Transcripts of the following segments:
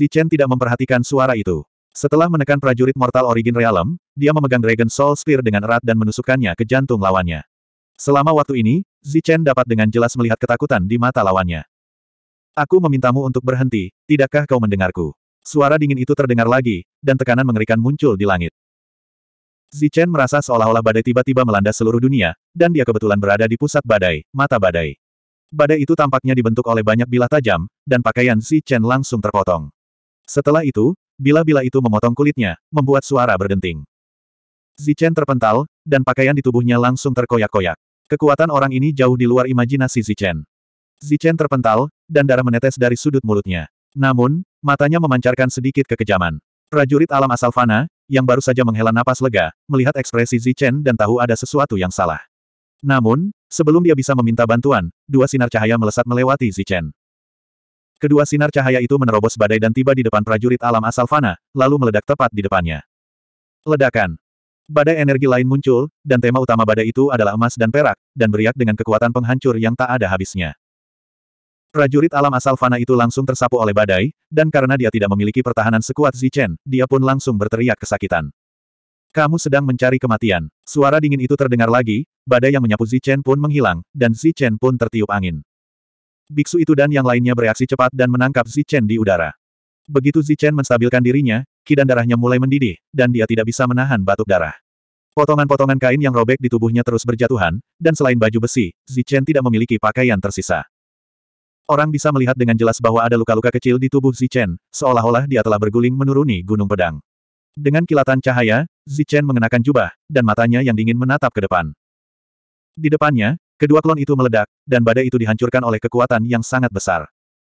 Zichen tidak memperhatikan suara itu. Setelah menekan prajurit mortal origin realem, dia memegang Dragon Soul Spear dengan erat dan menusukkannya ke jantung lawannya. Selama waktu ini, Zichen dapat dengan jelas melihat ketakutan di mata lawannya. Aku memintamu untuk berhenti, tidakkah kau mendengarku? Suara dingin itu terdengar lagi, dan tekanan mengerikan muncul di langit. Zichen merasa seolah-olah badai tiba-tiba melanda seluruh dunia, dan dia kebetulan berada di pusat badai, mata badai. Badai itu tampaknya dibentuk oleh banyak bilah tajam, dan pakaian Zichen langsung terpotong. Setelah itu, bila-bila itu memotong kulitnya, membuat suara berdenting. Zichen terpental, dan pakaian di tubuhnya langsung terkoyak-koyak. Kekuatan orang ini jauh di luar imajinasi Zichen. Zichen terpental, dan darah menetes dari sudut mulutnya. Namun, matanya memancarkan sedikit kekejaman. Prajurit alam asal Fana, yang baru saja menghela napas lega, melihat ekspresi Zichen dan tahu ada sesuatu yang salah. Namun, sebelum dia bisa meminta bantuan, dua sinar cahaya melesat melewati Zichen. Kedua sinar cahaya itu menerobos badai dan tiba di depan prajurit alam asal Fana, lalu meledak tepat di depannya. Ledakan. Badai energi lain muncul, dan tema utama badai itu adalah emas dan perak, dan beriak dengan kekuatan penghancur yang tak ada habisnya. Prajurit alam asal Fana itu langsung tersapu oleh badai, dan karena dia tidak memiliki pertahanan sekuat Zichen, dia pun langsung berteriak kesakitan. Kamu sedang mencari kematian. Suara dingin itu terdengar lagi, badai yang menyapu Zichen pun menghilang, dan Zichen pun tertiup angin. Biksu itu dan yang lainnya bereaksi cepat dan menangkap Zichen di udara. Begitu Zichen menstabilkan dirinya, kidan darahnya mulai mendidih, dan dia tidak bisa menahan batuk darah. Potongan-potongan kain yang robek di tubuhnya terus berjatuhan, dan selain baju besi, Zichen tidak memiliki pakaian tersisa. Orang bisa melihat dengan jelas bahwa ada luka-luka kecil di tubuh Zichen, seolah-olah dia telah berguling menuruni gunung pedang. Dengan kilatan cahaya, Zichen mengenakan jubah, dan matanya yang dingin menatap ke depan. Di depannya, Kedua klon itu meledak, dan badai itu dihancurkan oleh kekuatan yang sangat besar.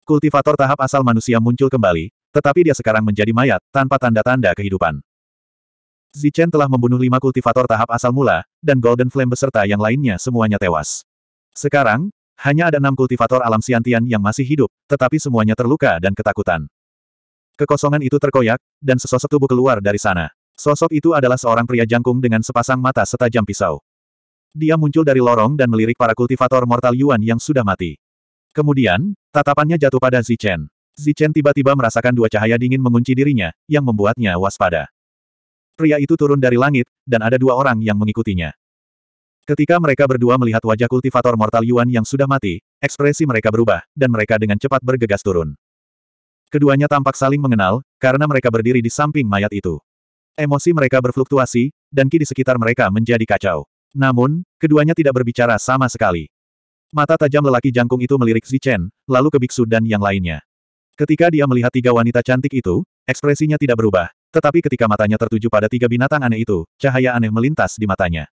Kultivator tahap asal manusia muncul kembali, tetapi dia sekarang menjadi mayat, tanpa tanda-tanda kehidupan. Zichen telah membunuh lima kultivator tahap asal mula, dan Golden Flame beserta yang lainnya semuanya tewas. Sekarang, hanya ada enam kultivator alam siantian yang masih hidup, tetapi semuanya terluka dan ketakutan. Kekosongan itu terkoyak, dan sesosok tubuh keluar dari sana. Sosok itu adalah seorang pria jangkung dengan sepasang mata setajam pisau. Dia muncul dari lorong dan melirik para kultivator mortal Yuan yang sudah mati. Kemudian, tatapannya jatuh pada Zichen. Zichen tiba-tiba merasakan dua cahaya dingin mengunci dirinya, yang membuatnya waspada. Pria itu turun dari langit, dan ada dua orang yang mengikutinya. Ketika mereka berdua melihat wajah kultivator mortal Yuan yang sudah mati, ekspresi mereka berubah, dan mereka dengan cepat bergegas turun. Keduanya tampak saling mengenal, karena mereka berdiri di samping mayat itu. Emosi mereka berfluktuasi, dan kini di sekitar mereka menjadi kacau. Namun, keduanya tidak berbicara sama sekali. Mata tajam lelaki jangkung itu melirik Zichen, lalu ke biksu dan yang lainnya. Ketika dia melihat tiga wanita cantik itu, ekspresinya tidak berubah, tetapi ketika matanya tertuju pada tiga binatang aneh itu, cahaya aneh melintas di matanya.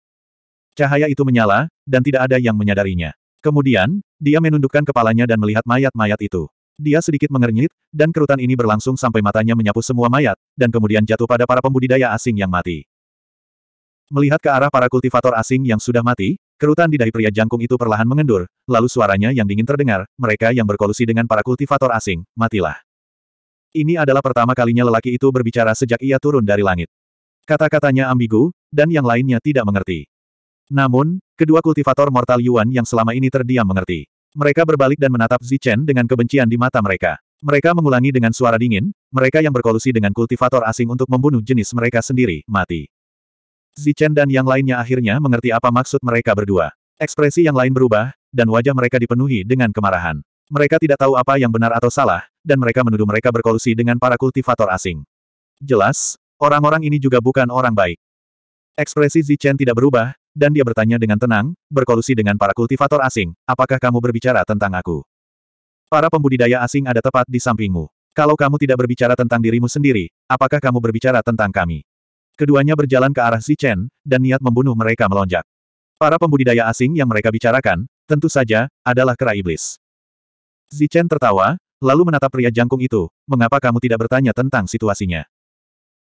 Cahaya itu menyala, dan tidak ada yang menyadarinya. Kemudian, dia menundukkan kepalanya dan melihat mayat-mayat itu. Dia sedikit mengernyit, dan kerutan ini berlangsung sampai matanya menyapu semua mayat, dan kemudian jatuh pada para pembudidaya asing yang mati. Melihat ke arah para kultivator asing yang sudah mati, kerutan di dahi pria jangkung itu perlahan mengendur, lalu suaranya yang dingin terdengar, mereka yang berkolusi dengan para kultivator asing, matilah. Ini adalah pertama kalinya lelaki itu berbicara sejak ia turun dari langit. Kata-katanya ambigu, dan yang lainnya tidak mengerti. Namun, kedua kultivator mortal Yuan yang selama ini terdiam mengerti. Mereka berbalik dan menatap Zichen dengan kebencian di mata mereka. Mereka mengulangi dengan suara dingin, mereka yang berkolusi dengan kultivator asing untuk membunuh jenis mereka sendiri, mati. Zichen dan yang lainnya akhirnya mengerti apa maksud mereka berdua. Ekspresi yang lain berubah, dan wajah mereka dipenuhi dengan kemarahan. Mereka tidak tahu apa yang benar atau salah, dan mereka menuduh mereka berkolusi dengan para kultivator asing. Jelas, orang-orang ini juga bukan orang baik. Ekspresi Zichen tidak berubah, dan dia bertanya dengan tenang, berkolusi dengan para kultivator asing, apakah kamu berbicara tentang aku? Para pembudidaya asing ada tepat di sampingmu. Kalau kamu tidak berbicara tentang dirimu sendiri, apakah kamu berbicara tentang kami? Keduanya berjalan ke arah Zichen, dan niat membunuh mereka melonjak. Para pembudidaya asing yang mereka bicarakan, tentu saja, adalah kera iblis. Zichen tertawa, lalu menatap pria jangkung itu, mengapa kamu tidak bertanya tentang situasinya?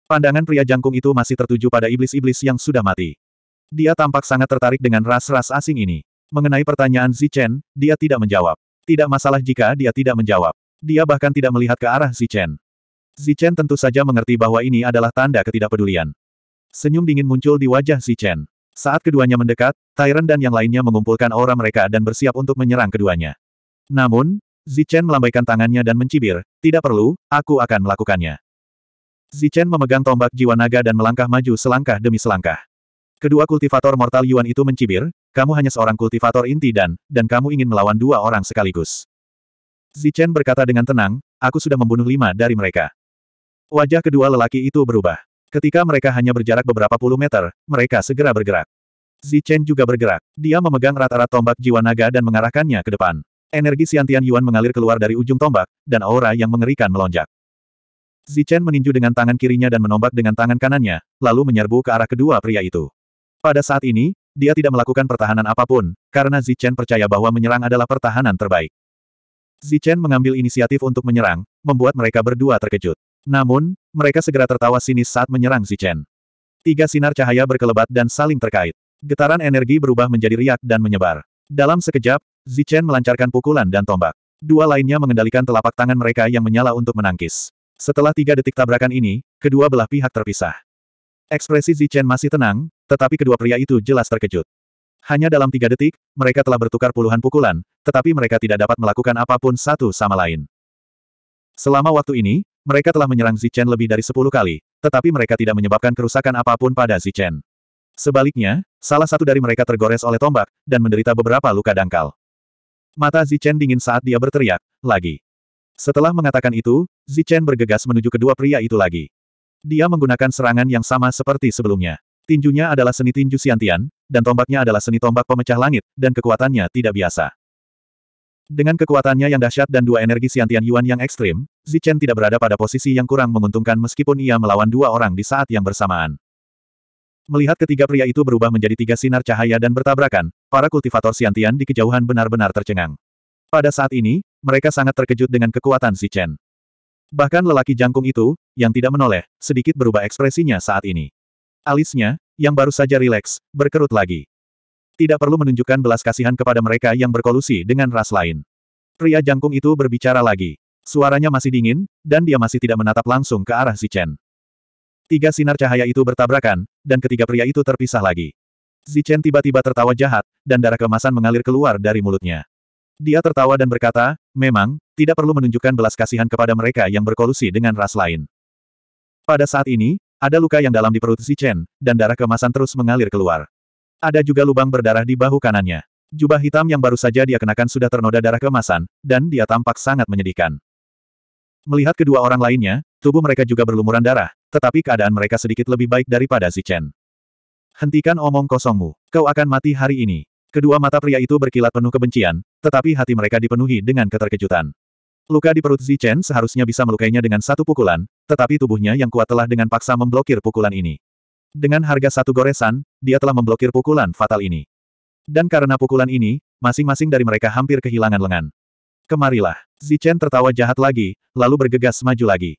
Pandangan pria jangkung itu masih tertuju pada iblis-iblis yang sudah mati. Dia tampak sangat tertarik dengan ras-ras asing ini. Mengenai pertanyaan Zichen, dia tidak menjawab. Tidak masalah jika dia tidak menjawab. Dia bahkan tidak melihat ke arah Zichen. Zichen tentu saja mengerti bahwa ini adalah tanda ketidakpedulian. Senyum dingin muncul di wajah Zichen. Saat keduanya mendekat, Tyrant dan yang lainnya mengumpulkan aura mereka dan bersiap untuk menyerang keduanya. Namun, Zichen melambaikan tangannya dan mencibir, tidak perlu, aku akan melakukannya. Zichen memegang tombak jiwa naga dan melangkah maju selangkah demi selangkah. Kedua kultivator mortal Yuan itu mencibir, kamu hanya seorang kultivator inti dan, dan kamu ingin melawan dua orang sekaligus. Zichen berkata dengan tenang, aku sudah membunuh lima dari mereka. Wajah kedua lelaki itu berubah. Ketika mereka hanya berjarak beberapa puluh meter, mereka segera bergerak. Zichen juga bergerak. Dia memegang rata-rata tombak jiwa naga dan mengarahkannya ke depan. Energi siantian Yuan mengalir keluar dari ujung tombak, dan aura yang mengerikan melonjak. Zichen meninju dengan tangan kirinya dan menombak dengan tangan kanannya, lalu menyerbu ke arah kedua pria itu. Pada saat ini, dia tidak melakukan pertahanan apapun, karena Zichen percaya bahwa menyerang adalah pertahanan terbaik. Zichen mengambil inisiatif untuk menyerang, membuat mereka berdua terkejut. Namun, mereka segera tertawa sinis saat menyerang Zichen. Tiga sinar cahaya berkelebat dan saling terkait. Getaran energi berubah menjadi riak dan menyebar. Dalam sekejap, Zichen melancarkan pukulan dan tombak. Dua lainnya mengendalikan telapak tangan mereka yang menyala untuk menangkis. Setelah tiga detik tabrakan ini, kedua belah pihak terpisah. Ekspresi Zichen masih tenang, tetapi kedua pria itu jelas terkejut. Hanya dalam tiga detik, mereka telah bertukar puluhan pukulan, tetapi mereka tidak dapat melakukan apapun satu sama lain. Selama waktu ini, mereka telah menyerang Zichen lebih dari sepuluh kali, tetapi mereka tidak menyebabkan kerusakan apapun pada Zichen. Sebaliknya, salah satu dari mereka tergores oleh tombak, dan menderita beberapa luka dangkal. Mata Zichen dingin saat dia berteriak, lagi. Setelah mengatakan itu, Zichen bergegas menuju kedua pria itu lagi. Dia menggunakan serangan yang sama seperti sebelumnya. Tinjunya adalah seni tinju siantian, dan tombaknya adalah seni tombak pemecah langit, dan kekuatannya tidak biasa. Dengan kekuatannya yang dahsyat dan dua energi Siantian Yuan yang ekstrim, Zichen tidak berada pada posisi yang kurang menguntungkan meskipun ia melawan dua orang di saat yang bersamaan. Melihat ketiga pria itu berubah menjadi tiga sinar cahaya dan bertabrakan, para kultivator Siantian di kejauhan benar-benar tercengang. Pada saat ini, mereka sangat terkejut dengan kekuatan Zichen. Bahkan lelaki jangkung itu, yang tidak menoleh, sedikit berubah ekspresinya saat ini. Alisnya, yang baru saja rileks, berkerut lagi. Tidak perlu menunjukkan belas kasihan kepada mereka yang berkolusi dengan ras lain. Pria jangkung itu berbicara lagi. Suaranya masih dingin, dan dia masih tidak menatap langsung ke arah Zichen. Tiga sinar cahaya itu bertabrakan, dan ketiga pria itu terpisah lagi. Zichen tiba-tiba tertawa jahat, dan darah kemasan mengalir keluar dari mulutnya. Dia tertawa dan berkata, memang, tidak perlu menunjukkan belas kasihan kepada mereka yang berkolusi dengan ras lain. Pada saat ini, ada luka yang dalam di perut Zichen, dan darah kemasan terus mengalir keluar. Ada juga lubang berdarah di bahu kanannya. Jubah hitam yang baru saja dia kenakan sudah ternoda darah kemasan, dan dia tampak sangat menyedihkan. Melihat kedua orang lainnya, tubuh mereka juga berlumuran darah, tetapi keadaan mereka sedikit lebih baik daripada Zichen. Hentikan omong kosongmu, kau akan mati hari ini. Kedua mata pria itu berkilat penuh kebencian, tetapi hati mereka dipenuhi dengan keterkejutan. Luka di perut Zichen seharusnya bisa melukainya dengan satu pukulan, tetapi tubuhnya yang kuat telah dengan paksa memblokir pukulan ini. Dengan harga satu goresan, dia telah memblokir pukulan fatal ini. Dan karena pukulan ini, masing-masing dari mereka hampir kehilangan lengan. Kemarilah. Zichen tertawa jahat lagi, lalu bergegas maju lagi.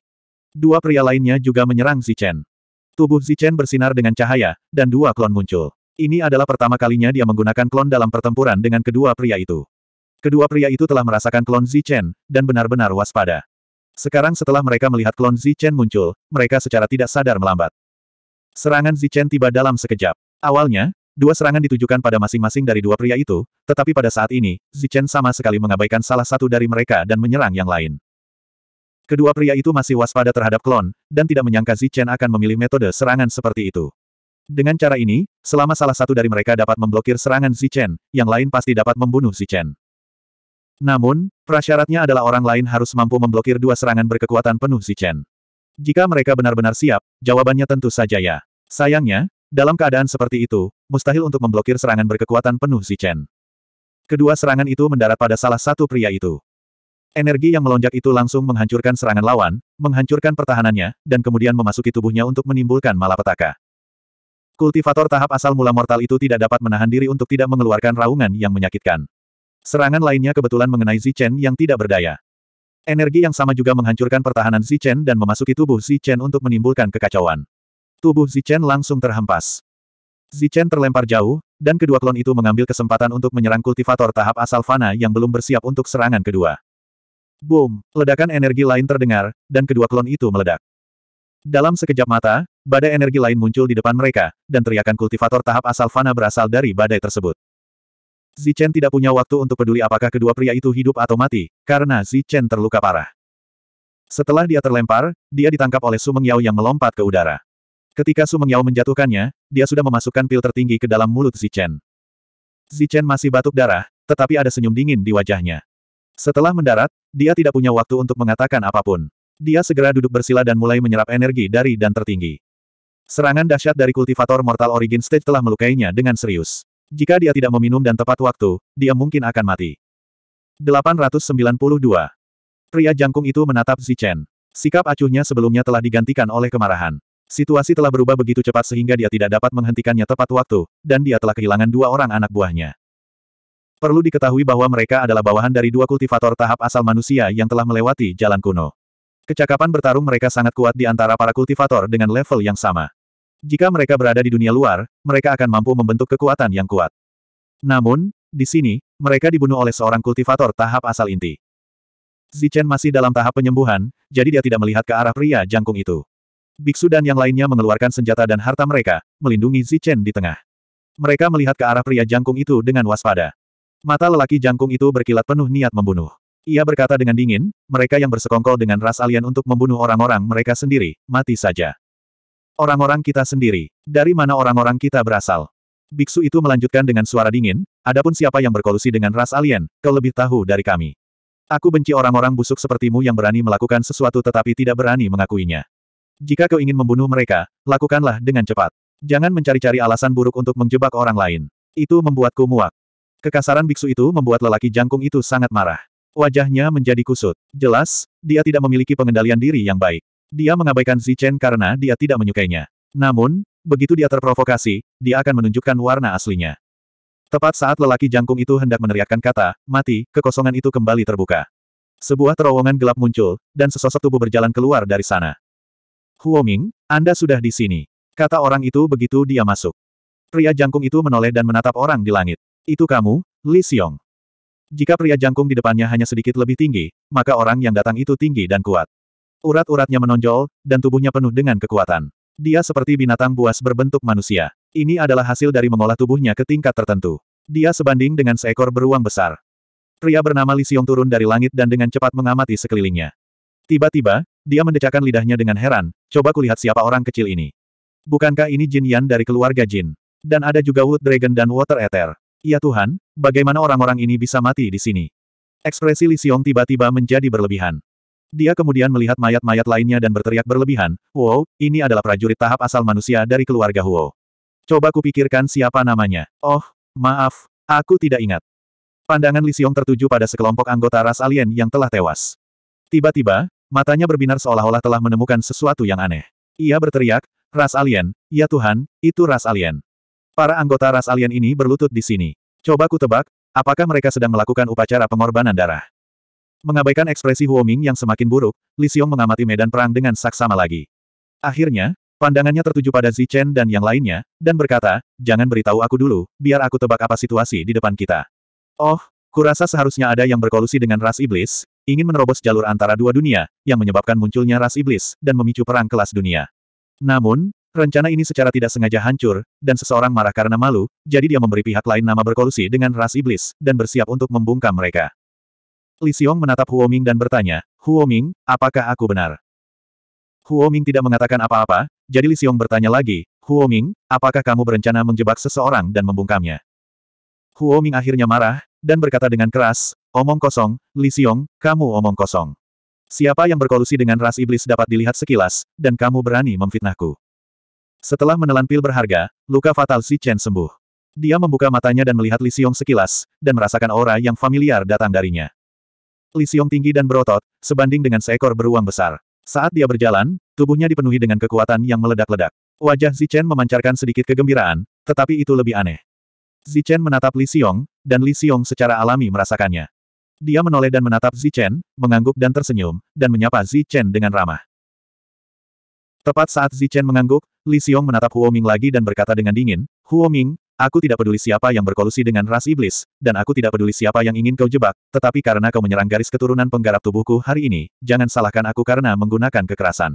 Dua pria lainnya juga menyerang Zichen. Tubuh Zichen bersinar dengan cahaya, dan dua klon muncul. Ini adalah pertama kalinya dia menggunakan klon dalam pertempuran dengan kedua pria itu. Kedua pria itu telah merasakan klon Zichen, dan benar-benar waspada. Sekarang setelah mereka melihat klon Zichen muncul, mereka secara tidak sadar melambat. Serangan Zichen tiba dalam sekejap. Awalnya, Dua serangan ditujukan pada masing-masing dari dua pria itu, tetapi pada saat ini, Zichen sama sekali mengabaikan salah satu dari mereka dan menyerang yang lain. Kedua pria itu masih waspada terhadap klon, dan tidak menyangka Zichen akan memilih metode serangan seperti itu. Dengan cara ini, selama salah satu dari mereka dapat memblokir serangan Zichen, yang lain pasti dapat membunuh Zichen. Namun, prasyaratnya adalah orang lain harus mampu memblokir dua serangan berkekuatan penuh Zichen. Jika mereka benar-benar siap, jawabannya tentu saja ya. Sayangnya, dalam keadaan seperti itu, mustahil untuk memblokir serangan berkekuatan penuh Zichen. Kedua serangan itu mendarat pada salah satu pria itu. Energi yang melonjak itu langsung menghancurkan serangan lawan, menghancurkan pertahanannya, dan kemudian memasuki tubuhnya untuk menimbulkan malapetaka. Kultivator tahap asal mula mortal itu tidak dapat menahan diri untuk tidak mengeluarkan raungan yang menyakitkan. Serangan lainnya kebetulan mengenai Zichen yang tidak berdaya. Energi yang sama juga menghancurkan pertahanan Zichen dan memasuki tubuh Zichen untuk menimbulkan kekacauan. Tubuh Zichen langsung terhempas. Zichen terlempar jauh, dan kedua klon itu mengambil kesempatan untuk menyerang kultivator tahap asal Fana yang belum bersiap untuk serangan kedua. Boom! Ledakan energi lain terdengar, dan kedua klon itu meledak. Dalam sekejap mata, badai energi lain muncul di depan mereka, dan teriakan kultivator tahap asal Fana berasal dari badai tersebut. Zichen tidak punya waktu untuk peduli apakah kedua pria itu hidup atau mati, karena Zichen terluka parah. Setelah dia terlempar, dia ditangkap oleh Sumeng Yao yang melompat ke udara. Ketika Su Mengyao menjatuhkannya, dia sudah memasukkan pil tertinggi ke dalam mulut Zichen. Zichen masih batuk darah, tetapi ada senyum dingin di wajahnya. Setelah mendarat, dia tidak punya waktu untuk mengatakan apapun. Dia segera duduk bersila dan mulai menyerap energi dari dan tertinggi. Serangan dahsyat dari kultivator Mortal Origin Stage telah melukainya dengan serius. Jika dia tidak meminum dan tepat waktu, dia mungkin akan mati. 892. Pria jangkung itu menatap Zichen. Sikap acuhnya sebelumnya telah digantikan oleh kemarahan. Situasi telah berubah begitu cepat sehingga dia tidak dapat menghentikannya tepat waktu, dan dia telah kehilangan dua orang anak buahnya. Perlu diketahui bahwa mereka adalah bawahan dari dua kultivator tahap asal manusia yang telah melewati jalan kuno. Kecakapan bertarung mereka sangat kuat di antara para kultivator dengan level yang sama. Jika mereka berada di dunia luar, mereka akan mampu membentuk kekuatan yang kuat. Namun, di sini, mereka dibunuh oleh seorang kultivator tahap asal inti. Zichen masih dalam tahap penyembuhan, jadi dia tidak melihat ke arah pria jangkung itu biksu dan yang lainnya mengeluarkan senjata dan harta mereka, melindungi Zichen di tengah. Mereka melihat ke arah pria jangkung itu dengan waspada. Mata lelaki jangkung itu berkilat penuh niat membunuh. Ia berkata dengan dingin, mereka yang bersekongkol dengan ras alien untuk membunuh orang-orang mereka sendiri, mati saja. Orang-orang kita sendiri, dari mana orang-orang kita berasal? Biksu itu melanjutkan dengan suara dingin, adapun siapa yang berkolusi dengan ras alien, kau lebih tahu dari kami. Aku benci orang-orang busuk sepertimu yang berani melakukan sesuatu tetapi tidak berani mengakuinya. Jika kau ingin membunuh mereka, lakukanlah dengan cepat. Jangan mencari-cari alasan buruk untuk menjebak orang lain. Itu membuatku muak. Kekasaran biksu itu membuat lelaki jangkung itu sangat marah. Wajahnya menjadi kusut. Jelas, dia tidak memiliki pengendalian diri yang baik. Dia mengabaikan Zichen karena dia tidak menyukainya. Namun, begitu dia terprovokasi, dia akan menunjukkan warna aslinya. Tepat saat lelaki jangkung itu hendak meneriakkan kata, mati, kekosongan itu kembali terbuka. Sebuah terowongan gelap muncul, dan sesosok tubuh berjalan keluar dari sana. Huoming, Anda sudah di sini. Kata orang itu begitu dia masuk. Pria jangkung itu menoleh dan menatap orang di langit. Itu kamu, Li Xiong. Jika pria jangkung di depannya hanya sedikit lebih tinggi, maka orang yang datang itu tinggi dan kuat. Urat-uratnya menonjol, dan tubuhnya penuh dengan kekuatan. Dia seperti binatang buas berbentuk manusia. Ini adalah hasil dari mengolah tubuhnya ke tingkat tertentu. Dia sebanding dengan seekor beruang besar. Pria bernama Li Xiong turun dari langit dan dengan cepat mengamati sekelilingnya. Tiba-tiba, dia mendecakkan lidahnya dengan heran, coba kulihat siapa orang kecil ini. Bukankah ini Jin Yan dari keluarga Jin? Dan ada juga Wood Dragon dan Water Ether. Ya Tuhan, bagaimana orang-orang ini bisa mati di sini? Ekspresi Li Xiong tiba-tiba menjadi berlebihan. Dia kemudian melihat mayat-mayat lainnya dan berteriak berlebihan, Wow, ini adalah prajurit tahap asal manusia dari keluarga Huo. Coba kupikirkan siapa namanya. Oh, maaf, aku tidak ingat. Pandangan Li Xiong tertuju pada sekelompok anggota ras alien yang telah tewas. Tiba-tiba, Matanya berbinar seolah-olah telah menemukan sesuatu yang aneh. Ia berteriak, Ras alien, ya Tuhan, itu ras alien. Para anggota ras alien ini berlutut di sini. Coba ku tebak, apakah mereka sedang melakukan upacara pengorbanan darah? Mengabaikan ekspresi Huoming yang semakin buruk, Li Xiong mengamati medan perang dengan saksama lagi. Akhirnya, pandangannya tertuju pada Zi Chen dan yang lainnya, dan berkata, jangan beritahu aku dulu, biar aku tebak apa situasi di depan kita. Oh, kurasa seharusnya ada yang berkolusi dengan ras iblis, ingin menerobos jalur antara dua dunia, yang menyebabkan munculnya ras iblis, dan memicu perang kelas dunia. Namun, rencana ini secara tidak sengaja hancur, dan seseorang marah karena malu, jadi dia memberi pihak lain nama berkolusi dengan ras iblis, dan bersiap untuk membungkam mereka. Li Xiong menatap Huo Ming dan bertanya, Huo Ming, apakah aku benar? Huo Ming tidak mengatakan apa-apa, jadi Li Xiong bertanya lagi, Huo Ming, apakah kamu berencana menjebak seseorang dan membungkamnya? Huo Ming akhirnya marah, dan berkata dengan keras, Omong kosong, Li Xiong, kamu omong kosong. Siapa yang berkolusi dengan ras iblis dapat dilihat sekilas, dan kamu berani memfitnahku. Setelah menelan pil berharga, luka fatal si Chen sembuh. Dia membuka matanya dan melihat Li Xiong sekilas, dan merasakan aura yang familiar datang darinya. Li Xiong tinggi dan berotot, sebanding dengan seekor beruang besar. Saat dia berjalan, tubuhnya dipenuhi dengan kekuatan yang meledak-ledak. Wajah Zichen Chen memancarkan sedikit kegembiraan, tetapi itu lebih aneh. Zichen menatap Li Xiong, dan Li Xiong secara alami merasakannya. Dia menoleh dan menatap Zichen, mengangguk dan tersenyum, dan menyapa Zichen dengan ramah. Tepat saat Zichen mengangguk, Li Xiong menatap Huo Ming lagi dan berkata dengan dingin, Huo Ming, aku tidak peduli siapa yang berkolusi dengan ras iblis, dan aku tidak peduli siapa yang ingin kau jebak, tetapi karena kau menyerang garis keturunan penggarap tubuhku hari ini, jangan salahkan aku karena menggunakan kekerasan.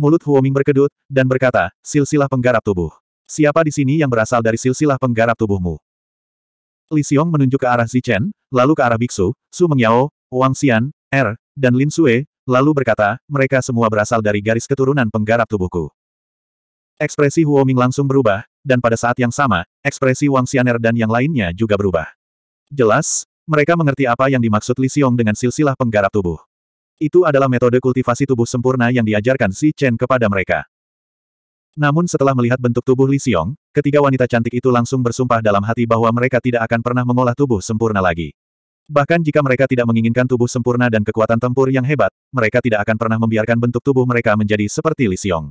Mulut Huoming berkedut, dan berkata, silsilah penggarap tubuh. Siapa di sini yang berasal dari silsilah penggarap tubuhmu? Li Xiong menunjuk ke arah Zichen, lalu ke arah Biksu, Su Mengyao, Wang Xian, Er, dan Lin Sue, lalu berkata, mereka semua berasal dari garis keturunan penggarap tubuhku. Ekspresi Huo Ming langsung berubah, dan pada saat yang sama, ekspresi Wang Xian Er dan yang lainnya juga berubah. Jelas, mereka mengerti apa yang dimaksud Li Xiong dengan silsilah penggarap tubuh. Itu adalah metode kultivasi tubuh sempurna yang diajarkan Si Chen kepada mereka. Namun setelah melihat bentuk tubuh Li Xiong, ketiga wanita cantik itu langsung bersumpah dalam hati bahwa mereka tidak akan pernah mengolah tubuh sempurna lagi. Bahkan jika mereka tidak menginginkan tubuh sempurna dan kekuatan tempur yang hebat, mereka tidak akan pernah membiarkan bentuk tubuh mereka menjadi seperti Li Xiong.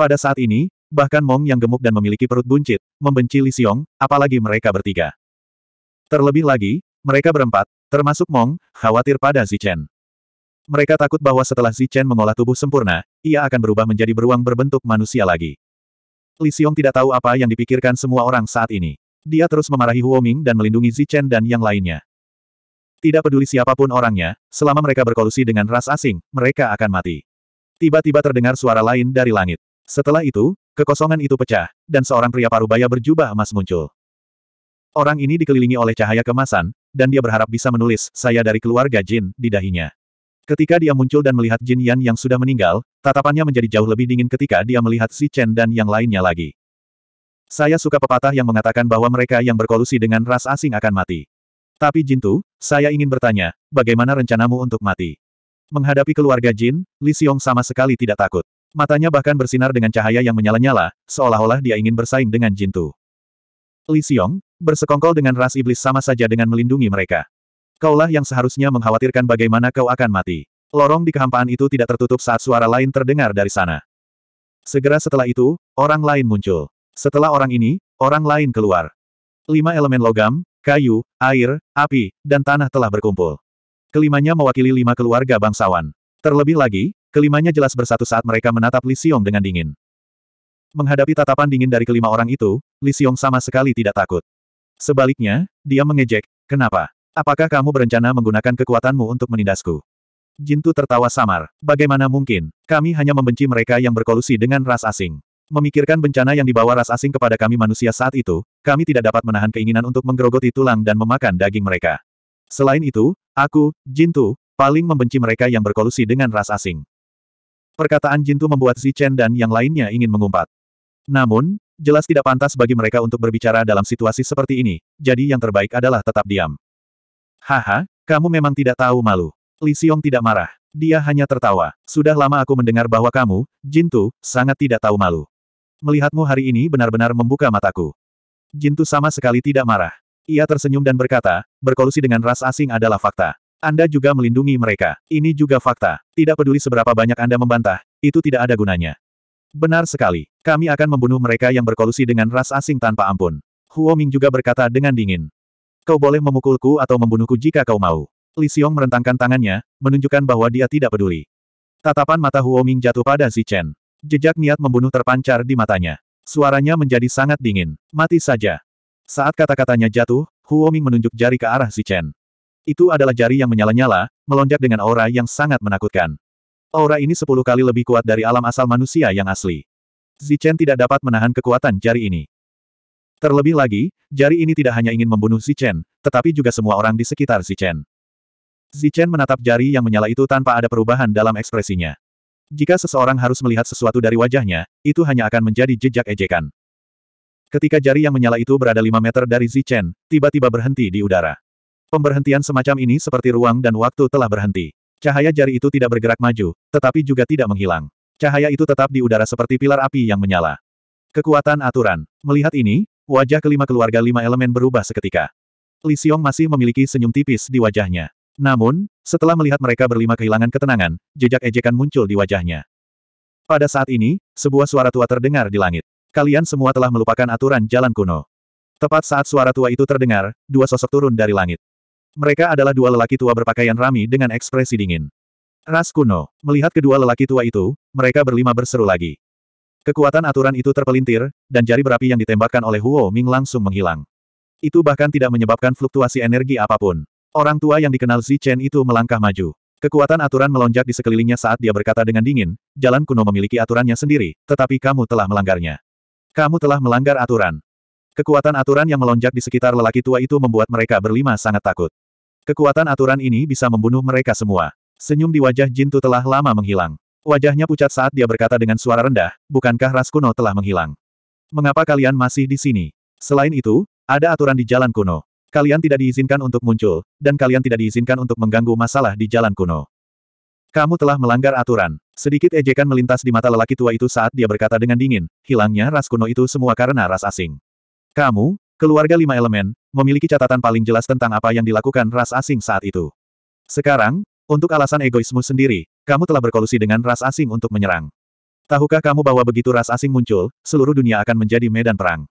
Pada saat ini, bahkan Mong yang gemuk dan memiliki perut buncit, membenci Li Xiong, apalagi mereka bertiga. Terlebih lagi, mereka berempat, termasuk Mong, khawatir pada Zichen. Mereka takut bahwa setelah Zichen mengolah tubuh sempurna, ia akan berubah menjadi beruang berbentuk manusia lagi. Li Xiong tidak tahu apa yang dipikirkan semua orang saat ini. Dia terus memarahi Huoming dan melindungi Zichen dan yang lainnya. Tidak peduli siapapun orangnya, selama mereka berkolusi dengan ras asing, mereka akan mati. Tiba-tiba terdengar suara lain dari langit. Setelah itu, kekosongan itu pecah, dan seorang pria parubaya berjubah emas muncul. Orang ini dikelilingi oleh cahaya kemasan, dan dia berharap bisa menulis, saya dari keluarga Jin, di dahinya. Ketika dia muncul dan melihat Jin Yan yang sudah meninggal, tatapannya menjadi jauh lebih dingin ketika dia melihat Si Chen dan yang lainnya lagi. Saya suka pepatah yang mengatakan bahwa mereka yang berkolusi dengan ras asing akan mati. Tapi Jin Tu, saya ingin bertanya, bagaimana rencanamu untuk mati? Menghadapi keluarga Jin, Li Xiong sama sekali tidak takut. Matanya bahkan bersinar dengan cahaya yang menyala-nyala, seolah-olah dia ingin bersaing dengan Jin Tu. Li Xiong, bersekongkol dengan ras iblis sama saja dengan melindungi mereka. Kaulah yang seharusnya mengkhawatirkan bagaimana kau akan mati. Lorong di kehampaan itu tidak tertutup saat suara lain terdengar dari sana. Segera setelah itu, orang lain muncul. Setelah orang ini, orang lain keluar. Lima elemen logam, kayu, air, api, dan tanah telah berkumpul. Kelimanya mewakili lima keluarga bangsawan. Terlebih lagi, kelimanya jelas bersatu saat mereka menatap Li Xiong dengan dingin. Menghadapi tatapan dingin dari kelima orang itu, Li Xiong sama sekali tidak takut. Sebaliknya, dia mengejek, kenapa? Apakah kamu berencana menggunakan kekuatanmu untuk menindasku? Jintu tertawa samar. Bagaimana mungkin? Kami hanya membenci mereka yang berkolusi dengan ras asing. Memikirkan bencana yang dibawa ras asing kepada kami manusia saat itu, kami tidak dapat menahan keinginan untuk menggerogoti tulang dan memakan daging mereka. Selain itu, aku, Jintu, paling membenci mereka yang berkolusi dengan ras asing. Perkataan Jintu membuat Zi Chen dan yang lainnya ingin mengumpat. Namun, jelas tidak pantas bagi mereka untuk berbicara dalam situasi seperti ini, jadi yang terbaik adalah tetap diam. Haha, kamu memang tidak tahu malu. Li Xiong tidak marah. Dia hanya tertawa. Sudah lama aku mendengar bahwa kamu, Jintu, sangat tidak tahu malu. Melihatmu hari ini benar-benar membuka mataku. Jintu sama sekali tidak marah. Ia tersenyum dan berkata, berkolusi dengan ras asing adalah fakta. Anda juga melindungi mereka. Ini juga fakta. Tidak peduli seberapa banyak Anda membantah, itu tidak ada gunanya. Benar sekali. Kami akan membunuh mereka yang berkolusi dengan ras asing tanpa ampun. Huo Ming juga berkata dengan dingin. Kau boleh memukulku atau membunuhku jika kau mau. Li Xiong merentangkan tangannya, menunjukkan bahwa dia tidak peduli. Tatapan mata Huoming jatuh pada Zi Chen. Jejak niat membunuh terpancar di matanya. Suaranya menjadi sangat dingin. Mati saja. Saat kata-katanya jatuh, Huoming menunjuk jari ke arah Zi Chen. Itu adalah jari yang menyala-nyala, melonjak dengan aura yang sangat menakutkan. Aura ini sepuluh kali lebih kuat dari alam asal manusia yang asli. Zi Chen tidak dapat menahan kekuatan jari ini. Terlebih lagi, jari ini tidak hanya ingin membunuh Zichen, tetapi juga semua orang di sekitar Zichen. Zichen menatap jari yang menyala itu tanpa ada perubahan dalam ekspresinya. Jika seseorang harus melihat sesuatu dari wajahnya, itu hanya akan menjadi jejak ejekan. Ketika jari yang menyala itu berada 5 meter dari Zichen, tiba-tiba berhenti di udara. Pemberhentian semacam ini seperti ruang dan waktu telah berhenti. Cahaya jari itu tidak bergerak maju, tetapi juga tidak menghilang. Cahaya itu tetap di udara seperti pilar api yang menyala. Kekuatan aturan. Melihat ini, Wajah kelima keluarga lima elemen berubah seketika. Li Xiong masih memiliki senyum tipis di wajahnya. Namun, setelah melihat mereka berlima kehilangan ketenangan, jejak ejekan muncul di wajahnya. Pada saat ini, sebuah suara tua terdengar di langit. Kalian semua telah melupakan aturan jalan kuno. Tepat saat suara tua itu terdengar, dua sosok turun dari langit. Mereka adalah dua lelaki tua berpakaian rami dengan ekspresi dingin. Ras kuno, melihat kedua lelaki tua itu, mereka berlima berseru lagi. Kekuatan aturan itu terpelintir, dan jari berapi yang ditembakkan oleh Huo Ming langsung menghilang. Itu bahkan tidak menyebabkan fluktuasi energi apapun. Orang tua yang dikenal Zi Chen itu melangkah maju. Kekuatan aturan melonjak di sekelilingnya saat dia berkata dengan dingin, jalan kuno memiliki aturannya sendiri, tetapi kamu telah melanggarnya. Kamu telah melanggar aturan. Kekuatan aturan yang melonjak di sekitar lelaki tua itu membuat mereka berlima sangat takut. Kekuatan aturan ini bisa membunuh mereka semua. Senyum di wajah Jintu telah lama menghilang. Wajahnya pucat saat dia berkata dengan suara rendah, bukankah ras kuno telah menghilang? Mengapa kalian masih di sini? Selain itu, ada aturan di jalan kuno. Kalian tidak diizinkan untuk muncul, dan kalian tidak diizinkan untuk mengganggu masalah di jalan kuno. Kamu telah melanggar aturan. Sedikit ejekan melintas di mata lelaki tua itu saat dia berkata dengan dingin, hilangnya ras kuno itu semua karena ras asing. Kamu, keluarga lima elemen, memiliki catatan paling jelas tentang apa yang dilakukan ras asing saat itu. Sekarang, untuk alasan egoismu sendiri, kamu telah berkolusi dengan ras asing untuk menyerang. Tahukah kamu bahwa begitu ras asing muncul, seluruh dunia akan menjadi medan perang?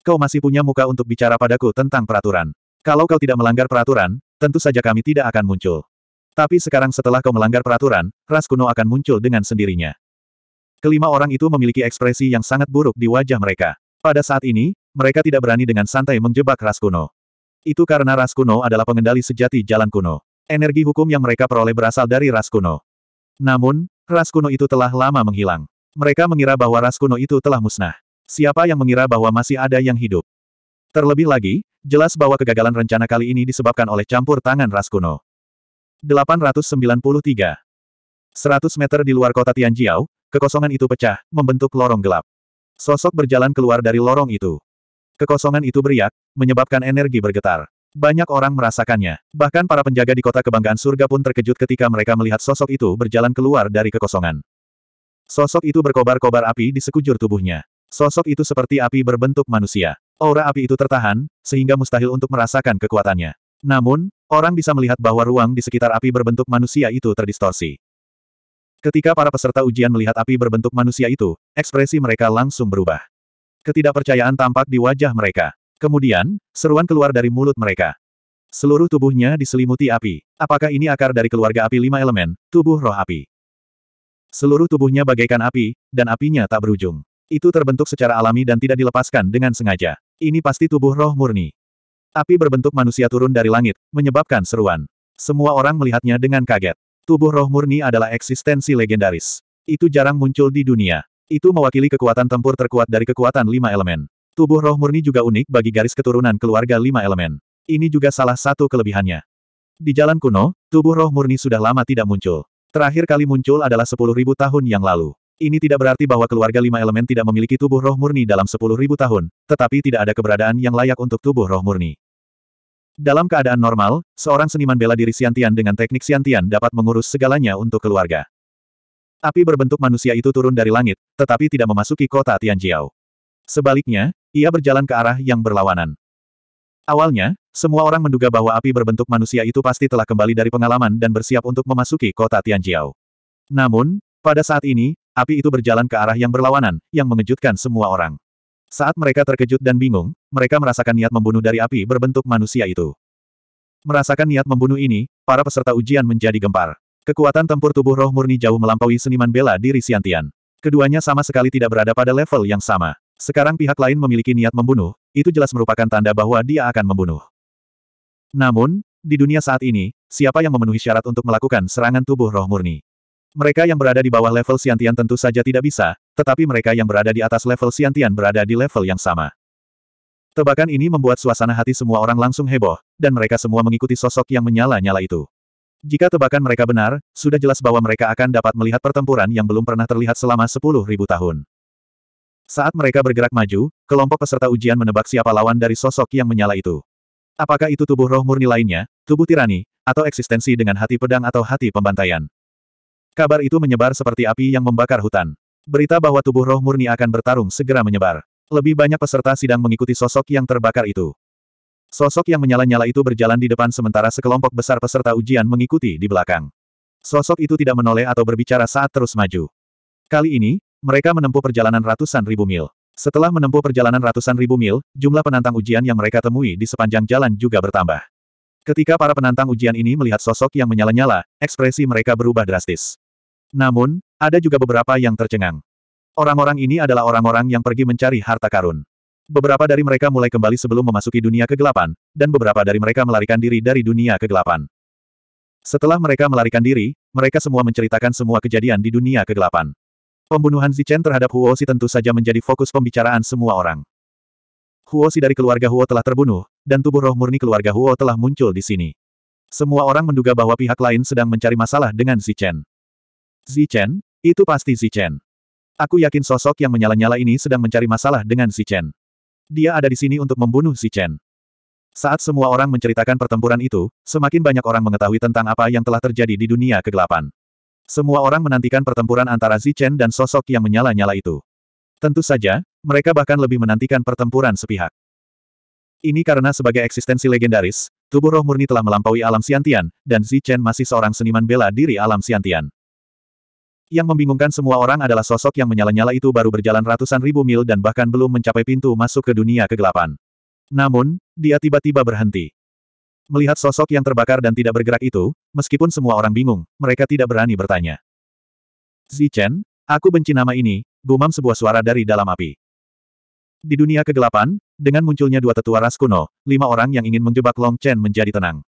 Kau masih punya muka untuk bicara padaku tentang peraturan. Kalau kau tidak melanggar peraturan, tentu saja kami tidak akan muncul. Tapi sekarang setelah kau melanggar peraturan, ras kuno akan muncul dengan sendirinya. Kelima orang itu memiliki ekspresi yang sangat buruk di wajah mereka. Pada saat ini, mereka tidak berani dengan santai menjebak ras kuno. Itu karena ras kuno adalah pengendali sejati jalan kuno. Energi hukum yang mereka peroleh berasal dari ras kuno. Namun, ras kuno itu telah lama menghilang. Mereka mengira bahwa ras kuno itu telah musnah. Siapa yang mengira bahwa masih ada yang hidup? Terlebih lagi, jelas bahwa kegagalan rencana kali ini disebabkan oleh campur tangan ras kuno. 893 100 meter di luar kota Tianjiao, kekosongan itu pecah, membentuk lorong gelap. Sosok berjalan keluar dari lorong itu. Kekosongan itu beriak, menyebabkan energi bergetar. Banyak orang merasakannya. Bahkan para penjaga di kota kebanggaan surga pun terkejut ketika mereka melihat sosok itu berjalan keluar dari kekosongan. Sosok itu berkobar-kobar api di sekujur tubuhnya. Sosok itu seperti api berbentuk manusia. Aura api itu tertahan, sehingga mustahil untuk merasakan kekuatannya. Namun, orang bisa melihat bahwa ruang di sekitar api berbentuk manusia itu terdistorsi. Ketika para peserta ujian melihat api berbentuk manusia itu, ekspresi mereka langsung berubah. Ketidakpercayaan tampak di wajah mereka. Kemudian, seruan keluar dari mulut mereka. Seluruh tubuhnya diselimuti api. Apakah ini akar dari keluarga api lima elemen, tubuh roh api? Seluruh tubuhnya bagaikan api, dan apinya tak berujung. Itu terbentuk secara alami dan tidak dilepaskan dengan sengaja. Ini pasti tubuh roh murni. Api berbentuk manusia turun dari langit, menyebabkan seruan. Semua orang melihatnya dengan kaget. Tubuh roh murni adalah eksistensi legendaris. Itu jarang muncul di dunia. Itu mewakili kekuatan tempur terkuat dari kekuatan lima elemen. Tubuh roh murni juga unik bagi garis keturunan keluarga lima elemen. Ini juga salah satu kelebihannya. Di jalan kuno, tubuh roh murni sudah lama tidak muncul. Terakhir kali muncul adalah sepuluh ribu tahun yang lalu. Ini tidak berarti bahwa keluarga lima elemen tidak memiliki tubuh roh murni dalam sepuluh ribu tahun, tetapi tidak ada keberadaan yang layak untuk tubuh roh murni. Dalam keadaan normal, seorang seniman bela diri Siantian dengan teknik Siantian dapat mengurus segalanya untuk keluarga. Api berbentuk manusia itu turun dari langit, tetapi tidak memasuki kota Tianjiao. Sebaliknya, ia berjalan ke arah yang berlawanan. Awalnya, semua orang menduga bahwa api berbentuk manusia itu pasti telah kembali dari pengalaman dan bersiap untuk memasuki kota Tianjiao. Namun, pada saat ini, api itu berjalan ke arah yang berlawanan, yang mengejutkan semua orang. Saat mereka terkejut dan bingung, mereka merasakan niat membunuh dari api berbentuk manusia itu. Merasakan niat membunuh ini, para peserta ujian menjadi gempar. Kekuatan tempur tubuh roh murni jauh melampaui seniman bela diri Siantian. Keduanya sama sekali tidak berada pada level yang sama. Sekarang pihak lain memiliki niat membunuh, itu jelas merupakan tanda bahwa dia akan membunuh. Namun, di dunia saat ini, siapa yang memenuhi syarat untuk melakukan serangan tubuh roh murni? Mereka yang berada di bawah level Siantian tentu saja tidak bisa, tetapi mereka yang berada di atas level Siantian berada di level yang sama. Tebakan ini membuat suasana hati semua orang langsung heboh, dan mereka semua mengikuti sosok yang menyala-nyala itu. Jika tebakan mereka benar, sudah jelas bahwa mereka akan dapat melihat pertempuran yang belum pernah terlihat selama 10.000 tahun. Saat mereka bergerak maju, kelompok peserta ujian menebak siapa lawan dari sosok yang menyala itu. Apakah itu tubuh roh murni lainnya, tubuh tirani, atau eksistensi dengan hati pedang atau hati pembantaian? Kabar itu menyebar seperti api yang membakar hutan. Berita bahwa tubuh roh murni akan bertarung segera menyebar. Lebih banyak peserta sidang mengikuti sosok yang terbakar itu. Sosok yang menyala-nyala itu berjalan di depan sementara sekelompok besar peserta ujian mengikuti di belakang. Sosok itu tidak menoleh atau berbicara saat terus maju. Kali ini, mereka menempuh perjalanan ratusan ribu mil. Setelah menempuh perjalanan ratusan ribu mil, jumlah penantang ujian yang mereka temui di sepanjang jalan juga bertambah. Ketika para penantang ujian ini melihat sosok yang menyala-nyala, ekspresi mereka berubah drastis. Namun, ada juga beberapa yang tercengang. Orang-orang ini adalah orang-orang yang pergi mencari harta karun. Beberapa dari mereka mulai kembali sebelum memasuki dunia kegelapan, dan beberapa dari mereka melarikan diri dari dunia kegelapan. Setelah mereka melarikan diri, mereka semua menceritakan semua kejadian di dunia kegelapan. Pembunuhan Zichen terhadap Huo Si tentu saja menjadi fokus pembicaraan semua orang. Huo Si dari keluarga Huo telah terbunuh, dan tubuh roh murni keluarga Huo telah muncul di sini. Semua orang menduga bahwa pihak lain sedang mencari masalah dengan Zichen. Zichen? Itu pasti Zichen. Aku yakin sosok yang menyala-nyala ini sedang mencari masalah dengan Zichen. Dia ada di sini untuk membunuh Zichen. Saat semua orang menceritakan pertempuran itu, semakin banyak orang mengetahui tentang apa yang telah terjadi di dunia kegelapan. Semua orang menantikan pertempuran antara Zichen dan sosok yang menyala-nyala itu. Tentu saja, mereka bahkan lebih menantikan pertempuran sepihak. Ini karena sebagai eksistensi legendaris, tubuh roh murni telah melampaui alam siantian, dan Zichen masih seorang seniman bela diri alam siantian. Yang membingungkan semua orang adalah sosok yang menyala-nyala itu baru berjalan ratusan ribu mil dan bahkan belum mencapai pintu masuk ke dunia kegelapan. Namun, dia tiba-tiba berhenti. Melihat sosok yang terbakar dan tidak bergerak itu, meskipun semua orang bingung, mereka tidak berani bertanya. Zichen, aku benci nama ini, gumam sebuah suara dari dalam api. Di dunia kegelapan, dengan munculnya dua tetua ras kuno, lima orang yang ingin menjebak Long Chen menjadi tenang.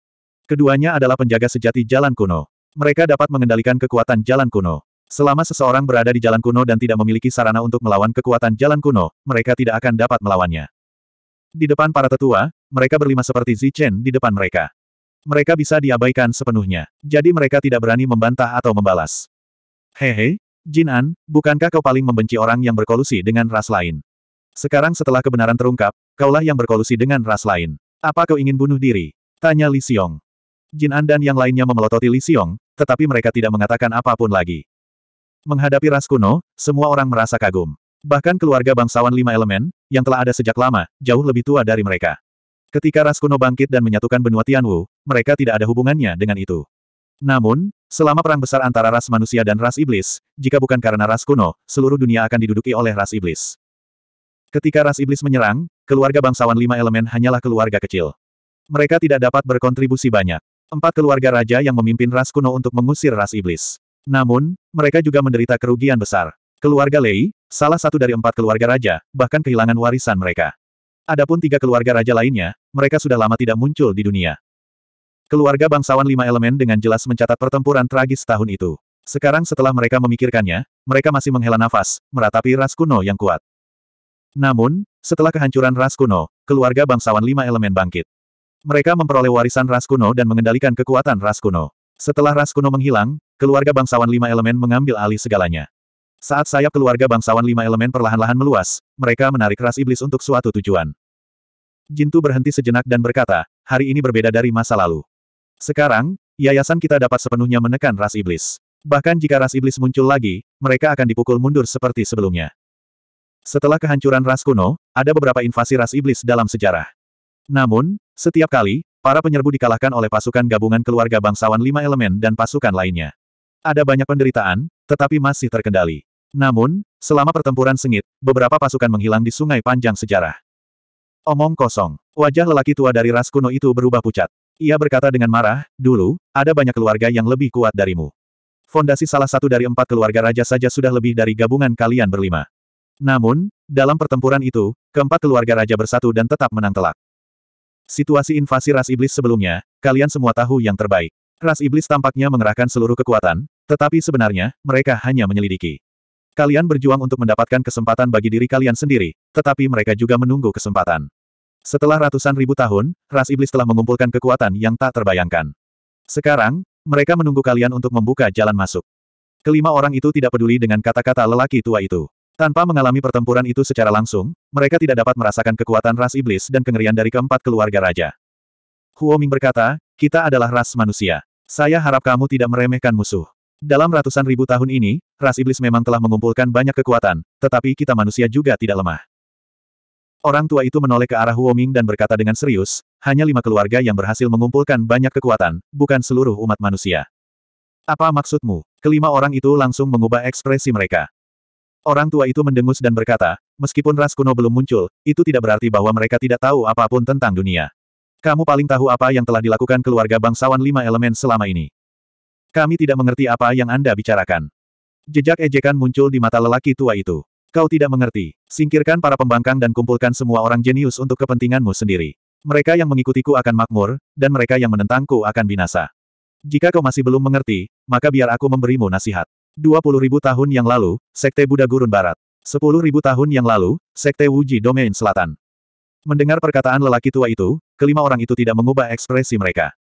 Keduanya adalah penjaga sejati jalan kuno. Mereka dapat mengendalikan kekuatan jalan kuno. Selama seseorang berada di jalan kuno dan tidak memiliki sarana untuk melawan kekuatan jalan kuno, mereka tidak akan dapat melawannya. Di depan para tetua, mereka berlima seperti Zichen di depan mereka. Mereka bisa diabaikan sepenuhnya, jadi mereka tidak berani membantah atau membalas. Hehe, Jin An, bukankah kau paling membenci orang yang berkolusi dengan ras lain? Sekarang setelah kebenaran terungkap, kaulah yang berkolusi dengan ras lain. Apa kau ingin bunuh diri? Tanya Li Xiong. Jin An dan yang lainnya memelototi Li Xiong, tetapi mereka tidak mengatakan apapun lagi. Menghadapi ras kuno, semua orang merasa kagum. Bahkan keluarga bangsawan lima elemen, yang telah ada sejak lama, jauh lebih tua dari mereka. Ketika ras kuno bangkit dan menyatukan benua Tianwu, mereka tidak ada hubungannya dengan itu. Namun, selama perang besar antara ras manusia dan ras iblis, jika bukan karena ras kuno, seluruh dunia akan diduduki oleh ras iblis. Ketika ras iblis menyerang, keluarga bangsawan lima elemen hanyalah keluarga kecil. Mereka tidak dapat berkontribusi banyak. Empat keluarga raja yang memimpin ras kuno untuk mengusir ras iblis. Namun, mereka juga menderita kerugian besar. Keluarga Lei, salah satu dari empat keluarga raja, bahkan kehilangan warisan mereka. Adapun tiga keluarga raja lainnya, mereka sudah lama tidak muncul di dunia. Keluarga bangsawan lima elemen dengan jelas mencatat pertempuran tragis tahun itu. Sekarang setelah mereka memikirkannya, mereka masih menghela nafas, meratapi ras kuno yang kuat. Namun, setelah kehancuran ras kuno, keluarga bangsawan lima elemen bangkit. Mereka memperoleh warisan ras kuno dan mengendalikan kekuatan ras kuno. Setelah ras kuno menghilang, keluarga bangsawan lima elemen mengambil alih segalanya. Saat sayap keluarga bangsawan lima elemen perlahan-lahan meluas, mereka menarik ras iblis untuk suatu tujuan. Jintu berhenti sejenak dan berkata, hari ini berbeda dari masa lalu. Sekarang, yayasan kita dapat sepenuhnya menekan ras iblis. Bahkan jika ras iblis muncul lagi, mereka akan dipukul mundur seperti sebelumnya. Setelah kehancuran ras kuno, ada beberapa invasi ras iblis dalam sejarah. Namun, setiap kali, para penyerbu dikalahkan oleh pasukan gabungan keluarga bangsawan lima elemen dan pasukan lainnya. Ada banyak penderitaan, tetapi masih terkendali. Namun, selama pertempuran sengit, beberapa pasukan menghilang di sungai panjang sejarah. Omong kosong. Wajah lelaki tua dari ras kuno itu berubah pucat. Ia berkata dengan marah, dulu, ada banyak keluarga yang lebih kuat darimu. Fondasi salah satu dari empat keluarga raja saja sudah lebih dari gabungan kalian berlima. Namun, dalam pertempuran itu, keempat keluarga raja bersatu dan tetap menang telak. Situasi invasi ras iblis sebelumnya, kalian semua tahu yang terbaik. Ras iblis tampaknya mengerahkan seluruh kekuatan, tetapi sebenarnya, mereka hanya menyelidiki. Kalian berjuang untuk mendapatkan kesempatan bagi diri kalian sendiri, tetapi mereka juga menunggu kesempatan. Setelah ratusan ribu tahun, ras iblis telah mengumpulkan kekuatan yang tak terbayangkan. Sekarang, mereka menunggu kalian untuk membuka jalan masuk. Kelima orang itu tidak peduli dengan kata-kata lelaki tua itu. Tanpa mengalami pertempuran itu secara langsung, mereka tidak dapat merasakan kekuatan ras iblis dan kengerian dari keempat keluarga raja. Huoming berkata, kita adalah ras manusia. Saya harap kamu tidak meremehkan musuh. Dalam ratusan ribu tahun ini, ras iblis memang telah mengumpulkan banyak kekuatan, tetapi kita manusia juga tidak lemah. Orang tua itu menoleh ke arah Huoming dan berkata dengan serius, hanya lima keluarga yang berhasil mengumpulkan banyak kekuatan, bukan seluruh umat manusia. Apa maksudmu? Kelima orang itu langsung mengubah ekspresi mereka. Orang tua itu mendengus dan berkata, meskipun ras kuno belum muncul, itu tidak berarti bahwa mereka tidak tahu apapun tentang dunia. Kamu paling tahu apa yang telah dilakukan keluarga bangsawan lima elemen selama ini. Kami tidak mengerti apa yang Anda bicarakan. Jejak ejekan muncul di mata lelaki tua itu. Kau tidak mengerti. Singkirkan para pembangkang dan kumpulkan semua orang jenius untuk kepentinganmu sendiri. Mereka yang mengikutiku akan makmur, dan mereka yang menentangku akan binasa. Jika kau masih belum mengerti, maka biar aku memberimu nasihat. ribu tahun yang lalu, Sekte Buddha Gurun Barat. ribu tahun yang lalu, Sekte Wuji Domain Selatan. Mendengar perkataan lelaki tua itu, kelima orang itu tidak mengubah ekspresi mereka.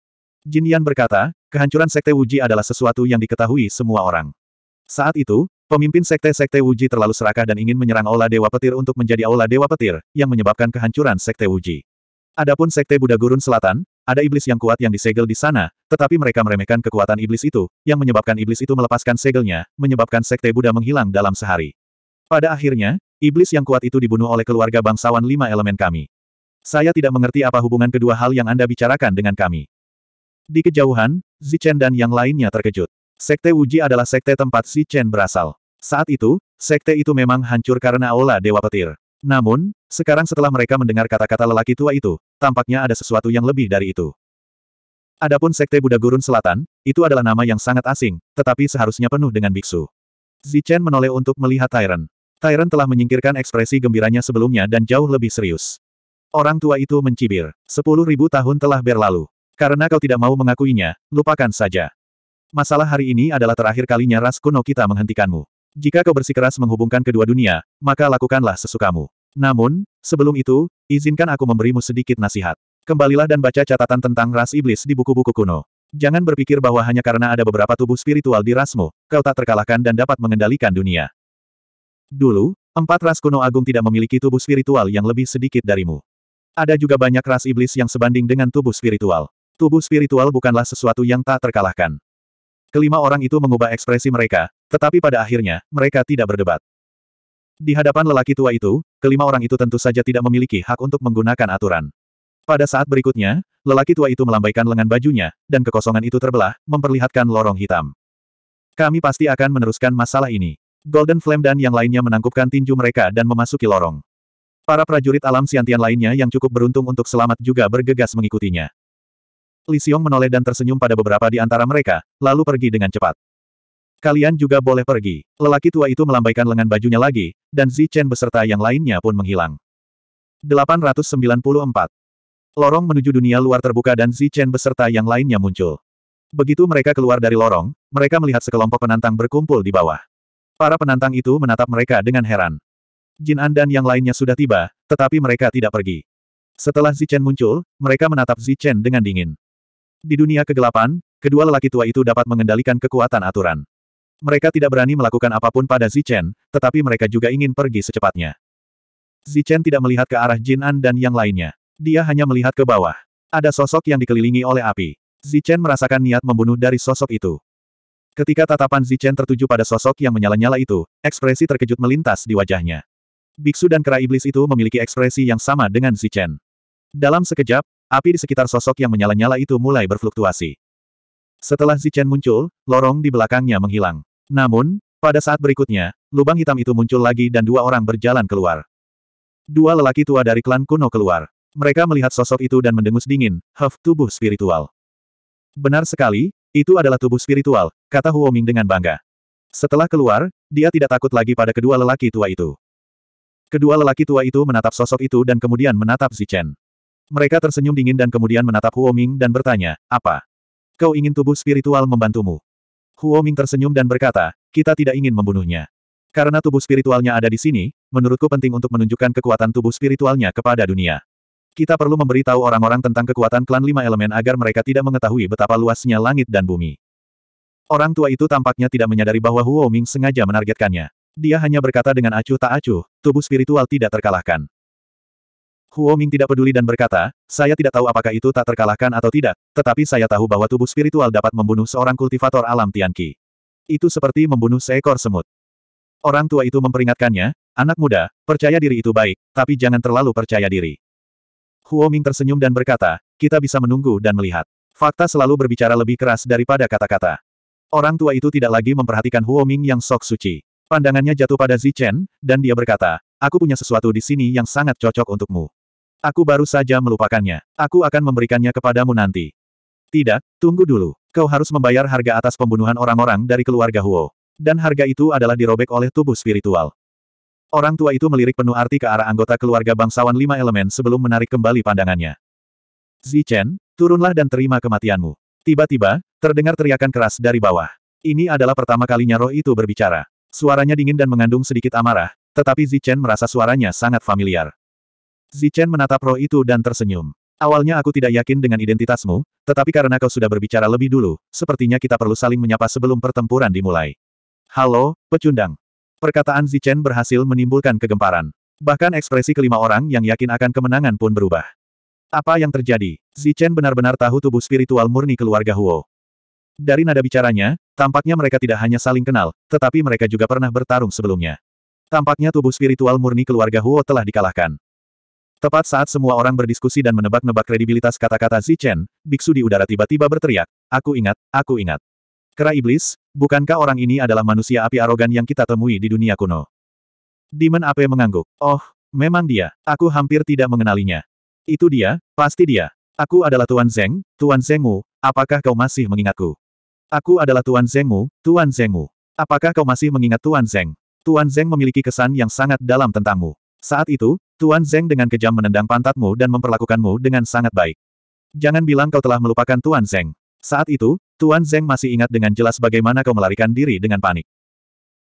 Jin Yan berkata, kehancuran Sekte Wuji adalah sesuatu yang diketahui semua orang. Saat itu, pemimpin Sekte-Sekte Wuji terlalu serakah dan ingin menyerang Aula Dewa Petir untuk menjadi Aula Dewa Petir, yang menyebabkan kehancuran Sekte Wuji. Adapun Sekte Buddha Gurun Selatan, ada iblis yang kuat yang disegel di sana, tetapi mereka meremehkan kekuatan iblis itu, yang menyebabkan iblis itu melepaskan segelnya, menyebabkan Sekte Buddha menghilang dalam sehari. Pada akhirnya, iblis yang kuat itu dibunuh oleh keluarga bangsawan lima elemen kami. Saya tidak mengerti apa hubungan kedua hal yang Anda bicarakan dengan kami. Di kejauhan, Zichen dan yang lainnya terkejut. Sekte Wuji adalah sekte tempat Chen berasal. Saat itu, sekte itu memang hancur karena aula Dewa Petir. Namun, sekarang setelah mereka mendengar kata-kata lelaki tua itu, tampaknya ada sesuatu yang lebih dari itu. Adapun sekte Buddha Gurun Selatan, itu adalah nama yang sangat asing, tetapi seharusnya penuh dengan biksu. Zichen menoleh untuk melihat Tyron. Tyron telah menyingkirkan ekspresi gembiranya sebelumnya dan jauh lebih serius. Orang tua itu mencibir. Sepuluh ribu tahun telah berlalu. Karena kau tidak mau mengakuinya, lupakan saja. Masalah hari ini adalah terakhir kalinya ras kuno kita menghentikanmu. Jika kau bersikeras menghubungkan kedua dunia, maka lakukanlah sesukamu. Namun, sebelum itu, izinkan aku memberimu sedikit nasihat. Kembalilah dan baca catatan tentang ras iblis di buku-buku kuno. Jangan berpikir bahwa hanya karena ada beberapa tubuh spiritual di rasmu, kau tak terkalahkan dan dapat mengendalikan dunia. Dulu, empat ras kuno agung tidak memiliki tubuh spiritual yang lebih sedikit darimu. Ada juga banyak ras iblis yang sebanding dengan tubuh spiritual. Tubuh spiritual bukanlah sesuatu yang tak terkalahkan. Kelima orang itu mengubah ekspresi mereka, tetapi pada akhirnya, mereka tidak berdebat. Di hadapan lelaki tua itu, kelima orang itu tentu saja tidak memiliki hak untuk menggunakan aturan. Pada saat berikutnya, lelaki tua itu melambaikan lengan bajunya, dan kekosongan itu terbelah, memperlihatkan lorong hitam. Kami pasti akan meneruskan masalah ini. Golden Flame dan yang lainnya menangkupkan tinju mereka dan memasuki lorong. Para prajurit alam siantian lainnya yang cukup beruntung untuk selamat juga bergegas mengikutinya. Li Xiong menoleh dan tersenyum pada beberapa di antara mereka, lalu pergi dengan cepat. Kalian juga boleh pergi. Lelaki tua itu melambaikan lengan bajunya lagi, dan Zi Chen beserta yang lainnya pun menghilang. 894. Lorong menuju dunia luar terbuka dan Zi Chen beserta yang lainnya muncul. Begitu mereka keluar dari lorong, mereka melihat sekelompok penantang berkumpul di bawah. Para penantang itu menatap mereka dengan heran. Jin An dan yang lainnya sudah tiba, tetapi mereka tidak pergi. Setelah Zichen muncul, mereka menatap Zichen dengan dingin. Di dunia kegelapan, kedua lelaki tua itu dapat mengendalikan kekuatan aturan. Mereka tidak berani melakukan apapun pada Zichen, tetapi mereka juga ingin pergi secepatnya. Zichen tidak melihat ke arah Jin An dan yang lainnya. Dia hanya melihat ke bawah. Ada sosok yang dikelilingi oleh api. Zichen merasakan niat membunuh dari sosok itu. Ketika tatapan Zichen tertuju pada sosok yang menyala-nyala itu, ekspresi terkejut melintas di wajahnya. Biksu dan kera iblis itu memiliki ekspresi yang sama dengan Zichen. Dalam sekejap, Api di sekitar sosok yang menyala-nyala itu mulai berfluktuasi. Setelah Zichen muncul, lorong di belakangnya menghilang. Namun, pada saat berikutnya, lubang hitam itu muncul lagi dan dua orang berjalan keluar. Dua lelaki tua dari klan kuno keluar. Mereka melihat sosok itu dan mendengus dingin, Huff, tubuh spiritual. Benar sekali, itu adalah tubuh spiritual, kata Huoming dengan bangga. Setelah keluar, dia tidak takut lagi pada kedua lelaki tua itu. Kedua lelaki tua itu menatap sosok itu dan kemudian menatap Zichen. Mereka tersenyum dingin dan kemudian menatap Huo Ming dan bertanya, apa? Kau ingin tubuh spiritual membantumu? Huo Ming tersenyum dan berkata, kita tidak ingin membunuhnya. Karena tubuh spiritualnya ada di sini, menurutku penting untuk menunjukkan kekuatan tubuh spiritualnya kepada dunia. Kita perlu memberitahu orang-orang tentang kekuatan klan lima elemen agar mereka tidak mengetahui betapa luasnya langit dan bumi. Orang tua itu tampaknya tidak menyadari bahwa Huo Ming sengaja menargetkannya. Dia hanya berkata dengan acuh tak acuh, tubuh spiritual tidak terkalahkan. Huo Ming tidak peduli dan berkata, saya tidak tahu apakah itu tak terkalahkan atau tidak, tetapi saya tahu bahwa tubuh spiritual dapat membunuh seorang kultivator alam Tianqi. Itu seperti membunuh seekor semut. Orang tua itu memperingatkannya, anak muda, percaya diri itu baik, tapi jangan terlalu percaya diri. Huo Ming tersenyum dan berkata, kita bisa menunggu dan melihat. Fakta selalu berbicara lebih keras daripada kata-kata. Orang tua itu tidak lagi memperhatikan Huo Ming yang sok suci. Pandangannya jatuh pada Zichen, dan dia berkata, aku punya sesuatu di sini yang sangat cocok untukmu. Aku baru saja melupakannya. Aku akan memberikannya kepadamu nanti. Tidak, tunggu dulu. Kau harus membayar harga atas pembunuhan orang-orang dari keluarga Huo. Dan harga itu adalah dirobek oleh tubuh spiritual. Orang tua itu melirik penuh arti ke arah anggota keluarga bangsawan lima elemen sebelum menarik kembali pandangannya. Zichen, turunlah dan terima kematianmu. Tiba-tiba, terdengar teriakan keras dari bawah. Ini adalah pertama kalinya roh itu berbicara. Suaranya dingin dan mengandung sedikit amarah, tetapi Zichen merasa suaranya sangat familiar. Zichen menatap roh itu dan tersenyum. Awalnya aku tidak yakin dengan identitasmu, tetapi karena kau sudah berbicara lebih dulu, sepertinya kita perlu saling menyapa sebelum pertempuran dimulai. Halo, pecundang. Perkataan Zichen berhasil menimbulkan kegemparan. Bahkan ekspresi kelima orang yang yakin akan kemenangan pun berubah. Apa yang terjadi? Zichen benar-benar tahu tubuh spiritual murni keluarga Huo. Dari nada bicaranya, tampaknya mereka tidak hanya saling kenal, tetapi mereka juga pernah bertarung sebelumnya. Tampaknya tubuh spiritual murni keluarga Huo telah dikalahkan. Tepat saat semua orang berdiskusi dan menebak-nebak kredibilitas kata-kata Zichen, biksu di udara tiba-tiba berteriak, Aku ingat, aku ingat. Kera iblis, bukankah orang ini adalah manusia api arogan yang kita temui di dunia kuno? Demon Ape mengangguk. Oh, memang dia. Aku hampir tidak mengenalinya. Itu dia, pasti dia. Aku adalah Tuan Zeng, Tuan Zengmu, apakah kau masih mengingatku? Aku adalah Tuan Zengmu, Tuan Zengmu. Apakah kau masih mengingat Tuan Zeng? Tuan Zeng memiliki kesan yang sangat dalam tentangmu. Saat itu, Tuan Zeng dengan kejam menendang pantatmu dan memperlakukanmu dengan sangat baik. Jangan bilang kau telah melupakan Tuan Zeng. Saat itu, Tuan Zeng masih ingat dengan jelas bagaimana kau melarikan diri dengan panik.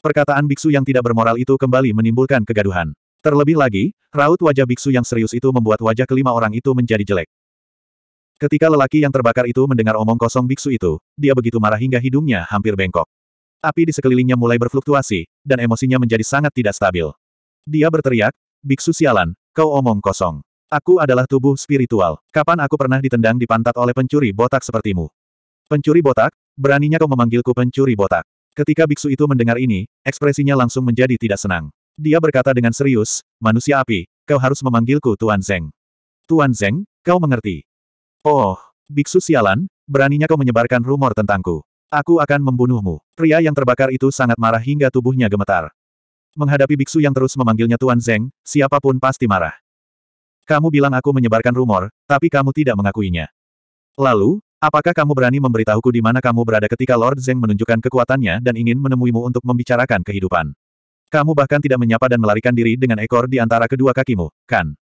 Perkataan biksu yang tidak bermoral itu kembali menimbulkan kegaduhan. Terlebih lagi, raut wajah biksu yang serius itu membuat wajah kelima orang itu menjadi jelek. Ketika lelaki yang terbakar itu mendengar omong kosong biksu itu, dia begitu marah hingga hidungnya hampir bengkok. Api di sekelilingnya mulai berfluktuasi, dan emosinya menjadi sangat tidak stabil. Dia berteriak, Biksu sialan, kau omong kosong. Aku adalah tubuh spiritual. Kapan aku pernah ditendang di pantat oleh pencuri botak sepertimu? Pencuri botak, beraninya kau memanggilku pencuri botak. Ketika biksu itu mendengar ini, ekspresinya langsung menjadi tidak senang. Dia berkata dengan serius, manusia api, kau harus memanggilku Tuan Zeng. Tuan Zeng, kau mengerti. Oh, biksu sialan, beraninya kau menyebarkan rumor tentangku. Aku akan membunuhmu. Pria yang terbakar itu sangat marah hingga tubuhnya gemetar. Menghadapi biksu yang terus memanggilnya Tuan Zeng, siapapun pasti marah. Kamu bilang aku menyebarkan rumor, tapi kamu tidak mengakuinya. Lalu, apakah kamu berani memberitahuku di mana kamu berada ketika Lord Zeng menunjukkan kekuatannya dan ingin menemuimu untuk membicarakan kehidupan? Kamu bahkan tidak menyapa dan melarikan diri dengan ekor di antara kedua kakimu, kan?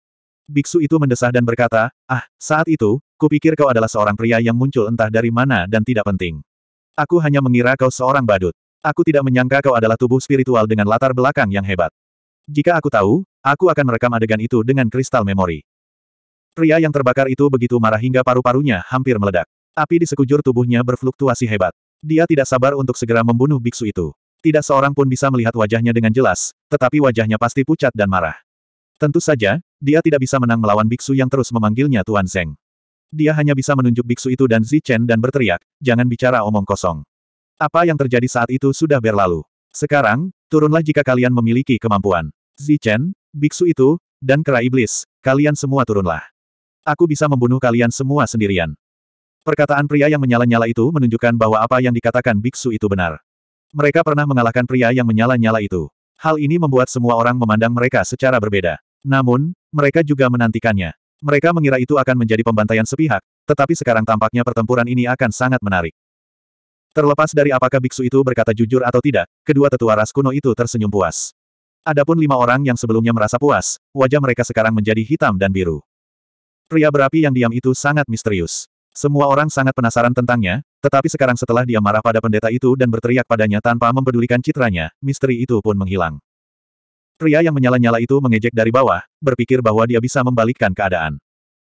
Biksu itu mendesah dan berkata, Ah, saat itu, kupikir kau adalah seorang pria yang muncul entah dari mana dan tidak penting. Aku hanya mengira kau seorang badut. Aku tidak menyangka kau adalah tubuh spiritual dengan latar belakang yang hebat. Jika aku tahu, aku akan merekam adegan itu dengan kristal memori. Pria yang terbakar itu begitu marah hingga paru-parunya hampir meledak. Api di sekujur tubuhnya berfluktuasi hebat. Dia tidak sabar untuk segera membunuh biksu itu. Tidak seorang pun bisa melihat wajahnya dengan jelas, tetapi wajahnya pasti pucat dan marah. Tentu saja, dia tidak bisa menang melawan biksu yang terus memanggilnya Tuan Zeng. Dia hanya bisa menunjuk biksu itu dan Zichen dan berteriak, jangan bicara omong kosong. Apa yang terjadi saat itu sudah berlalu. Sekarang, turunlah jika kalian memiliki kemampuan. Zichen, biksu itu, dan kera iblis, kalian semua turunlah. Aku bisa membunuh kalian semua sendirian. Perkataan pria yang menyala-nyala itu menunjukkan bahwa apa yang dikatakan biksu itu benar. Mereka pernah mengalahkan pria yang menyala-nyala itu. Hal ini membuat semua orang memandang mereka secara berbeda. Namun, mereka juga menantikannya. Mereka mengira itu akan menjadi pembantaian sepihak, tetapi sekarang tampaknya pertempuran ini akan sangat menarik. Terlepas dari apakah biksu itu berkata jujur atau tidak, kedua tetua ras kuno itu tersenyum puas. Adapun lima orang yang sebelumnya merasa puas, wajah mereka sekarang menjadi hitam dan biru. Pria berapi yang diam itu sangat misterius. Semua orang sangat penasaran tentangnya, tetapi sekarang setelah dia marah pada pendeta itu dan berteriak padanya tanpa mempedulikan citranya, misteri itu pun menghilang. Pria yang menyala-nyala itu mengejek dari bawah, berpikir bahwa dia bisa membalikkan keadaan.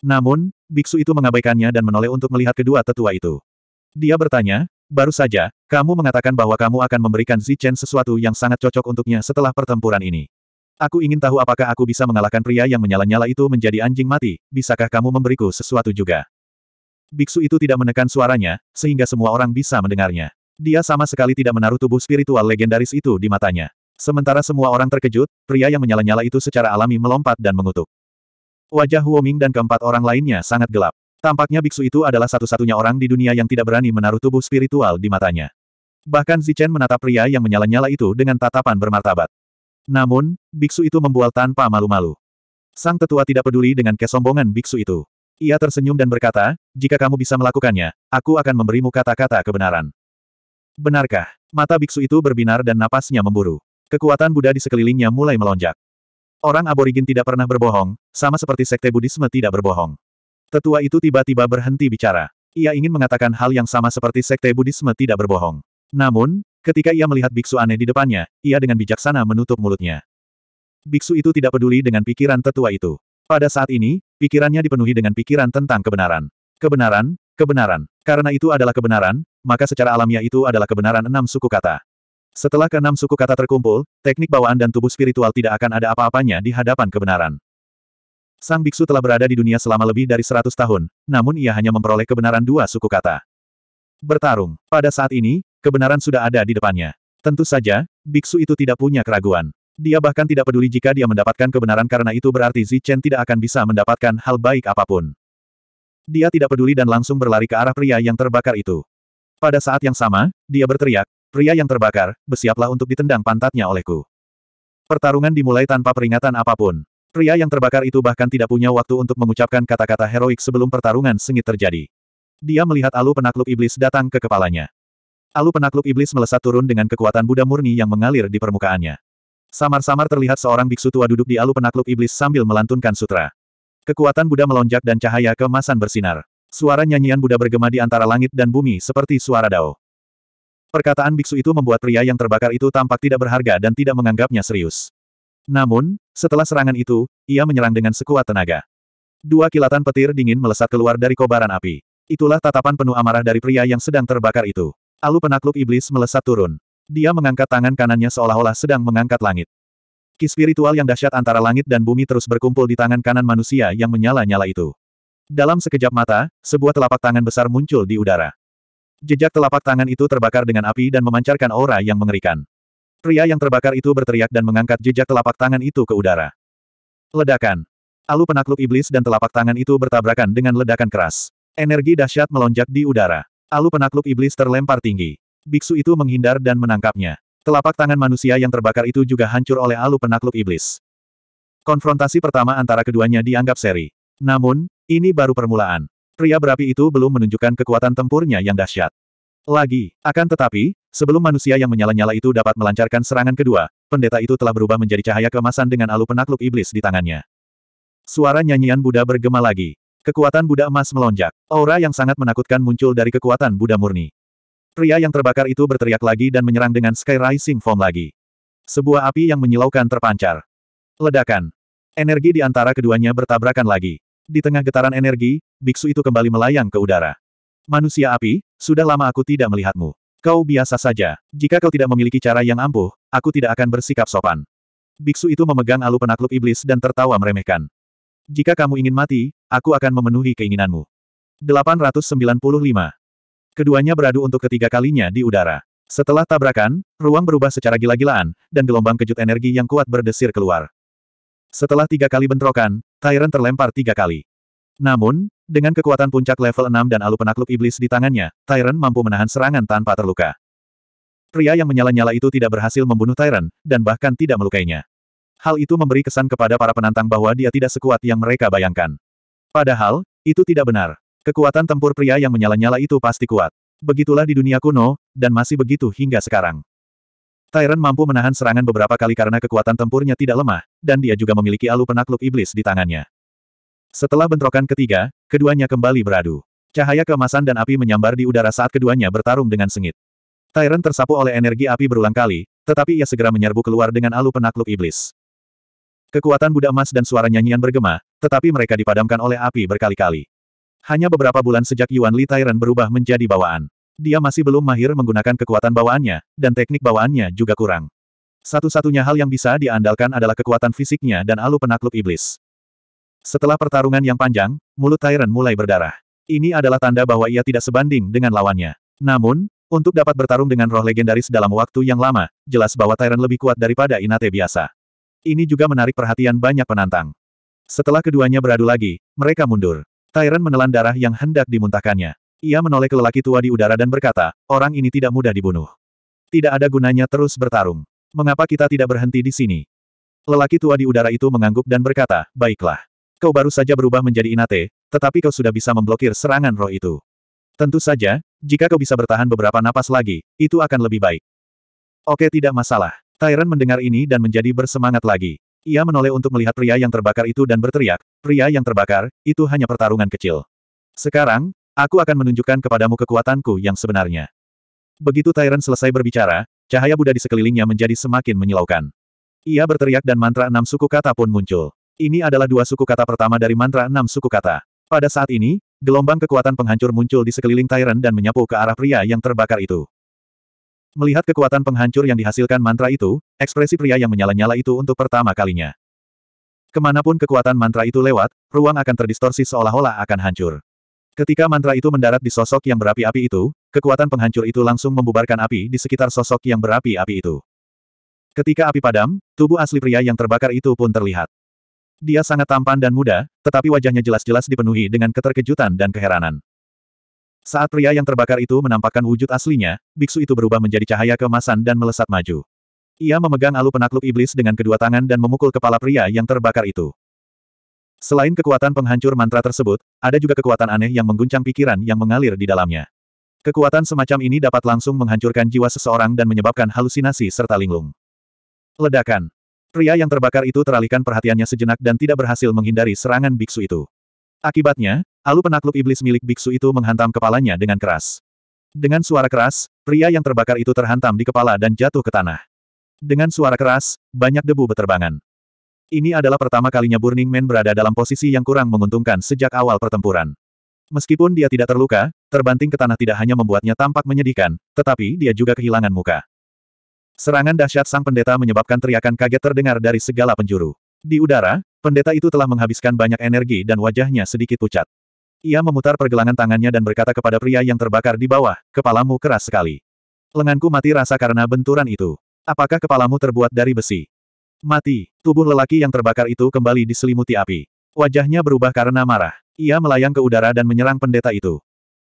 Namun, biksu itu mengabaikannya dan menoleh untuk melihat kedua tetua itu. Dia bertanya, Baru saja, kamu mengatakan bahwa kamu akan memberikan Zichen sesuatu yang sangat cocok untuknya setelah pertempuran ini. Aku ingin tahu apakah aku bisa mengalahkan pria yang menyala-nyala itu menjadi anjing mati, bisakah kamu memberiku sesuatu juga? Biksu itu tidak menekan suaranya, sehingga semua orang bisa mendengarnya. Dia sama sekali tidak menaruh tubuh spiritual legendaris itu di matanya. Sementara semua orang terkejut, pria yang menyala-nyala itu secara alami melompat dan mengutuk. Wajah Huoming dan keempat orang lainnya sangat gelap. Tampaknya biksu itu adalah satu-satunya orang di dunia yang tidak berani menaruh tubuh spiritual di matanya. Bahkan Zichen menatap pria yang menyala-nyala itu dengan tatapan bermartabat. Namun, biksu itu membual tanpa malu-malu. Sang tetua tidak peduli dengan kesombongan biksu itu. Ia tersenyum dan berkata, jika kamu bisa melakukannya, aku akan memberimu kata-kata kebenaran. Benarkah? Mata biksu itu berbinar dan napasnya memburu. Kekuatan Buddha di sekelilingnya mulai melonjak. Orang aborigin tidak pernah berbohong, sama seperti sekte Buddhisme tidak berbohong. Tetua itu tiba-tiba berhenti bicara. Ia ingin mengatakan hal yang sama seperti sekte Buddhisme tidak berbohong. Namun, ketika ia melihat biksu aneh di depannya, ia dengan bijaksana menutup mulutnya. Biksu itu tidak peduli dengan pikiran tetua itu. Pada saat ini, pikirannya dipenuhi dengan pikiran tentang kebenaran. Kebenaran, kebenaran. Karena itu adalah kebenaran, maka secara alamiah itu adalah kebenaran enam suku kata. Setelah keenam suku kata terkumpul, teknik bawaan dan tubuh spiritual tidak akan ada apa-apanya di hadapan kebenaran. Sang biksu telah berada di dunia selama lebih dari seratus tahun, namun ia hanya memperoleh kebenaran dua suku kata. Bertarung. Pada saat ini, kebenaran sudah ada di depannya. Tentu saja, biksu itu tidak punya keraguan. Dia bahkan tidak peduli jika dia mendapatkan kebenaran karena itu berarti Zichen tidak akan bisa mendapatkan hal baik apapun. Dia tidak peduli dan langsung berlari ke arah pria yang terbakar itu. Pada saat yang sama, dia berteriak, pria yang terbakar, bersiaplah untuk ditendang pantatnya olehku. Pertarungan dimulai tanpa peringatan apapun. Pria yang terbakar itu bahkan tidak punya waktu untuk mengucapkan kata-kata heroik sebelum pertarungan sengit terjadi. Dia melihat alu penakluk iblis datang ke kepalanya. Alu penakluk iblis melesat turun dengan kekuatan Buddha murni yang mengalir di permukaannya. Samar-samar terlihat seorang biksu tua duduk di alu penakluk iblis sambil melantunkan sutra. Kekuatan Buddha melonjak dan cahaya kemasan bersinar. Suara nyanyian Buddha bergema di antara langit dan bumi seperti suara dao. Perkataan biksu itu membuat pria yang terbakar itu tampak tidak berharga dan tidak menganggapnya serius. Namun, setelah serangan itu, ia menyerang dengan sekuat tenaga. Dua kilatan petir dingin melesat keluar dari kobaran api. Itulah tatapan penuh amarah dari pria yang sedang terbakar itu. Alu penakluk iblis melesat turun. Dia mengangkat tangan kanannya seolah-olah sedang mengangkat langit. Ki spiritual yang dahsyat antara langit dan bumi terus berkumpul di tangan kanan manusia yang menyala-nyala itu. Dalam sekejap mata, sebuah telapak tangan besar muncul di udara. Jejak telapak tangan itu terbakar dengan api dan memancarkan aura yang mengerikan. Pria yang terbakar itu berteriak dan mengangkat jejak telapak tangan itu ke udara. Ledakan. Alu penakluk iblis dan telapak tangan itu bertabrakan dengan ledakan keras. Energi dahsyat melonjak di udara. Alu penakluk iblis terlempar tinggi. Biksu itu menghindar dan menangkapnya. Telapak tangan manusia yang terbakar itu juga hancur oleh alu penakluk iblis. Konfrontasi pertama antara keduanya dianggap seri. Namun, ini baru permulaan. Pria berapi itu belum menunjukkan kekuatan tempurnya yang dahsyat. Lagi, akan tetapi, Sebelum manusia yang menyala-nyala itu dapat melancarkan serangan kedua, pendeta itu telah berubah menjadi cahaya kemasan dengan alu penakluk iblis di tangannya. Suara nyanyian Buddha bergema lagi. Kekuatan Buddha emas melonjak. Aura yang sangat menakutkan muncul dari kekuatan Buddha murni. Pria yang terbakar itu berteriak lagi dan menyerang dengan Sky Rising Form lagi. Sebuah api yang menyilaukan terpancar. Ledakan. Energi di antara keduanya bertabrakan lagi. Di tengah getaran energi, biksu itu kembali melayang ke udara. Manusia api, sudah lama aku tidak melihatmu. Kau biasa saja. Jika kau tidak memiliki cara yang ampuh, aku tidak akan bersikap sopan. Biksu itu memegang alu penakluk iblis dan tertawa meremehkan. Jika kamu ingin mati, aku akan memenuhi keinginanmu. 895. Keduanya beradu untuk ketiga kalinya di udara. Setelah tabrakan, ruang berubah secara gila-gilaan, dan gelombang kejut energi yang kuat berdesir keluar. Setelah tiga kali bentrokan, Tyrant terlempar tiga kali. Namun, dengan kekuatan puncak level 6 dan alu penakluk iblis di tangannya, Tyrant mampu menahan serangan tanpa terluka. Pria yang menyala-nyala itu tidak berhasil membunuh Tyrant, dan bahkan tidak melukainya. Hal itu memberi kesan kepada para penantang bahwa dia tidak sekuat yang mereka bayangkan. Padahal, itu tidak benar. Kekuatan tempur pria yang menyala-nyala itu pasti kuat. Begitulah di dunia kuno, dan masih begitu hingga sekarang. Tyrant mampu menahan serangan beberapa kali karena kekuatan tempurnya tidak lemah, dan dia juga memiliki alu penakluk iblis di tangannya. Setelah bentrokan ketiga, keduanya kembali beradu. Cahaya keemasan dan api menyambar di udara saat keduanya bertarung dengan sengit. Tyrant tersapu oleh energi api berulang kali, tetapi ia segera menyerbu keluar dengan alu penakluk iblis. Kekuatan Buddha emas dan suara nyanyian bergema, tetapi mereka dipadamkan oleh api berkali-kali. Hanya beberapa bulan sejak Yuan Li Tyrant berubah menjadi bawaan. Dia masih belum mahir menggunakan kekuatan bawaannya, dan teknik bawaannya juga kurang. Satu-satunya hal yang bisa diandalkan adalah kekuatan fisiknya dan alu penakluk iblis. Setelah pertarungan yang panjang, mulut Tyrant mulai berdarah. Ini adalah tanda bahwa ia tidak sebanding dengan lawannya. Namun, untuk dapat bertarung dengan roh legendaris dalam waktu yang lama, jelas bahwa Tyrant lebih kuat daripada Inate biasa. Ini juga menarik perhatian banyak penantang. Setelah keduanya beradu lagi, mereka mundur. Tyrant menelan darah yang hendak dimuntahkannya. Ia menoleh ke lelaki tua di udara dan berkata, orang ini tidak mudah dibunuh. Tidak ada gunanya terus bertarung. Mengapa kita tidak berhenti di sini? Lelaki tua di udara itu mengangguk dan berkata, baiklah kau baru saja berubah menjadi Inate, tetapi kau sudah bisa memblokir serangan roh itu. Tentu saja, jika kau bisa bertahan beberapa napas lagi, itu akan lebih baik. Oke tidak masalah. Tyrant mendengar ini dan menjadi bersemangat lagi. Ia menoleh untuk melihat pria yang terbakar itu dan berteriak, pria yang terbakar, itu hanya pertarungan kecil. Sekarang, aku akan menunjukkan kepadamu kekuatanku yang sebenarnya. Begitu Tyrant selesai berbicara, cahaya Buddha di sekelilingnya menjadi semakin menyilaukan. Ia berteriak dan mantra enam suku kata pun muncul. Ini adalah dua suku kata pertama dari mantra enam suku kata. Pada saat ini, gelombang kekuatan penghancur muncul di sekeliling Tyrant dan menyapu ke arah pria yang terbakar itu. Melihat kekuatan penghancur yang dihasilkan mantra itu, ekspresi pria yang menyala-nyala itu untuk pertama kalinya. Kemanapun kekuatan mantra itu lewat, ruang akan terdistorsi seolah-olah akan hancur. Ketika mantra itu mendarat di sosok yang berapi-api itu, kekuatan penghancur itu langsung membubarkan api di sekitar sosok yang berapi-api itu. Ketika api padam, tubuh asli pria yang terbakar itu pun terlihat. Dia sangat tampan dan muda, tetapi wajahnya jelas-jelas dipenuhi dengan keterkejutan dan keheranan. Saat pria yang terbakar itu menampakkan wujud aslinya, biksu itu berubah menjadi cahaya kemasan dan melesat maju. Ia memegang alu penakluk iblis dengan kedua tangan dan memukul kepala pria yang terbakar itu. Selain kekuatan penghancur mantra tersebut, ada juga kekuatan aneh yang mengguncang pikiran yang mengalir di dalamnya. Kekuatan semacam ini dapat langsung menghancurkan jiwa seseorang dan menyebabkan halusinasi serta linglung. Ledakan Pria yang terbakar itu teralihkan perhatiannya sejenak dan tidak berhasil menghindari serangan biksu itu. Akibatnya, alu penakluk iblis milik biksu itu menghantam kepalanya dengan keras. Dengan suara keras, pria yang terbakar itu terhantam di kepala dan jatuh ke tanah. Dengan suara keras, banyak debu beterbangan. Ini adalah pertama kalinya Burning Man berada dalam posisi yang kurang menguntungkan sejak awal pertempuran. Meskipun dia tidak terluka, terbanting ke tanah tidak hanya membuatnya tampak menyedihkan, tetapi dia juga kehilangan muka. Serangan dahsyat sang pendeta menyebabkan teriakan kaget terdengar dari segala penjuru. Di udara, pendeta itu telah menghabiskan banyak energi dan wajahnya sedikit pucat. Ia memutar pergelangan tangannya dan berkata kepada pria yang terbakar di bawah, kepalamu keras sekali. Lenganku mati rasa karena benturan itu. Apakah kepalamu terbuat dari besi? Mati, tubuh lelaki yang terbakar itu kembali diselimuti api. Wajahnya berubah karena marah. Ia melayang ke udara dan menyerang pendeta itu.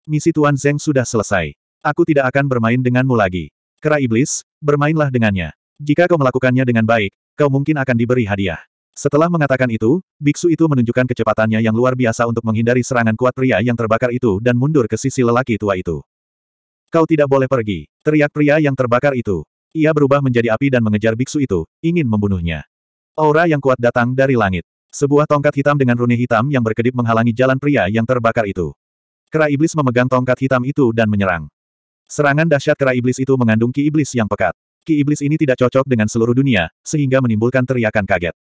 Misi Tuan Zeng sudah selesai. Aku tidak akan bermain denganmu lagi. Kera iblis, bermainlah dengannya. Jika kau melakukannya dengan baik, kau mungkin akan diberi hadiah. Setelah mengatakan itu, biksu itu menunjukkan kecepatannya yang luar biasa untuk menghindari serangan kuat pria yang terbakar itu dan mundur ke sisi lelaki tua itu. Kau tidak boleh pergi, teriak pria yang terbakar itu. Ia berubah menjadi api dan mengejar biksu itu, ingin membunuhnya. Aura yang kuat datang dari langit. Sebuah tongkat hitam dengan rune hitam yang berkedip menghalangi jalan pria yang terbakar itu. Kera iblis memegang tongkat hitam itu dan menyerang. Serangan dahsyat kera iblis itu mengandung ki iblis yang pekat. Ki iblis ini tidak cocok dengan seluruh dunia, sehingga menimbulkan teriakan kaget.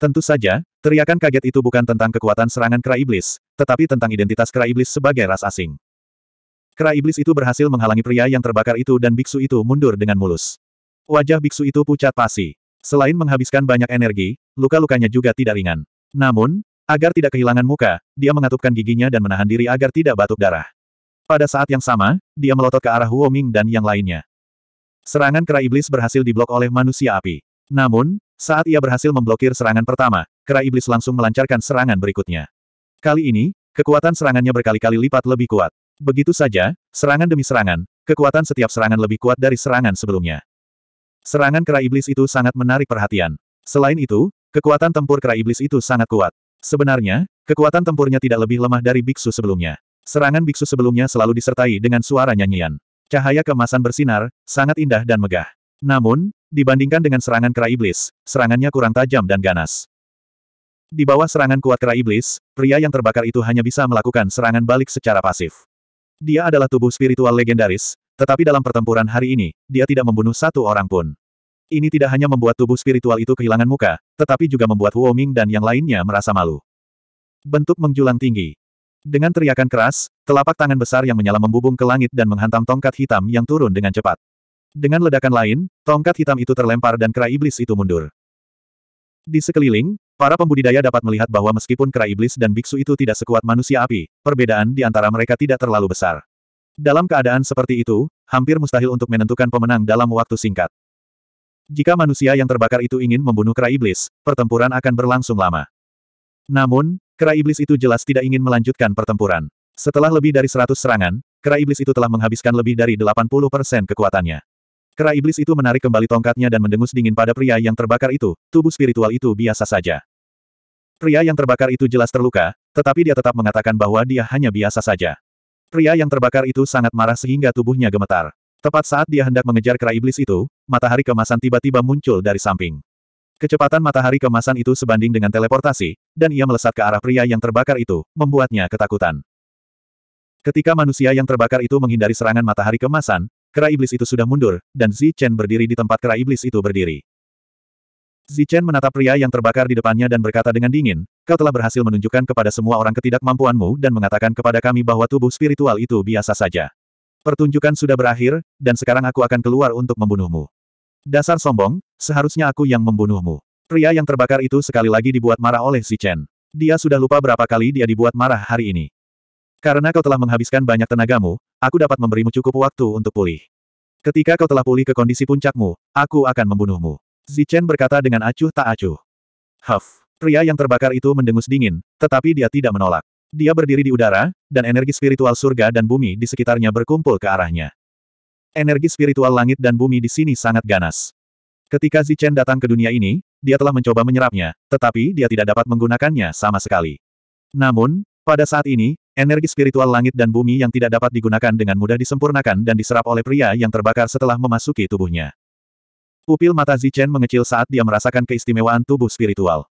Tentu saja, teriakan kaget itu bukan tentang kekuatan serangan kera iblis, tetapi tentang identitas kera iblis sebagai ras asing. Kera iblis itu berhasil menghalangi pria yang terbakar itu dan biksu itu mundur dengan mulus. Wajah biksu itu pucat pasi. Selain menghabiskan banyak energi, luka-lukanya juga tidak ringan. Namun, agar tidak kehilangan muka, dia mengatupkan giginya dan menahan diri agar tidak batuk darah. Pada saat yang sama, dia melotot ke arah Huoming dan yang lainnya. Serangan kera iblis berhasil diblok oleh manusia api. Namun, saat ia berhasil memblokir serangan pertama, kera iblis langsung melancarkan serangan berikutnya. Kali ini, kekuatan serangannya berkali-kali lipat lebih kuat. Begitu saja, serangan demi serangan, kekuatan setiap serangan lebih kuat dari serangan sebelumnya. Serangan kera iblis itu sangat menarik perhatian. Selain itu, kekuatan tempur kera iblis itu sangat kuat. Sebenarnya, kekuatan tempurnya tidak lebih lemah dari biksu sebelumnya. Serangan biksu sebelumnya selalu disertai dengan suara nyanyian. Cahaya kemasan bersinar, sangat indah dan megah. Namun, dibandingkan dengan serangan kera iblis, serangannya kurang tajam dan ganas. Di bawah serangan kuat kera iblis, pria yang terbakar itu hanya bisa melakukan serangan balik secara pasif. Dia adalah tubuh spiritual legendaris, tetapi dalam pertempuran hari ini, dia tidak membunuh satu orang pun. Ini tidak hanya membuat tubuh spiritual itu kehilangan muka, tetapi juga membuat Huoming dan yang lainnya merasa malu. Bentuk menjulang tinggi. Dengan teriakan keras, telapak tangan besar yang menyala membubung ke langit dan menghantam tongkat hitam yang turun dengan cepat. Dengan ledakan lain, tongkat hitam itu terlempar dan kera iblis itu mundur. Di sekeliling, para pembudidaya dapat melihat bahwa meskipun kera iblis dan biksu itu tidak sekuat manusia api, perbedaan di antara mereka tidak terlalu besar. Dalam keadaan seperti itu, hampir mustahil untuk menentukan pemenang dalam waktu singkat. Jika manusia yang terbakar itu ingin membunuh kera iblis, pertempuran akan berlangsung lama. Namun, Kera iblis itu jelas tidak ingin melanjutkan pertempuran. Setelah lebih dari 100 serangan, kera iblis itu telah menghabiskan lebih dari 80% kekuatannya. Kera iblis itu menarik kembali tongkatnya dan mendengus dingin pada pria yang terbakar itu, tubuh spiritual itu biasa saja. Pria yang terbakar itu jelas terluka, tetapi dia tetap mengatakan bahwa dia hanya biasa saja. Pria yang terbakar itu sangat marah sehingga tubuhnya gemetar. Tepat saat dia hendak mengejar kera iblis itu, matahari kemasan tiba-tiba muncul dari samping. Kecepatan matahari kemasan itu sebanding dengan teleportasi, dan ia melesat ke arah pria yang terbakar itu, membuatnya ketakutan. Ketika manusia yang terbakar itu menghindari serangan matahari kemasan, kera iblis itu sudah mundur, dan Zi Chen berdiri di tempat kera iblis itu berdiri. Zi Chen menatap pria yang terbakar di depannya dan berkata dengan dingin, kau telah berhasil menunjukkan kepada semua orang ketidakmampuanmu dan mengatakan kepada kami bahwa tubuh spiritual itu biasa saja. Pertunjukan sudah berakhir, dan sekarang aku akan keluar untuk membunuhmu. Dasar sombong, Seharusnya aku yang membunuhmu. Pria yang terbakar itu sekali lagi dibuat marah oleh si Chen. Dia sudah lupa berapa kali dia dibuat marah hari ini. Karena kau telah menghabiskan banyak tenagamu, aku dapat memberimu cukup waktu untuk pulih. Ketika kau telah pulih ke kondisi puncakmu, aku akan membunuhmu. Zichen berkata dengan acuh tak acuh. Huff, pria yang terbakar itu mendengus dingin, tetapi dia tidak menolak. Dia berdiri di udara, dan energi spiritual surga dan bumi di sekitarnya berkumpul ke arahnya. Energi spiritual langit dan bumi di sini sangat ganas. Ketika Zichen datang ke dunia ini, dia telah mencoba menyerapnya, tetapi dia tidak dapat menggunakannya sama sekali. Namun, pada saat ini, energi spiritual langit dan bumi yang tidak dapat digunakan dengan mudah disempurnakan dan diserap oleh pria yang terbakar setelah memasuki tubuhnya. Pupil mata Zichen mengecil saat dia merasakan keistimewaan tubuh spiritual.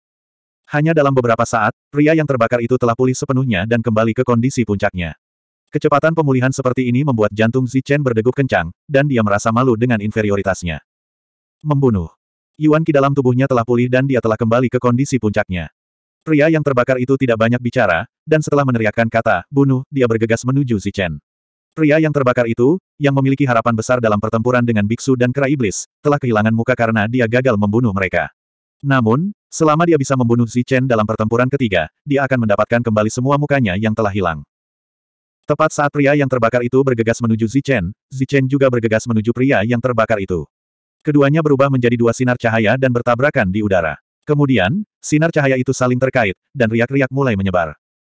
Hanya dalam beberapa saat, pria yang terbakar itu telah pulih sepenuhnya dan kembali ke kondisi puncaknya. Kecepatan pemulihan seperti ini membuat jantung Zichen berdegup kencang, dan dia merasa malu dengan inferioritasnya. Membunuh. Yuan Qi dalam tubuhnya telah pulih dan dia telah kembali ke kondisi puncaknya. Pria yang terbakar itu tidak banyak bicara, dan setelah meneriakkan kata, bunuh, dia bergegas menuju Zichen. Pria yang terbakar itu, yang memiliki harapan besar dalam pertempuran dengan biksu dan kera iblis, telah kehilangan muka karena dia gagal membunuh mereka. Namun, selama dia bisa membunuh Zichen dalam pertempuran ketiga, dia akan mendapatkan kembali semua mukanya yang telah hilang. Tepat saat pria yang terbakar itu bergegas menuju Zichen, Zichen juga bergegas menuju pria yang terbakar itu. Keduanya berubah menjadi dua sinar cahaya dan bertabrakan di udara. Kemudian, sinar cahaya itu saling terkait, dan riak-riak mulai menyebar.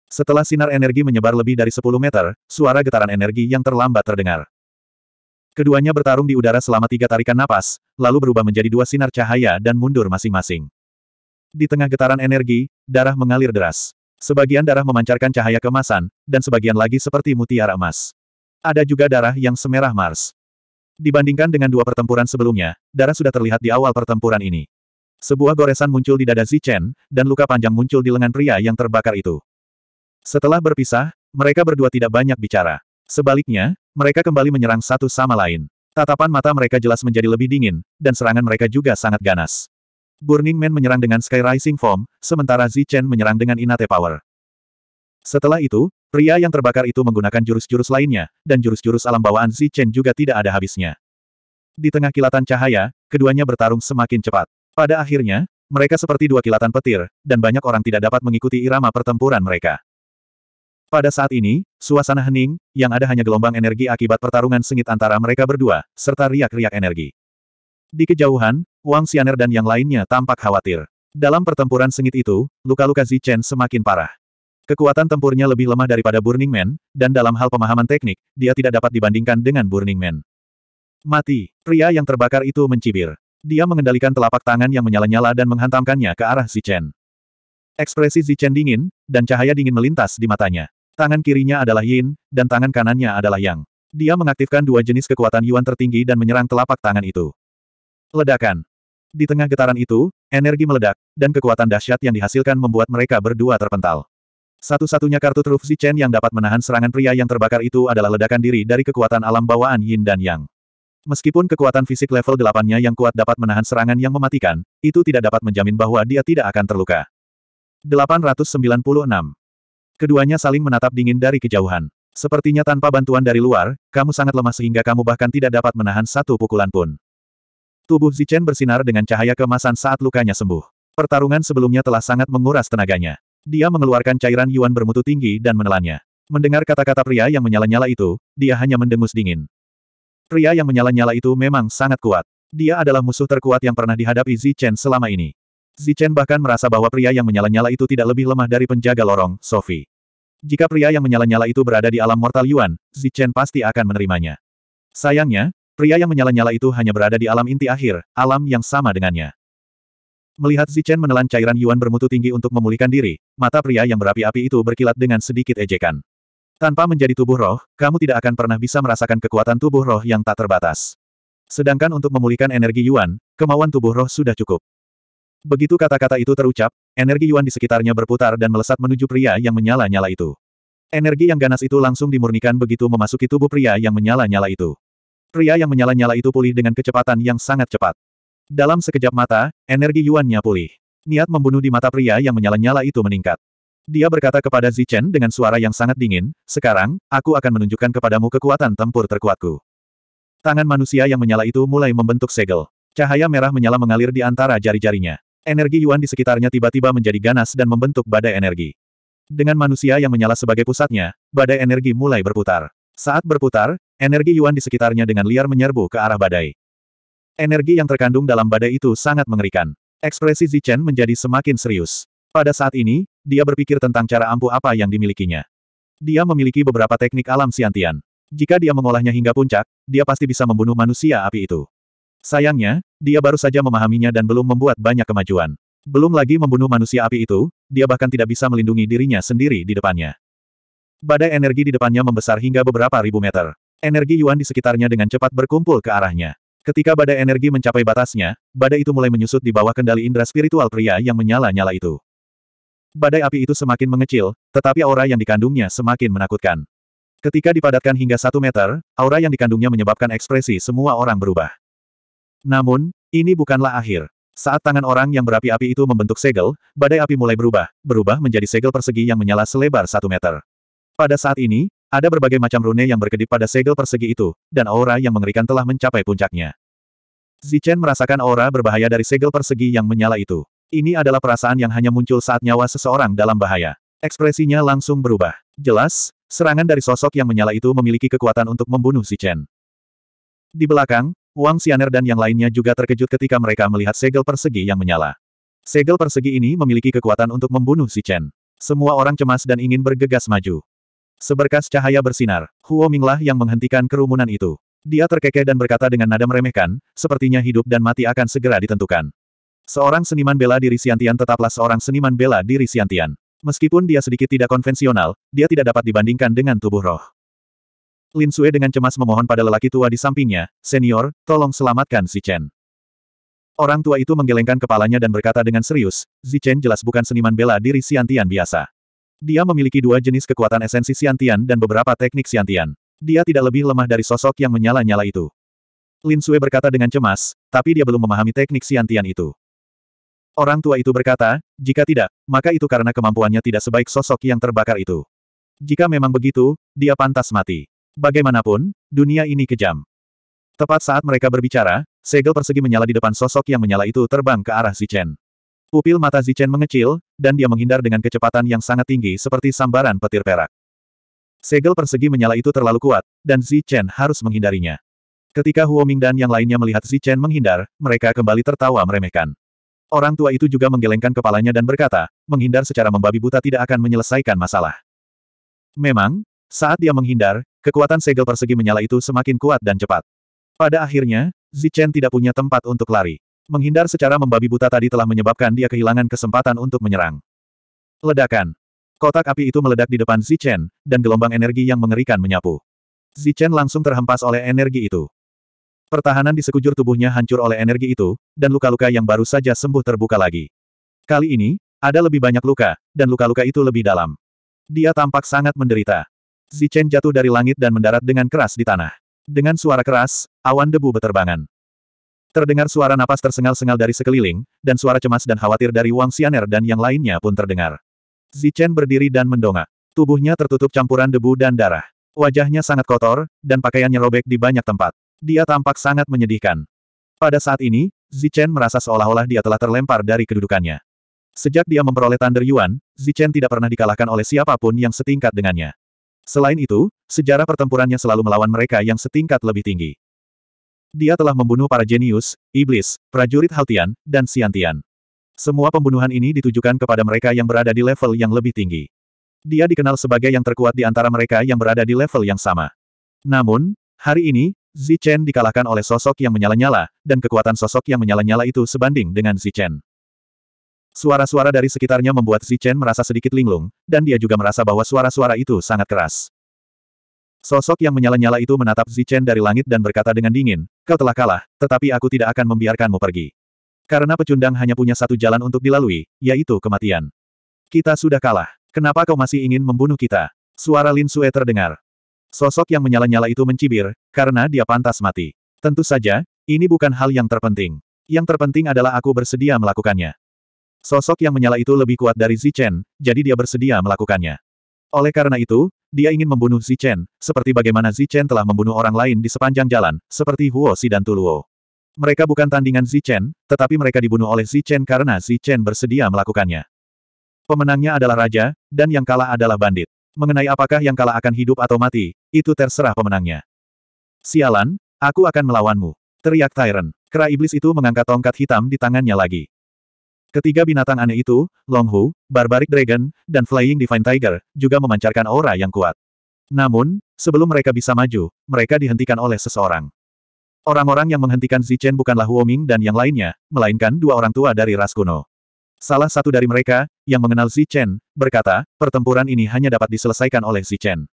Setelah sinar energi menyebar lebih dari 10 meter, suara getaran energi yang terlambat terdengar. Keduanya bertarung di udara selama tiga tarikan napas, lalu berubah menjadi dua sinar cahaya dan mundur masing-masing. Di tengah getaran energi, darah mengalir deras. Sebagian darah memancarkan cahaya kemasan, dan sebagian lagi seperti mutiara emas. Ada juga darah yang semerah Mars. Dibandingkan dengan dua pertempuran sebelumnya, darah sudah terlihat di awal pertempuran ini. Sebuah goresan muncul di dada Zichen, dan luka panjang muncul di lengan pria yang terbakar itu. Setelah berpisah, mereka berdua tidak banyak bicara. Sebaliknya, mereka kembali menyerang satu sama lain. Tatapan mata mereka jelas menjadi lebih dingin, dan serangan mereka juga sangat ganas. Burning Man menyerang dengan Sky Rising Form, sementara Zichen menyerang dengan Inate Power. Setelah itu, pria yang terbakar itu menggunakan jurus-jurus lainnya, dan jurus-jurus alam bawaan Zi Chen juga tidak ada habisnya. Di tengah kilatan cahaya, keduanya bertarung semakin cepat. Pada akhirnya, mereka seperti dua kilatan petir, dan banyak orang tidak dapat mengikuti irama pertempuran mereka. Pada saat ini, suasana hening, yang ada hanya gelombang energi akibat pertarungan sengit antara mereka berdua, serta riak-riak energi. Di kejauhan, Wang Xianer dan yang lainnya tampak khawatir. Dalam pertempuran sengit itu, luka-luka Zichen semakin parah. Kekuatan tempurnya lebih lemah daripada Burning Man, dan dalam hal pemahaman teknik, dia tidak dapat dibandingkan dengan Burning Man. Mati, pria yang terbakar itu mencibir. Dia mengendalikan telapak tangan yang menyala-nyala dan menghantamkannya ke arah Zichen. Ekspresi Zichen dingin, dan cahaya dingin melintas di matanya. Tangan kirinya adalah Yin, dan tangan kanannya adalah Yang. Dia mengaktifkan dua jenis kekuatan Yuan tertinggi dan menyerang telapak tangan itu. Ledakan. Di tengah getaran itu, energi meledak, dan kekuatan dahsyat yang dihasilkan membuat mereka berdua terpental. Satu-satunya kartu truf Zichen yang dapat menahan serangan pria yang terbakar itu adalah ledakan diri dari kekuatan alam bawaan Yin dan Yang. Meskipun kekuatan fisik level delapannya yang kuat dapat menahan serangan yang mematikan, itu tidak dapat menjamin bahwa dia tidak akan terluka. 896. Keduanya saling menatap dingin dari kejauhan. Sepertinya tanpa bantuan dari luar, kamu sangat lemah sehingga kamu bahkan tidak dapat menahan satu pukulan pun. Tubuh Zichen bersinar dengan cahaya kemasan saat lukanya sembuh. Pertarungan sebelumnya telah sangat menguras tenaganya. Dia mengeluarkan cairan Yuan bermutu tinggi dan menelannya. Mendengar kata-kata pria yang menyala-nyala itu, dia hanya mendengus dingin. Pria yang menyala-nyala itu memang sangat kuat. Dia adalah musuh terkuat yang pernah dihadapi Zichen selama ini. Zichen bahkan merasa bahwa pria yang menyala-nyala itu tidak lebih lemah dari penjaga lorong, Sophie. Jika pria yang menyala-nyala itu berada di alam mortal Yuan, Zichen pasti akan menerimanya. Sayangnya, pria yang menyala-nyala itu hanya berada di alam inti akhir, alam yang sama dengannya. Melihat Zichen menelan cairan Yuan bermutu tinggi untuk memulihkan diri, mata pria yang berapi-api itu berkilat dengan sedikit ejekan. Tanpa menjadi tubuh roh, kamu tidak akan pernah bisa merasakan kekuatan tubuh roh yang tak terbatas. Sedangkan untuk memulihkan energi Yuan, kemauan tubuh roh sudah cukup. Begitu kata-kata itu terucap, energi Yuan di sekitarnya berputar dan melesat menuju pria yang menyala-nyala itu. Energi yang ganas itu langsung dimurnikan begitu memasuki tubuh pria yang menyala-nyala itu. Pria yang menyala-nyala itu pulih dengan kecepatan yang sangat cepat. Dalam sekejap mata, energi Yuannya pulih. Niat membunuh di mata pria yang menyala-nyala itu meningkat. Dia berkata kepada Zichen dengan suara yang sangat dingin, sekarang, aku akan menunjukkan kepadamu kekuatan tempur terkuatku. Tangan manusia yang menyala itu mulai membentuk segel. Cahaya merah menyala mengalir di antara jari-jarinya. Energi Yuan di sekitarnya tiba-tiba menjadi ganas dan membentuk badai energi. Dengan manusia yang menyala sebagai pusatnya, badai energi mulai berputar. Saat berputar, energi Yuan di sekitarnya dengan liar menyerbu ke arah badai. Energi yang terkandung dalam badai itu sangat mengerikan. Ekspresi Zichen menjadi semakin serius. Pada saat ini, dia berpikir tentang cara ampuh apa yang dimilikinya. Dia memiliki beberapa teknik alam siantian. Jika dia mengolahnya hingga puncak, dia pasti bisa membunuh manusia api itu. Sayangnya, dia baru saja memahaminya dan belum membuat banyak kemajuan. Belum lagi membunuh manusia api itu, dia bahkan tidak bisa melindungi dirinya sendiri di depannya. Badai energi di depannya membesar hingga beberapa ribu meter. Energi Yuan di sekitarnya dengan cepat berkumpul ke arahnya. Ketika badai energi mencapai batasnya, badai itu mulai menyusut di bawah kendali indera spiritual pria yang menyala-nyala itu. Badai api itu semakin mengecil, tetapi aura yang dikandungnya semakin menakutkan. Ketika dipadatkan hingga satu meter, aura yang dikandungnya menyebabkan ekspresi semua orang berubah. Namun, ini bukanlah akhir. Saat tangan orang yang berapi-api itu membentuk segel, badai api mulai berubah, berubah menjadi segel persegi yang menyala selebar satu meter. Pada saat ini, ada berbagai macam rune yang berkedip pada segel persegi itu, dan aura yang mengerikan telah mencapai puncaknya. Zichen merasakan aura berbahaya dari segel persegi yang menyala itu. Ini adalah perasaan yang hanya muncul saat nyawa seseorang dalam bahaya. Ekspresinya langsung berubah. Jelas, serangan dari sosok yang menyala itu memiliki kekuatan untuk membunuh Zichen. Di belakang, Wang Xianer dan yang lainnya juga terkejut ketika mereka melihat segel persegi yang menyala. Segel persegi ini memiliki kekuatan untuk membunuh Zichen. Semua orang cemas dan ingin bergegas maju. Seberkas cahaya bersinar, Huo Minglah yang menghentikan kerumunan itu. Dia terkekeh dan berkata dengan nada meremehkan, sepertinya hidup dan mati akan segera ditentukan. Seorang seniman bela diri Siantian tetaplah seorang seniman bela diri Siantian. Meskipun dia sedikit tidak konvensional, dia tidak dapat dibandingkan dengan tubuh roh. Lin Sue dengan cemas memohon pada lelaki tua di sampingnya, Senior, tolong selamatkan si Chen. Orang tua itu menggelengkan kepalanya dan berkata dengan serius, Zichen jelas bukan seniman bela diri siantian biasa. Dia memiliki dua jenis kekuatan esensi siantian dan beberapa teknik siantian. Dia tidak lebih lemah dari sosok yang menyala-nyala itu. Lin Sue berkata dengan cemas, tapi dia belum memahami teknik siantian itu. Orang tua itu berkata, jika tidak, maka itu karena kemampuannya tidak sebaik sosok yang terbakar itu. Jika memang begitu, dia pantas mati. Bagaimanapun, dunia ini kejam. Tepat saat mereka berbicara, segel persegi menyala di depan sosok yang menyala itu terbang ke arah Si Chen. Pupil mata Zichen mengecil, dan dia menghindar dengan kecepatan yang sangat tinggi seperti sambaran petir perak. Segel persegi menyala itu terlalu kuat, dan Zichen harus menghindarinya. Ketika Huoming dan yang lainnya melihat Zichen menghindar, mereka kembali tertawa meremehkan. Orang tua itu juga menggelengkan kepalanya dan berkata, menghindar secara membabi buta tidak akan menyelesaikan masalah. Memang, saat dia menghindar, kekuatan segel persegi menyala itu semakin kuat dan cepat. Pada akhirnya, Zichen tidak punya tempat untuk lari. Menghindar secara membabi buta tadi telah menyebabkan dia kehilangan kesempatan untuk menyerang. Ledakan. Kotak api itu meledak di depan Zichen, dan gelombang energi yang mengerikan menyapu. Zichen langsung terhempas oleh energi itu. Pertahanan di sekujur tubuhnya hancur oleh energi itu, dan luka-luka yang baru saja sembuh terbuka lagi. Kali ini, ada lebih banyak luka, dan luka-luka itu lebih dalam. Dia tampak sangat menderita. Zichen jatuh dari langit dan mendarat dengan keras di tanah. Dengan suara keras, awan debu beterbangan. Terdengar suara napas tersengal-sengal dari sekeliling, dan suara cemas dan khawatir dari Wang Xianer dan yang lainnya pun terdengar. Zichen berdiri dan mendongak. Tubuhnya tertutup campuran debu dan darah. Wajahnya sangat kotor, dan pakaiannya robek di banyak tempat. Dia tampak sangat menyedihkan. Pada saat ini, Zichen merasa seolah-olah dia telah terlempar dari kedudukannya. Sejak dia memperoleh Thunder Yuan, Zichen tidak pernah dikalahkan oleh siapapun yang setingkat dengannya. Selain itu, sejarah pertempurannya selalu melawan mereka yang setingkat lebih tinggi. Dia telah membunuh para jenius, iblis, prajurit Haltian, dan Siantian. Semua pembunuhan ini ditujukan kepada mereka yang berada di level yang lebih tinggi. Dia dikenal sebagai yang terkuat di antara mereka yang berada di level yang sama. Namun, hari ini, Zichen dikalahkan oleh sosok yang menyala-nyala, dan kekuatan sosok yang menyala-nyala itu sebanding dengan Zichen. Suara-suara dari sekitarnya membuat Zichen merasa sedikit linglung, dan dia juga merasa bahwa suara-suara itu sangat keras. Sosok yang menyala-nyala itu menatap Zichen dari langit dan berkata dengan dingin, kau telah kalah, tetapi aku tidak akan membiarkanmu pergi. Karena pecundang hanya punya satu jalan untuk dilalui, yaitu kematian. Kita sudah kalah. Kenapa kau masih ingin membunuh kita? Suara Lin Sue terdengar. Sosok yang menyala-nyala itu mencibir, karena dia pantas mati. Tentu saja, ini bukan hal yang terpenting. Yang terpenting adalah aku bersedia melakukannya. Sosok yang menyala itu lebih kuat dari Zichen, jadi dia bersedia melakukannya. Oleh karena itu, dia ingin membunuh Zichen, seperti bagaimana Zichen telah membunuh orang lain di sepanjang jalan, seperti Huo Si dan Tuluo. Mereka bukan tandingan Zichen, tetapi mereka dibunuh oleh Zichen karena Zichen bersedia melakukannya. Pemenangnya adalah raja, dan yang kalah adalah bandit. Mengenai apakah yang kalah akan hidup atau mati, itu terserah pemenangnya. Sialan, aku akan melawanmu. Teriak Tyrant. Kera iblis itu mengangkat tongkat hitam di tangannya lagi. Ketiga binatang aneh itu, Longhu, Barbaric Dragon, dan Flying Divine Tiger, juga memancarkan aura yang kuat. Namun, sebelum mereka bisa maju, mereka dihentikan oleh seseorang. Orang-orang yang menghentikan Zichen bukanlah Huoming dan yang lainnya, melainkan dua orang tua dari ras kuno. Salah satu dari mereka, yang mengenal Zichen, berkata, pertempuran ini hanya dapat diselesaikan oleh Zichen.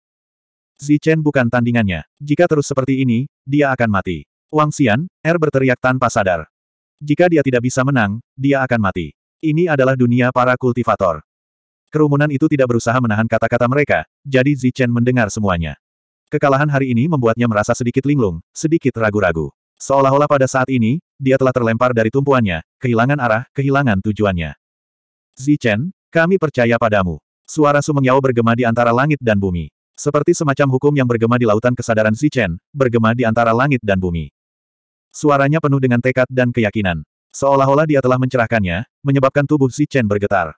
Zichen bukan tandingannya. Jika terus seperti ini, dia akan mati. Wang Xian, Er berteriak tanpa sadar. Jika dia tidak bisa menang, dia akan mati. Ini adalah dunia para kultivator. Kerumunan itu tidak berusaha menahan kata-kata mereka, jadi Zichen mendengar semuanya. Kekalahan hari ini membuatnya merasa sedikit linglung, sedikit ragu-ragu. Seolah-olah pada saat ini, dia telah terlempar dari tumpuannya, kehilangan arah, kehilangan tujuannya. Zichen, kami percaya padamu. Suara Sumengyao bergema di antara langit dan bumi. Seperti semacam hukum yang bergema di lautan kesadaran Zichen, bergema di antara langit dan bumi. Suaranya penuh dengan tekad dan keyakinan. Seolah-olah dia telah mencerahkannya, menyebabkan tubuh Chen bergetar.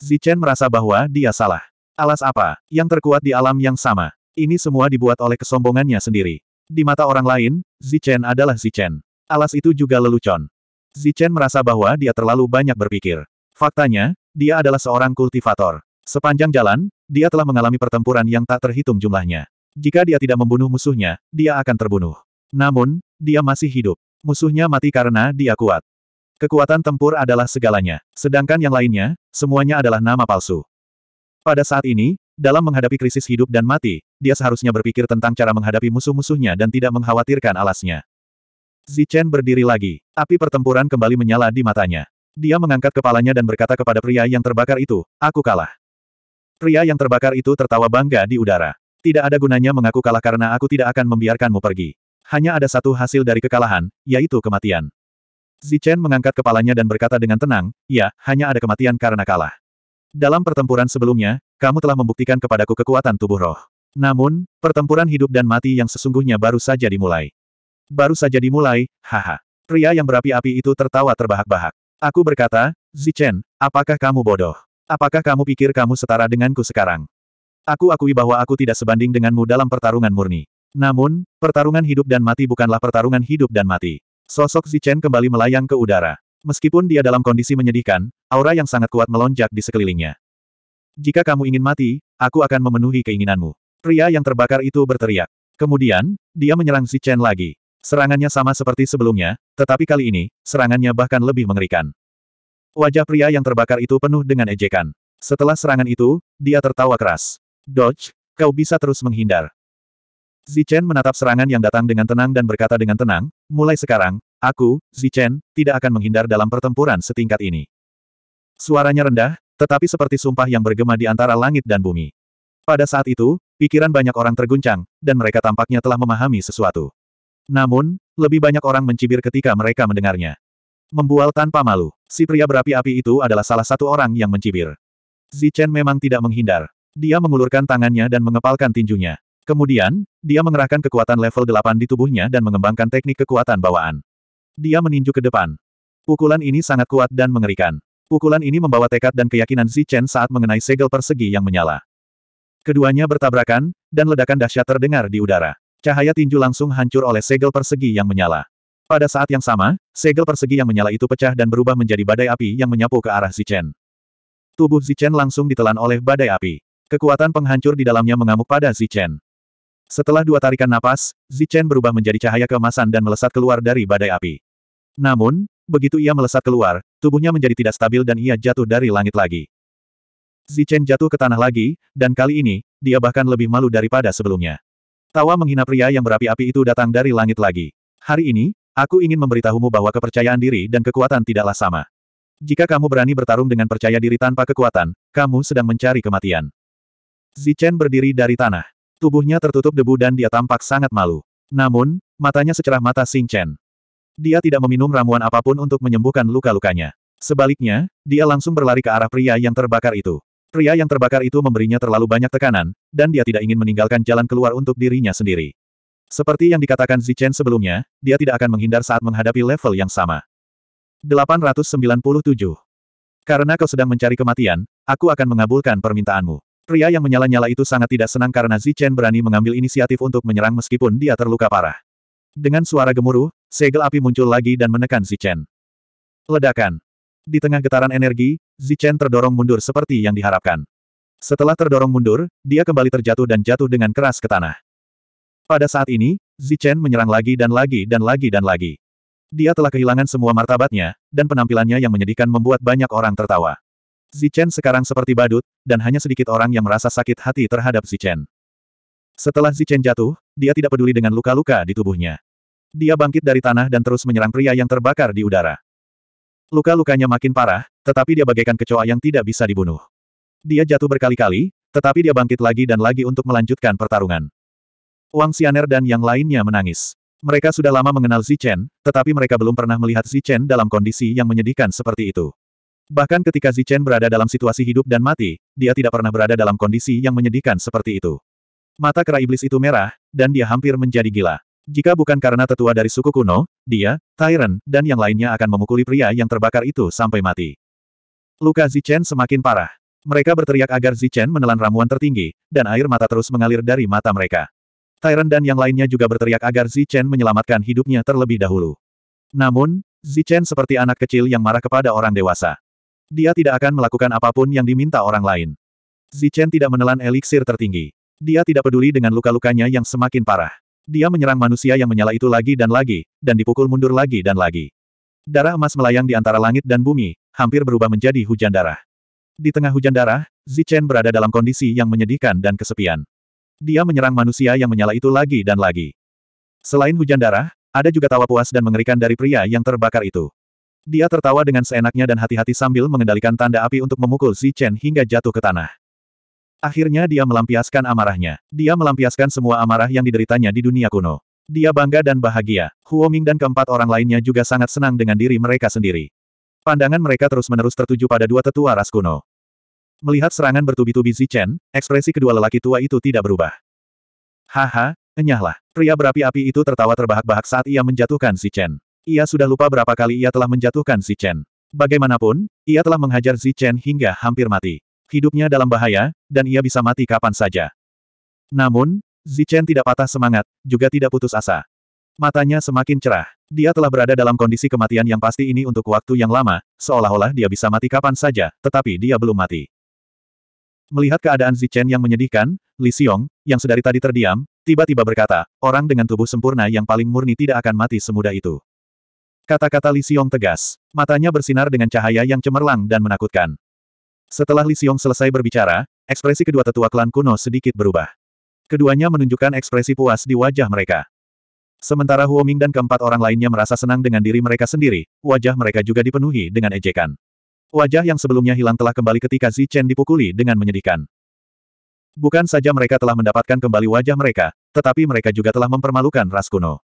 Chen merasa bahwa dia salah. Alas apa, yang terkuat di alam yang sama. Ini semua dibuat oleh kesombongannya sendiri. Di mata orang lain, Chen adalah Chen. Alas itu juga lelucon. Chen merasa bahwa dia terlalu banyak berpikir. Faktanya, dia adalah seorang kultivator. Sepanjang jalan, dia telah mengalami pertempuran yang tak terhitung jumlahnya. Jika dia tidak membunuh musuhnya, dia akan terbunuh. Namun, dia masih hidup. Musuhnya mati karena dia kuat. Kekuatan tempur adalah segalanya. Sedangkan yang lainnya, semuanya adalah nama palsu. Pada saat ini, dalam menghadapi krisis hidup dan mati, dia seharusnya berpikir tentang cara menghadapi musuh-musuhnya dan tidak mengkhawatirkan alasnya. Zichen berdiri lagi. Api pertempuran kembali menyala di matanya. Dia mengangkat kepalanya dan berkata kepada pria yang terbakar itu, aku kalah. Pria yang terbakar itu tertawa bangga di udara. Tidak ada gunanya mengaku kalah karena aku tidak akan membiarkanmu pergi. Hanya ada satu hasil dari kekalahan, yaitu kematian. Zichen mengangkat kepalanya dan berkata dengan tenang, ya, hanya ada kematian karena kalah. Dalam pertempuran sebelumnya, kamu telah membuktikan kepadaku kekuatan tubuh roh. Namun, pertempuran hidup dan mati yang sesungguhnya baru saja dimulai. Baru saja dimulai, haha. Pria yang berapi-api itu tertawa terbahak-bahak. Aku berkata, Zichen, apakah kamu bodoh? Apakah kamu pikir kamu setara denganku sekarang? Aku akui bahwa aku tidak sebanding denganmu dalam pertarungan murni. Namun, pertarungan hidup dan mati bukanlah pertarungan hidup dan mati. Sosok Zichen kembali melayang ke udara. Meskipun dia dalam kondisi menyedihkan, aura yang sangat kuat melonjak di sekelilingnya. Jika kamu ingin mati, aku akan memenuhi keinginanmu. Pria yang terbakar itu berteriak. Kemudian, dia menyerang Zichen lagi. Serangannya sama seperti sebelumnya, tetapi kali ini, serangannya bahkan lebih mengerikan. Wajah pria yang terbakar itu penuh dengan ejekan. Setelah serangan itu, dia tertawa keras. Dodge, kau bisa terus menghindar. Zichen menatap serangan yang datang dengan tenang dan berkata dengan tenang, mulai sekarang, aku, Zichen, tidak akan menghindar dalam pertempuran setingkat ini. Suaranya rendah, tetapi seperti sumpah yang bergema di antara langit dan bumi. Pada saat itu, pikiran banyak orang terguncang, dan mereka tampaknya telah memahami sesuatu. Namun, lebih banyak orang mencibir ketika mereka mendengarnya. Membual tanpa malu, si pria berapi-api itu adalah salah satu orang yang mencibir. Zichen memang tidak menghindar. Dia mengulurkan tangannya dan mengepalkan tinjunya. Kemudian, dia mengerahkan kekuatan level 8 di tubuhnya dan mengembangkan teknik kekuatan bawaan. Dia meninju ke depan. Pukulan ini sangat kuat dan mengerikan. Pukulan ini membawa tekad dan keyakinan Zichen saat mengenai segel persegi yang menyala. Keduanya bertabrakan, dan ledakan dahsyat terdengar di udara. Cahaya tinju langsung hancur oleh segel persegi yang menyala. Pada saat yang sama, segel persegi yang menyala itu pecah dan berubah menjadi badai api yang menyapu ke arah Zichen. Tubuh Zichen langsung ditelan oleh badai api. Kekuatan penghancur di dalamnya mengamuk pada Zichen. Setelah dua tarikan napas, Zichen berubah menjadi cahaya keemasan dan melesat keluar dari badai api. Namun, begitu ia melesat keluar, tubuhnya menjadi tidak stabil dan ia jatuh dari langit lagi. Zichen jatuh ke tanah lagi, dan kali ini, dia bahkan lebih malu daripada sebelumnya. Tawa menghina pria yang berapi-api itu datang dari langit lagi. Hari ini, aku ingin memberitahumu bahwa kepercayaan diri dan kekuatan tidaklah sama. Jika kamu berani bertarung dengan percaya diri tanpa kekuatan, kamu sedang mencari kematian. Zichen berdiri dari tanah. Tubuhnya tertutup debu dan dia tampak sangat malu. Namun, matanya secerah mata Xing Chen. Dia tidak meminum ramuan apapun untuk menyembuhkan luka-lukanya. Sebaliknya, dia langsung berlari ke arah pria yang terbakar itu. Pria yang terbakar itu memberinya terlalu banyak tekanan, dan dia tidak ingin meninggalkan jalan keluar untuk dirinya sendiri. Seperti yang dikatakan Zichen sebelumnya, dia tidak akan menghindar saat menghadapi level yang sama. 897. Karena kau sedang mencari kematian, aku akan mengabulkan permintaanmu. Pria yang menyala-nyala itu sangat tidak senang karena Zichen berani mengambil inisiatif untuk menyerang meskipun dia terluka parah. Dengan suara gemuruh, segel api muncul lagi dan menekan Zichen. Ledakan. Di tengah getaran energi, Zichen terdorong mundur seperti yang diharapkan. Setelah terdorong mundur, dia kembali terjatuh dan jatuh dengan keras ke tanah. Pada saat ini, Zichen menyerang lagi dan lagi dan lagi dan lagi. Dia telah kehilangan semua martabatnya, dan penampilannya yang menyedihkan membuat banyak orang tertawa. Zichen sekarang seperti badut, dan hanya sedikit orang yang merasa sakit hati terhadap Zichen. Setelah Zichen jatuh, dia tidak peduli dengan luka-luka di tubuhnya. Dia bangkit dari tanah dan terus menyerang pria yang terbakar di udara. Luka-lukanya makin parah, tetapi dia bagaikan kecoa yang tidak bisa dibunuh. Dia jatuh berkali-kali, tetapi dia bangkit lagi dan lagi untuk melanjutkan pertarungan. Wang Xianer dan yang lainnya menangis. Mereka sudah lama mengenal Zichen, tetapi mereka belum pernah melihat Zichen dalam kondisi yang menyedihkan seperti itu. Bahkan ketika Zichen berada dalam situasi hidup dan mati, dia tidak pernah berada dalam kondisi yang menyedihkan seperti itu. Mata kera iblis itu merah, dan dia hampir menjadi gila. Jika bukan karena tetua dari suku kuno, dia, Tyron, dan yang lainnya akan memukuli pria yang terbakar itu sampai mati. Luka Zichen semakin parah. Mereka berteriak agar Zichen menelan ramuan tertinggi, dan air mata terus mengalir dari mata mereka. Tyron dan yang lainnya juga berteriak agar Zichen menyelamatkan hidupnya terlebih dahulu. Namun, Zichen seperti anak kecil yang marah kepada orang dewasa. Dia tidak akan melakukan apapun yang diminta orang lain. Zichen tidak menelan eliksir tertinggi. Dia tidak peduli dengan luka-lukanya yang semakin parah. Dia menyerang manusia yang menyala itu lagi dan lagi, dan dipukul mundur lagi dan lagi. Darah emas melayang di antara langit dan bumi, hampir berubah menjadi hujan darah. Di tengah hujan darah, Zichen berada dalam kondisi yang menyedihkan dan kesepian. Dia menyerang manusia yang menyala itu lagi dan lagi. Selain hujan darah, ada juga tawa puas dan mengerikan dari pria yang terbakar itu. Dia tertawa dengan seenaknya dan hati-hati sambil mengendalikan tanda api untuk memukul Zi Chen hingga jatuh ke tanah. Akhirnya dia melampiaskan amarahnya. Dia melampiaskan semua amarah yang dideritanya di dunia kuno. Dia bangga dan bahagia. Huo Ming dan keempat orang lainnya juga sangat senang dengan diri mereka sendiri. Pandangan mereka terus-menerus tertuju pada dua tetua ras kuno. Melihat serangan bertubi-tubi Chen, ekspresi kedua lelaki tua itu tidak berubah. Haha, enyahlah. Pria berapi-api itu tertawa terbahak-bahak saat ia menjatuhkan Chen. Ia sudah lupa berapa kali ia telah menjatuhkan Zi Chen. Bagaimanapun, ia telah menghajar Zi Chen hingga hampir mati. Hidupnya dalam bahaya, dan ia bisa mati kapan saja. Namun, Zi Chen tidak patah semangat, juga tidak putus asa. Matanya semakin cerah. Dia telah berada dalam kondisi kematian yang pasti ini untuk waktu yang lama, seolah-olah dia bisa mati kapan saja, tetapi dia belum mati. Melihat keadaan Chen yang menyedihkan, Li Xiong, yang sedari tadi terdiam, tiba-tiba berkata, orang dengan tubuh sempurna yang paling murni tidak akan mati semudah itu. Kata-kata Li Xiong tegas. Matanya bersinar dengan cahaya yang cemerlang dan menakutkan. Setelah Li Xiong selesai berbicara, ekspresi kedua tetua klan kuno sedikit berubah. Keduanya menunjukkan ekspresi puas di wajah mereka. Sementara Huoming dan keempat orang lainnya merasa senang dengan diri mereka sendiri, wajah mereka juga dipenuhi dengan ejekan. Wajah yang sebelumnya hilang telah kembali ketika Zi Chen dipukuli dengan menyedihkan. Bukan saja mereka telah mendapatkan kembali wajah mereka, tetapi mereka juga telah mempermalukan ras kuno.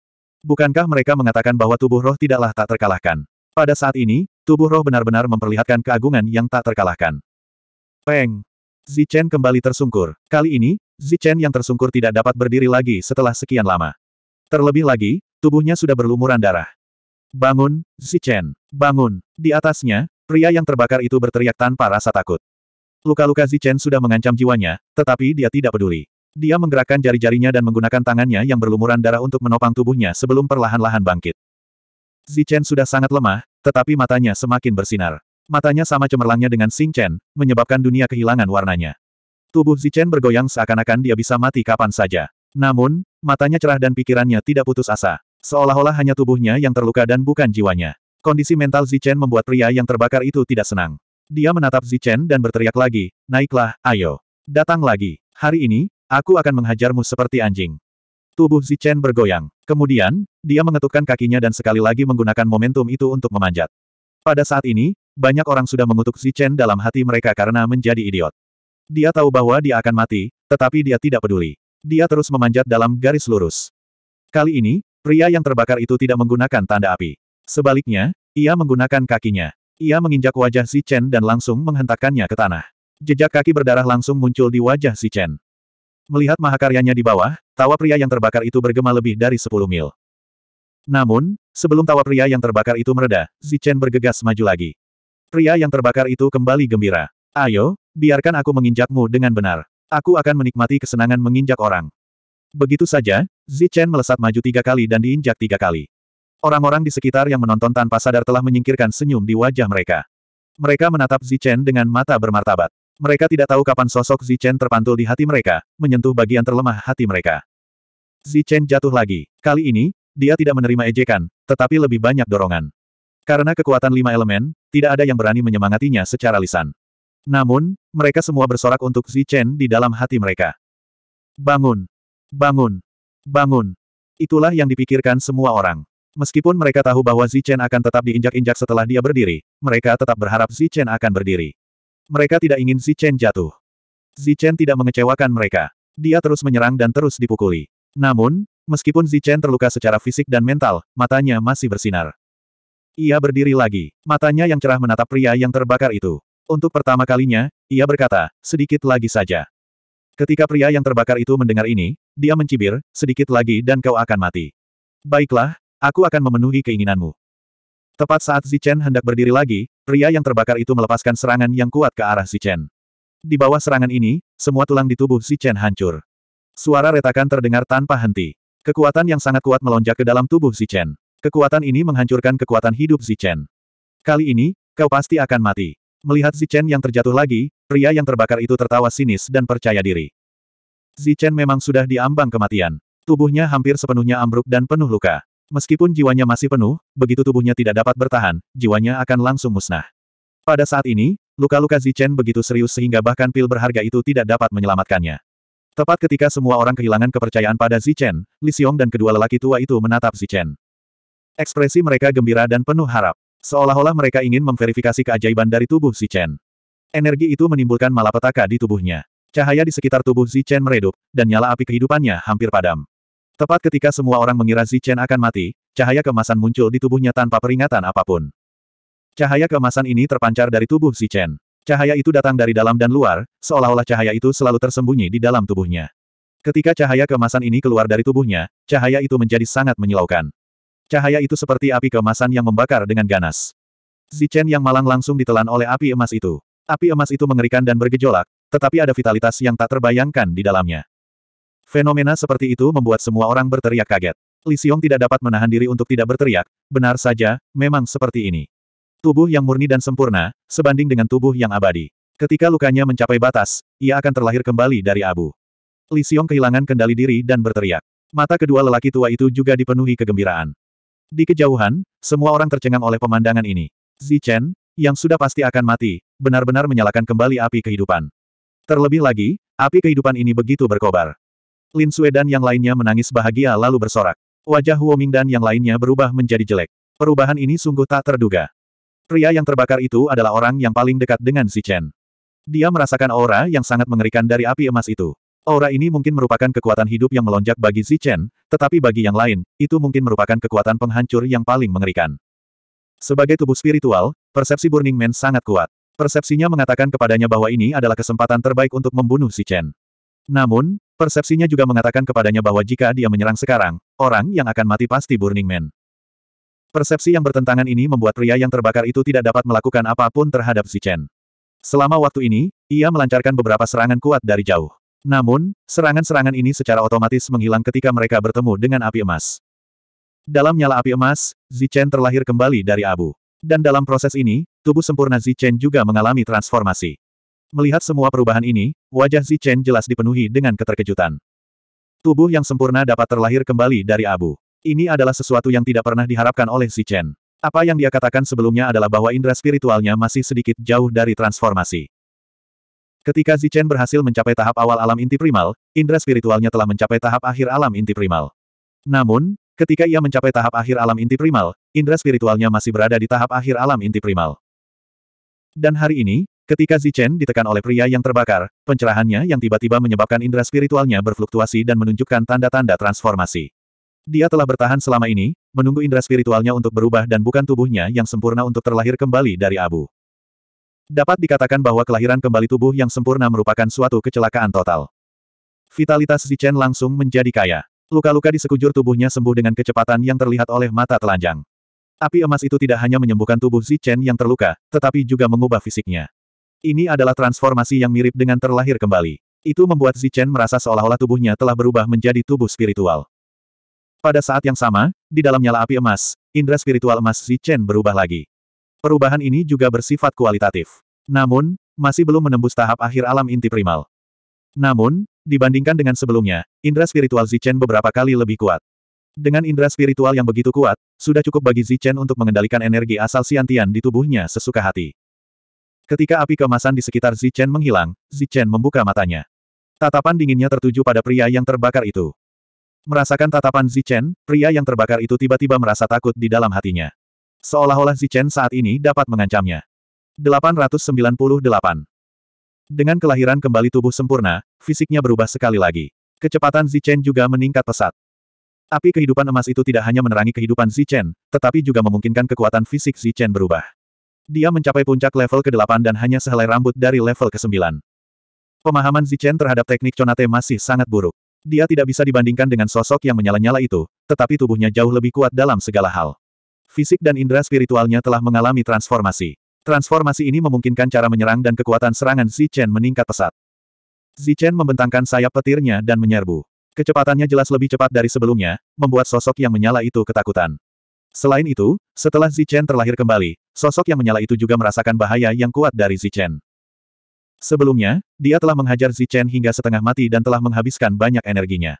Bukankah mereka mengatakan bahwa tubuh roh tidaklah tak terkalahkan? Pada saat ini, tubuh roh benar-benar memperlihatkan keagungan yang tak terkalahkan. Peng! Zichen kembali tersungkur. Kali ini, Zichen yang tersungkur tidak dapat berdiri lagi setelah sekian lama. Terlebih lagi, tubuhnya sudah berlumuran darah. Bangun, Zichen! Bangun! Di atasnya, pria yang terbakar itu berteriak tanpa rasa takut. Luka-luka Zichen sudah mengancam jiwanya, tetapi dia tidak peduli. Dia menggerakkan jari-jarinya dan menggunakan tangannya yang berlumuran darah untuk menopang tubuhnya sebelum perlahan-lahan bangkit. Zichen sudah sangat lemah, tetapi matanya semakin bersinar. Matanya sama cemerlangnya dengan Xing Chen, menyebabkan dunia kehilangan warnanya. Tubuh Zichen bergoyang seakan-akan dia bisa mati kapan saja. Namun, matanya cerah dan pikirannya tidak putus asa. Seolah-olah hanya tubuhnya yang terluka dan bukan jiwanya. Kondisi mental Zichen membuat pria yang terbakar itu tidak senang. Dia menatap Zichen dan berteriak lagi, naiklah, ayo. Datang lagi. Hari ini, Aku akan menghajarmu seperti anjing. Tubuh Zichen bergoyang. Kemudian, dia mengetukkan kakinya dan sekali lagi menggunakan momentum itu untuk memanjat. Pada saat ini, banyak orang sudah mengutuk Zichen dalam hati mereka karena menjadi idiot. Dia tahu bahwa dia akan mati, tetapi dia tidak peduli. Dia terus memanjat dalam garis lurus. Kali ini, pria yang terbakar itu tidak menggunakan tanda api. Sebaliknya, ia menggunakan kakinya. Ia menginjak wajah Zichen dan langsung menghentakkannya ke tanah. Jejak kaki berdarah langsung muncul di wajah Zichen. Melihat mahakaryanya di bawah, tawa pria yang terbakar itu bergema lebih dari sepuluh mil. Namun, sebelum tawa pria yang terbakar itu mereda, Zichen bergegas maju lagi. Pria yang terbakar itu kembali gembira. Ayo, biarkan aku menginjakmu dengan benar. Aku akan menikmati kesenangan menginjak orang. Begitu saja, Zichen melesat maju tiga kali dan diinjak tiga kali. Orang-orang di sekitar yang menonton tanpa sadar telah menyingkirkan senyum di wajah mereka. Mereka menatap Zichen dengan mata bermartabat. Mereka tidak tahu kapan sosok Zichen terpantul di hati mereka, menyentuh bagian terlemah hati mereka. Zichen jatuh lagi. Kali ini, dia tidak menerima ejekan, tetapi lebih banyak dorongan. Karena kekuatan lima elemen, tidak ada yang berani menyemangatinya secara lisan. Namun, mereka semua bersorak untuk Zichen di dalam hati mereka. Bangun! Bangun! Bangun! Itulah yang dipikirkan semua orang. Meskipun mereka tahu bahwa Zichen akan tetap diinjak-injak setelah dia berdiri, mereka tetap berharap Zichen akan berdiri. Mereka tidak ingin Zichen jatuh. Zichen tidak mengecewakan mereka. Dia terus menyerang dan terus dipukuli. Namun, meskipun Zichen terluka secara fisik dan mental, matanya masih bersinar. Ia berdiri lagi, matanya yang cerah menatap pria yang terbakar itu. Untuk pertama kalinya, ia berkata, sedikit lagi saja. Ketika pria yang terbakar itu mendengar ini, dia mencibir, sedikit lagi dan kau akan mati. Baiklah, aku akan memenuhi keinginanmu. Tepat saat Zichen hendak berdiri lagi, pria yang terbakar itu melepaskan serangan yang kuat ke arah Zichen. Di bawah serangan ini, semua tulang di tubuh Zichen hancur. Suara retakan terdengar tanpa henti. Kekuatan yang sangat kuat melonjak ke dalam tubuh Zichen. Kekuatan ini menghancurkan kekuatan hidup Zichen. Kali ini, kau pasti akan mati. Melihat Zichen yang terjatuh lagi, pria yang terbakar itu tertawa sinis dan percaya diri. Zichen memang sudah diambang kematian. Tubuhnya hampir sepenuhnya ambruk dan penuh luka. Meskipun jiwanya masih penuh, begitu tubuhnya tidak dapat bertahan, jiwanya akan langsung musnah. Pada saat ini, luka-luka Zichen begitu serius sehingga bahkan pil berharga itu tidak dapat menyelamatkannya. Tepat ketika semua orang kehilangan kepercayaan pada Zichen, Li Xiong dan kedua lelaki tua itu menatap Zichen. Ekspresi mereka gembira dan penuh harap. Seolah-olah mereka ingin memverifikasi keajaiban dari tubuh Zichen. Energi itu menimbulkan malapetaka di tubuhnya. Cahaya di sekitar tubuh Zichen meredup, dan nyala api kehidupannya hampir padam. Tepat ketika semua orang mengira Zichen akan mati, cahaya kemasan muncul di tubuhnya tanpa peringatan apapun. Cahaya kemasan ini terpancar dari tubuh Zichen. Cahaya itu datang dari dalam dan luar, seolah-olah cahaya itu selalu tersembunyi di dalam tubuhnya. Ketika cahaya kemasan ini keluar dari tubuhnya, cahaya itu menjadi sangat menyilaukan. Cahaya itu seperti api kemasan yang membakar dengan ganas. Zichen yang malang langsung ditelan oleh api emas itu. Api emas itu mengerikan dan bergejolak, tetapi ada vitalitas yang tak terbayangkan di dalamnya. Fenomena seperti itu membuat semua orang berteriak kaget. Li Xiong tidak dapat menahan diri untuk tidak berteriak, benar saja, memang seperti ini. Tubuh yang murni dan sempurna, sebanding dengan tubuh yang abadi. Ketika lukanya mencapai batas, ia akan terlahir kembali dari abu. Li Xiong kehilangan kendali diri dan berteriak. Mata kedua lelaki tua itu juga dipenuhi kegembiraan. Di kejauhan, semua orang tercengang oleh pemandangan ini. Zichen, yang sudah pasti akan mati, benar-benar menyalakan kembali api kehidupan. Terlebih lagi, api kehidupan ini begitu berkobar. Lin Sue dan yang lainnya menangis bahagia lalu bersorak. Wajah Huoming dan yang lainnya berubah menjadi jelek. Perubahan ini sungguh tak terduga. Pria yang terbakar itu adalah orang yang paling dekat dengan si Chen. Dia merasakan aura yang sangat mengerikan dari api emas itu. Aura ini mungkin merupakan kekuatan hidup yang melonjak bagi Si Chen, tetapi bagi yang lain, itu mungkin merupakan kekuatan penghancur yang paling mengerikan. Sebagai tubuh spiritual, persepsi Burning Man sangat kuat. Persepsinya mengatakan kepadanya bahwa ini adalah kesempatan terbaik untuk membunuh Si Chen. Namun, Persepsinya juga mengatakan kepadanya bahwa jika dia menyerang sekarang, orang yang akan mati pasti Burning Man. Persepsi yang bertentangan ini membuat pria yang terbakar itu tidak dapat melakukan apapun terhadap Zichen. Selama waktu ini, ia melancarkan beberapa serangan kuat dari jauh. Namun, serangan-serangan ini secara otomatis menghilang ketika mereka bertemu dengan api emas. Dalam nyala api emas, Zichen terlahir kembali dari abu. Dan dalam proses ini, tubuh sempurna Zichen juga mengalami transformasi. Melihat semua perubahan ini, wajah Zichen jelas dipenuhi dengan keterkejutan. Tubuh yang sempurna dapat terlahir kembali dari abu. Ini adalah sesuatu yang tidak pernah diharapkan oleh Zichen. Apa yang dia katakan sebelumnya adalah bahwa indera spiritualnya masih sedikit jauh dari transformasi. Ketika Zichen berhasil mencapai tahap awal alam inti primal, indera spiritualnya telah mencapai tahap akhir alam inti primal. Namun, ketika ia mencapai tahap akhir alam inti primal, indera spiritualnya masih berada di tahap akhir alam inti primal. Dan hari ini, Ketika Zichen ditekan oleh pria yang terbakar, pencerahannya yang tiba-tiba menyebabkan indera spiritualnya berfluktuasi dan menunjukkan tanda-tanda transformasi. Dia telah bertahan selama ini, menunggu indera spiritualnya untuk berubah dan bukan tubuhnya yang sempurna untuk terlahir kembali dari abu. Dapat dikatakan bahwa kelahiran kembali tubuh yang sempurna merupakan suatu kecelakaan total. Vitalitas Zichen langsung menjadi kaya. Luka-luka di sekujur tubuhnya sembuh dengan kecepatan yang terlihat oleh mata telanjang. Api emas itu tidak hanya menyembuhkan tubuh Zichen yang terluka, tetapi juga mengubah fisiknya. Ini adalah transformasi yang mirip dengan terlahir kembali. Itu membuat Zichen merasa seolah-olah tubuhnya telah berubah menjadi tubuh spiritual. Pada saat yang sama, di dalam nyala api emas, indra spiritual emas Zichen berubah lagi. Perubahan ini juga bersifat kualitatif. Namun, masih belum menembus tahap akhir alam inti primal. Namun, dibandingkan dengan sebelumnya, indra spiritual Zichen beberapa kali lebih kuat. Dengan indra spiritual yang begitu kuat, sudah cukup bagi Zichen untuk mengendalikan energi asal siantian di tubuhnya sesuka hati. Ketika api kemasan di sekitar Zichen menghilang, Zichen membuka matanya. Tatapan dinginnya tertuju pada pria yang terbakar itu. Merasakan tatapan Zichen, pria yang terbakar itu tiba-tiba merasa takut di dalam hatinya. Seolah-olah Zichen saat ini dapat mengancamnya. 898. Dengan kelahiran kembali tubuh sempurna, fisiknya berubah sekali lagi. Kecepatan Zichen juga meningkat pesat. Api kehidupan emas itu tidak hanya menerangi kehidupan Zichen, tetapi juga memungkinkan kekuatan fisik Zichen berubah. Dia mencapai puncak level ke-8 dan hanya sehelai rambut dari level ke-9. Pemahaman Zichen terhadap teknik Conate masih sangat buruk. Dia tidak bisa dibandingkan dengan sosok yang menyala-nyala itu, tetapi tubuhnya jauh lebih kuat dalam segala hal. Fisik dan indera spiritualnya telah mengalami transformasi. Transformasi ini memungkinkan cara menyerang dan kekuatan serangan Zichen meningkat pesat. Zichen membentangkan sayap petirnya dan menyerbu. Kecepatannya jelas lebih cepat dari sebelumnya, membuat sosok yang menyala itu ketakutan. Selain itu, setelah Zichen terlahir kembali, sosok yang menyala itu juga merasakan bahaya yang kuat dari Zichen. Sebelumnya, dia telah menghajar Zichen hingga setengah mati dan telah menghabiskan banyak energinya.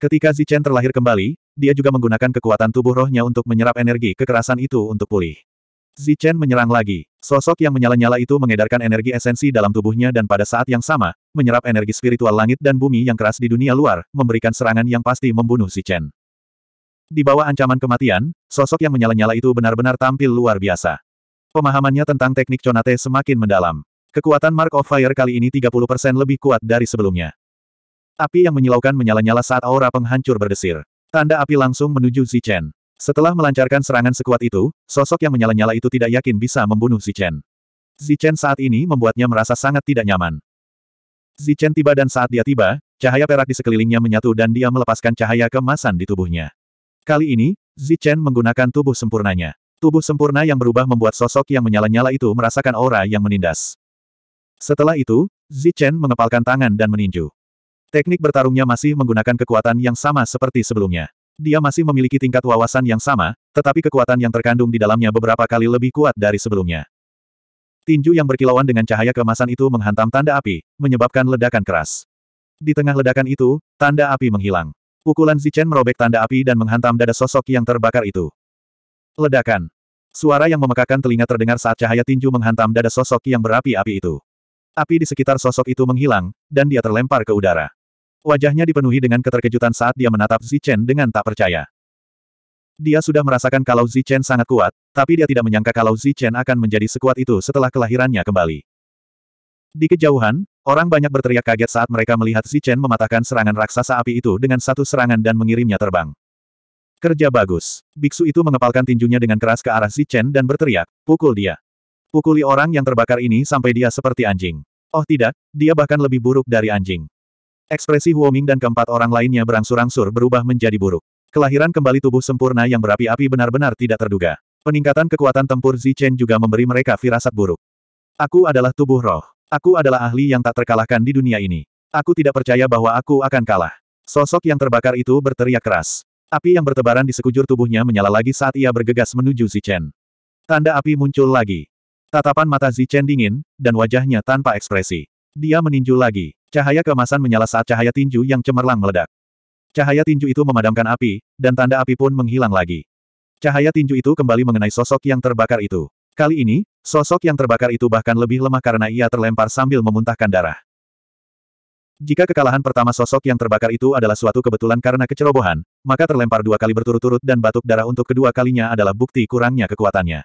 Ketika Zichen terlahir kembali, dia juga menggunakan kekuatan tubuh rohnya untuk menyerap energi kekerasan itu untuk pulih. Zichen menyerang lagi. Sosok yang menyala-nyala itu mengedarkan energi esensi dalam tubuhnya dan pada saat yang sama, menyerap energi spiritual langit dan bumi yang keras di dunia luar, memberikan serangan yang pasti membunuh Zichen. Di bawah ancaman kematian, sosok yang menyala-nyala itu benar-benar tampil luar biasa. Pemahamannya tentang teknik Conate semakin mendalam. Kekuatan Mark of Fire kali ini 30% lebih kuat dari sebelumnya. Api yang menyilaukan menyala-nyala saat aura penghancur berdesir. Tanda api langsung menuju Zichen. Setelah melancarkan serangan sekuat itu, sosok yang menyala-nyala itu tidak yakin bisa membunuh Zichen. Zichen saat ini membuatnya merasa sangat tidak nyaman. Zichen tiba dan saat dia tiba, cahaya perak di sekelilingnya menyatu dan dia melepaskan cahaya kemasan di tubuhnya. Kali ini, Zichen menggunakan tubuh sempurnanya. Tubuh sempurna yang berubah membuat sosok yang menyala-nyala itu merasakan aura yang menindas. Setelah itu, Zichen mengepalkan tangan dan meninju. Teknik bertarungnya masih menggunakan kekuatan yang sama seperti sebelumnya. Dia masih memiliki tingkat wawasan yang sama, tetapi kekuatan yang terkandung di dalamnya beberapa kali lebih kuat dari sebelumnya. Tinju yang berkilauan dengan cahaya kemasan itu menghantam tanda api, menyebabkan ledakan keras. Di tengah ledakan itu, tanda api menghilang. Pukulan Zichen merobek tanda api dan menghantam dada sosok yang terbakar itu. Ledakan. Suara yang memekakan telinga terdengar saat cahaya tinju menghantam dada sosok yang berapi-api itu. Api di sekitar sosok itu menghilang, dan dia terlempar ke udara. Wajahnya dipenuhi dengan keterkejutan saat dia menatap Zichen dengan tak percaya. Dia sudah merasakan kalau Zichen sangat kuat, tapi dia tidak menyangka kalau Zichen akan menjadi sekuat itu setelah kelahirannya kembali. Di kejauhan, Orang banyak berteriak kaget saat mereka melihat Si Chen mematahkan serangan raksasa api itu dengan satu serangan dan mengirimnya terbang. Kerja bagus. Biksu itu mengepalkan tinjunya dengan keras ke arah Si Chen dan berteriak, pukul dia. Pukuli orang yang terbakar ini sampai dia seperti anjing. Oh tidak, dia bahkan lebih buruk dari anjing. Ekspresi Huoming dan keempat orang lainnya berangsur-angsur berubah menjadi buruk. Kelahiran kembali tubuh sempurna yang berapi-api benar-benar tidak terduga. Peningkatan kekuatan tempur Zichen juga memberi mereka firasat buruk. Aku adalah tubuh roh. Aku adalah ahli yang tak terkalahkan di dunia ini. Aku tidak percaya bahwa aku akan kalah. Sosok yang terbakar itu berteriak keras. Api yang bertebaran di sekujur tubuhnya menyala lagi saat ia bergegas menuju Zichen. Tanda api muncul lagi. Tatapan mata Zichen dingin, dan wajahnya tanpa ekspresi. Dia meninju lagi. Cahaya kemasan menyala saat cahaya tinju yang cemerlang meledak. Cahaya tinju itu memadamkan api, dan tanda api pun menghilang lagi. Cahaya tinju itu kembali mengenai sosok yang terbakar itu. Kali ini, sosok yang terbakar itu bahkan lebih lemah karena ia terlempar sambil memuntahkan darah. Jika kekalahan pertama sosok yang terbakar itu adalah suatu kebetulan karena kecerobohan, maka terlempar dua kali berturut-turut dan batuk darah untuk kedua kalinya adalah bukti kurangnya kekuatannya.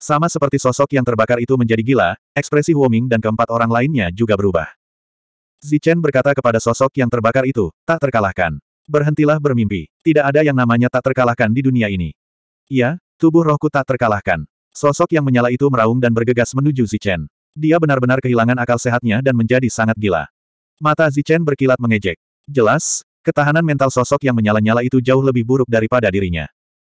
Sama seperti sosok yang terbakar itu menjadi gila, ekspresi Huoming dan keempat orang lainnya juga berubah. Zichen berkata kepada sosok yang terbakar itu, tak terkalahkan. Berhentilah bermimpi, tidak ada yang namanya tak terkalahkan di dunia ini. Iya, tubuh rohku tak terkalahkan. Sosok yang menyala itu meraung dan bergegas menuju Zichen. Dia benar-benar kehilangan akal sehatnya dan menjadi sangat gila. Mata Zichen berkilat mengejek. Jelas, ketahanan mental sosok yang menyala-nyala itu jauh lebih buruk daripada dirinya.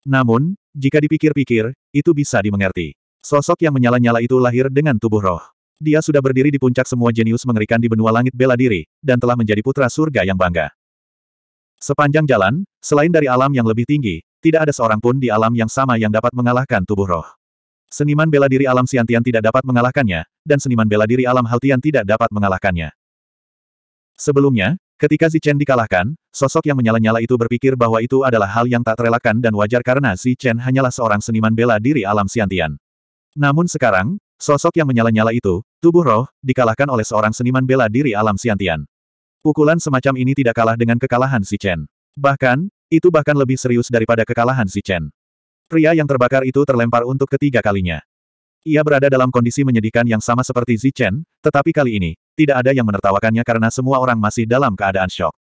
Namun, jika dipikir-pikir, itu bisa dimengerti. Sosok yang menyala-nyala itu lahir dengan tubuh roh. Dia sudah berdiri di puncak semua jenius mengerikan di benua langit bela diri, dan telah menjadi putra surga yang bangga. Sepanjang jalan, selain dari alam yang lebih tinggi, tidak ada seorang pun di alam yang sama yang dapat mengalahkan tubuh roh. Seniman bela diri alam Siantian tidak dapat mengalahkannya, dan seniman bela diri alam Haltian tidak dapat mengalahkannya. Sebelumnya, ketika Zichen dikalahkan, sosok yang menyala-nyala itu berpikir bahwa itu adalah hal yang tak terelakkan dan wajar karena Zichen hanyalah seorang seniman bela diri alam Siantian. Namun sekarang, sosok yang menyala-nyala itu, tubuh roh, dikalahkan oleh seorang seniman bela diri alam Siantian. Pukulan semacam ini tidak kalah dengan kekalahan Zichen. Bahkan, itu bahkan lebih serius daripada kekalahan Zichen. Pria yang terbakar itu terlempar untuk ketiga kalinya. Ia berada dalam kondisi menyedihkan yang sama seperti Zichen, tetapi kali ini, tidak ada yang menertawakannya karena semua orang masih dalam keadaan shock.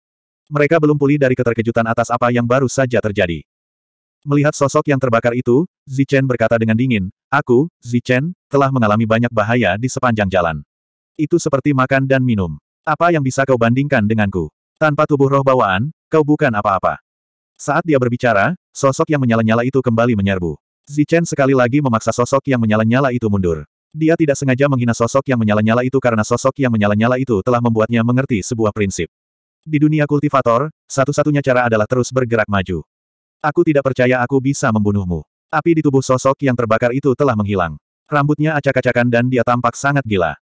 Mereka belum pulih dari keterkejutan atas apa yang baru saja terjadi. Melihat sosok yang terbakar itu, Zichen berkata dengan dingin, Aku, Zichen, telah mengalami banyak bahaya di sepanjang jalan. Itu seperti makan dan minum. Apa yang bisa kau bandingkan denganku? Tanpa tubuh roh bawaan, kau bukan apa-apa. Saat dia berbicara, sosok yang menyala-nyala itu kembali menyerbu. Zichen sekali lagi memaksa sosok yang menyala-nyala itu mundur. Dia tidak sengaja menghina sosok yang menyala-nyala itu karena sosok yang menyala-nyala itu telah membuatnya mengerti sebuah prinsip. Di dunia kultivator, satu-satunya cara adalah terus bergerak maju. Aku tidak percaya aku bisa membunuhmu. Api di tubuh sosok yang terbakar itu telah menghilang. Rambutnya acak-acakan dan dia tampak sangat gila.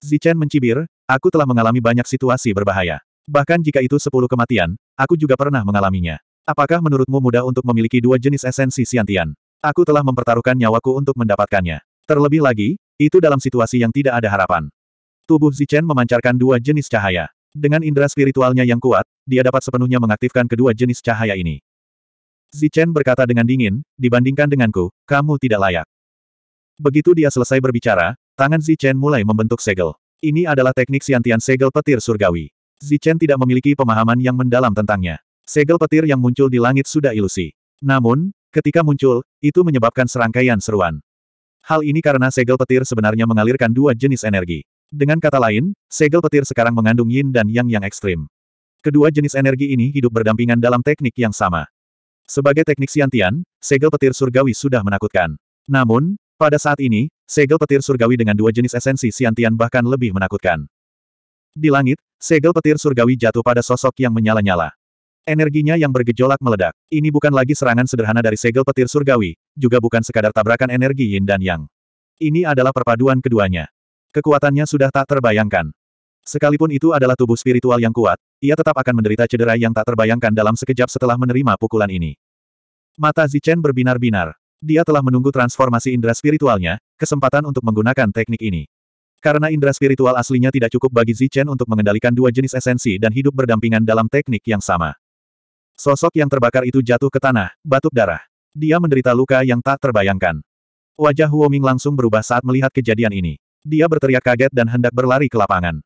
Zichen mencibir, aku telah mengalami banyak situasi berbahaya. Bahkan jika itu sepuluh kematian, aku juga pernah mengalaminya. Apakah menurutmu mudah untuk memiliki dua jenis esensi siantian? Aku telah mempertaruhkan nyawaku untuk mendapatkannya. Terlebih lagi, itu dalam situasi yang tidak ada harapan. Tubuh Zichen memancarkan dua jenis cahaya. Dengan indera spiritualnya yang kuat, dia dapat sepenuhnya mengaktifkan kedua jenis cahaya ini. Zichen berkata dengan dingin, dibandingkan denganku, kamu tidak layak. Begitu dia selesai berbicara, tangan Zichen mulai membentuk segel. Ini adalah teknik siantian segel petir surgawi. Zichen tidak memiliki pemahaman yang mendalam tentangnya. Segel petir yang muncul di langit sudah ilusi. Namun, ketika muncul, itu menyebabkan serangkaian seruan. Hal ini karena segel petir sebenarnya mengalirkan dua jenis energi. Dengan kata lain, segel petir sekarang mengandung yin dan yang yang ekstrim. Kedua jenis energi ini hidup berdampingan dalam teknik yang sama. Sebagai teknik siantian, segel petir surgawi sudah menakutkan. Namun, pada saat ini, segel petir surgawi dengan dua jenis esensi siantian bahkan lebih menakutkan. Di langit, segel petir surgawi jatuh pada sosok yang menyala-nyala. Energinya yang bergejolak meledak. Ini bukan lagi serangan sederhana dari segel petir surgawi, juga bukan sekadar tabrakan energi yin dan yang. Ini adalah perpaduan keduanya. Kekuatannya sudah tak terbayangkan. Sekalipun itu adalah tubuh spiritual yang kuat, ia tetap akan menderita cedera yang tak terbayangkan dalam sekejap setelah menerima pukulan ini. Mata Zichen berbinar-binar. Dia telah menunggu transformasi indera spiritualnya, kesempatan untuk menggunakan teknik ini. Karena indera spiritual aslinya tidak cukup bagi Zichen untuk mengendalikan dua jenis esensi dan hidup berdampingan dalam teknik yang sama. Sosok yang terbakar itu jatuh ke tanah, batuk darah. Dia menderita luka yang tak terbayangkan. Wajah Huoming langsung berubah saat melihat kejadian ini. Dia berteriak kaget dan hendak berlari ke lapangan.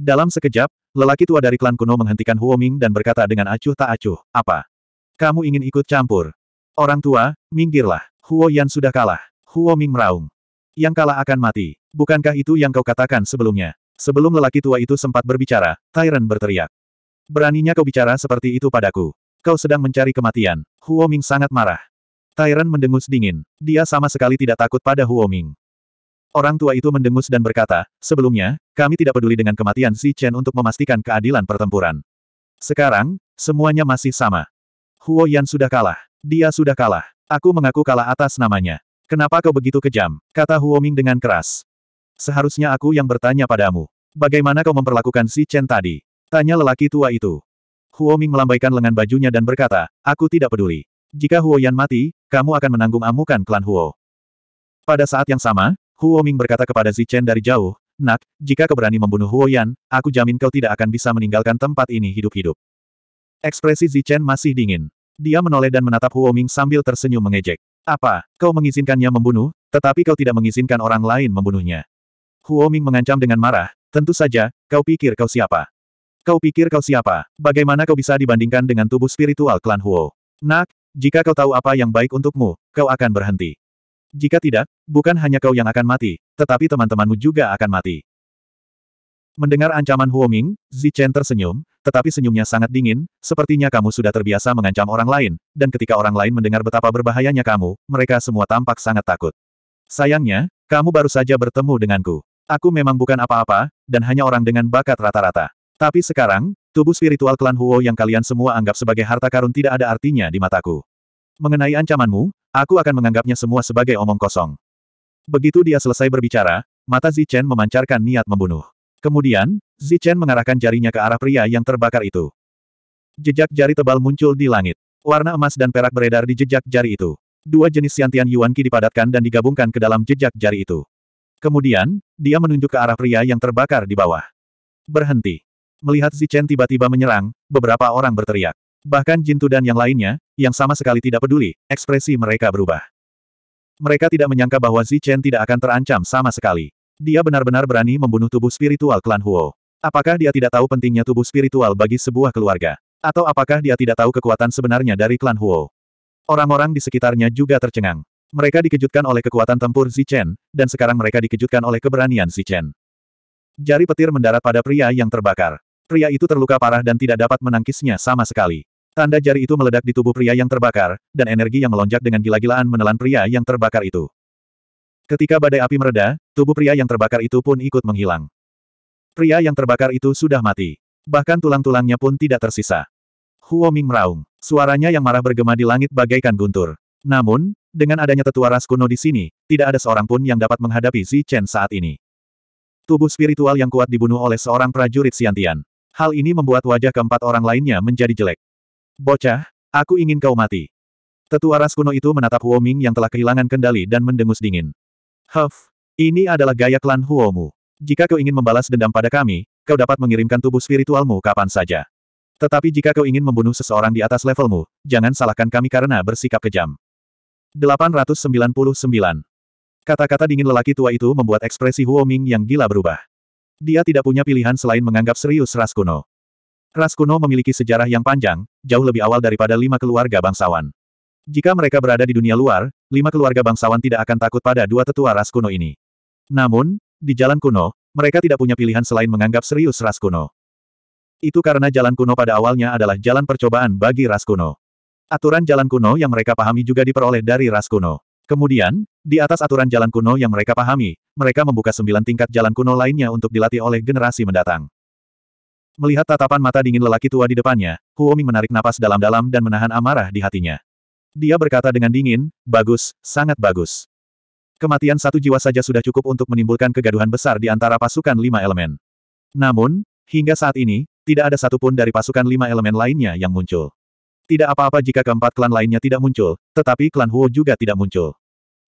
Dalam sekejap, lelaki tua dari klan kuno menghentikan Huoming dan berkata dengan acuh tak acuh, apa? Kamu ingin ikut campur? Orang tua, minggirlah. Huo Yan sudah kalah. Huo Ming meraung. Yang kalah akan mati. Bukankah itu yang kau katakan sebelumnya? Sebelum lelaki tua itu sempat berbicara, Tyrant berteriak. Beraninya kau bicara seperti itu padaku. Kau sedang mencari kematian. Huo Ming sangat marah. Tyron mendengus dingin. Dia sama sekali tidak takut pada Huo Ming. Orang tua itu mendengus dan berkata, sebelumnya, kami tidak peduli dengan kematian Si Chen untuk memastikan keadilan pertempuran. Sekarang, semuanya masih sama. Huo Yan sudah kalah. Dia sudah kalah. Aku mengaku kalah atas namanya. Kenapa kau begitu kejam? Kata Huo Ming dengan keras. Seharusnya aku yang bertanya padamu. Bagaimana kau memperlakukan Si Chen tadi? Tanya lelaki tua itu. Huo Ming melambaikan lengan bajunya dan berkata, aku tidak peduli. Jika Huo Yan mati, kamu akan menanggung amukan klan Huo. Pada saat yang sama, Huo Ming berkata kepada Zichen dari jauh, Nak, jika kau berani membunuh Huo Yan, aku jamin kau tidak akan bisa meninggalkan tempat ini hidup-hidup. Ekspresi Zichen masih dingin. Dia menoleh dan menatap Huo Ming sambil tersenyum mengejek. Apa, kau mengizinkannya membunuh, tetapi kau tidak mengizinkan orang lain membunuhnya. Huo Ming mengancam dengan marah, tentu saja, kau pikir kau siapa. Kau pikir kau siapa? Bagaimana kau bisa dibandingkan dengan tubuh spiritual klan Huo? Nak, jika kau tahu apa yang baik untukmu, kau akan berhenti. Jika tidak, bukan hanya kau yang akan mati, tetapi teman-temanmu juga akan mati. Mendengar ancaman Huo Ming, Zichen tersenyum, tetapi senyumnya sangat dingin, sepertinya kamu sudah terbiasa mengancam orang lain, dan ketika orang lain mendengar betapa berbahayanya kamu, mereka semua tampak sangat takut. Sayangnya, kamu baru saja bertemu denganku. Aku memang bukan apa-apa, dan hanya orang dengan bakat rata-rata. Tapi sekarang, tubuh spiritual klan Huo yang kalian semua anggap sebagai harta karun tidak ada artinya di mataku. Mengenai ancamanmu, aku akan menganggapnya semua sebagai omong kosong. Begitu dia selesai berbicara, mata Zichen memancarkan niat membunuh. Kemudian, Zichen mengarahkan jarinya ke arah pria yang terbakar itu. Jejak jari tebal muncul di langit. Warna emas dan perak beredar di jejak jari itu. Dua jenis siantian Yuan Qi dipadatkan dan digabungkan ke dalam jejak jari itu. Kemudian, dia menunjuk ke arah pria yang terbakar di bawah. Berhenti. Melihat Zichen tiba-tiba menyerang, beberapa orang berteriak. Bahkan Jintu dan yang lainnya, yang sama sekali tidak peduli, ekspresi mereka berubah. Mereka tidak menyangka bahwa Zichen tidak akan terancam sama sekali. Dia benar-benar berani membunuh tubuh spiritual klan Huo. Apakah dia tidak tahu pentingnya tubuh spiritual bagi sebuah keluarga? Atau apakah dia tidak tahu kekuatan sebenarnya dari klan Huo? Orang-orang di sekitarnya juga tercengang. Mereka dikejutkan oleh kekuatan tempur Zichen, dan sekarang mereka dikejutkan oleh keberanian Zichen. Jari petir mendarat pada pria yang terbakar. Pria itu terluka parah dan tidak dapat menangkisnya sama sekali. Tanda jari itu meledak di tubuh pria yang terbakar, dan energi yang melonjak dengan gila-gilaan menelan pria yang terbakar itu. Ketika badai api mereda, tubuh pria yang terbakar itu pun ikut menghilang. Pria yang terbakar itu sudah mati. Bahkan tulang-tulangnya pun tidak tersisa. Huo Ming meraung. Suaranya yang marah bergema di langit bagaikan guntur. Namun, dengan adanya tetua ras kuno di sini, tidak ada seorang pun yang dapat menghadapi Zi Chen saat ini. Tubuh spiritual yang kuat dibunuh oleh seorang prajurit Siantian. Hal ini membuat wajah keempat orang lainnya menjadi jelek. Bocah, aku ingin kau mati. Tetua ras kuno itu menatap Huoming yang telah kehilangan kendali dan mendengus dingin. Huff, ini adalah gaya klan Huomu. Jika kau ingin membalas dendam pada kami, kau dapat mengirimkan tubuh spiritualmu kapan saja. Tetapi jika kau ingin membunuh seseorang di atas levelmu, jangan salahkan kami karena bersikap kejam. 899. Kata-kata dingin lelaki tua itu membuat ekspresi Huoming yang gila berubah. Dia tidak punya pilihan selain menganggap serius Ras Kuno. Ras Kuno memiliki sejarah yang panjang, jauh lebih awal daripada lima keluarga bangsawan. Jika mereka berada di dunia luar, lima keluarga bangsawan tidak akan takut pada dua tetua Ras Kuno ini. Namun, di jalan kuno, mereka tidak punya pilihan selain menganggap serius Ras Kuno. Itu karena jalan kuno pada awalnya adalah jalan percobaan bagi Ras Kuno. Aturan jalan kuno yang mereka pahami juga diperoleh dari Ras Kuno. Kemudian, di atas aturan jalan kuno yang mereka pahami, mereka membuka sembilan tingkat jalan kuno lainnya untuk dilatih oleh generasi mendatang. Melihat tatapan mata dingin lelaki tua di depannya, Huoming menarik napas dalam-dalam dan menahan amarah di hatinya. Dia berkata dengan dingin, bagus, sangat bagus. Kematian satu jiwa saja sudah cukup untuk menimbulkan kegaduhan besar di antara pasukan lima elemen. Namun, hingga saat ini, tidak ada satupun dari pasukan lima elemen lainnya yang muncul. Tidak apa-apa jika keempat klan lainnya tidak muncul, tetapi klan Huo juga tidak muncul.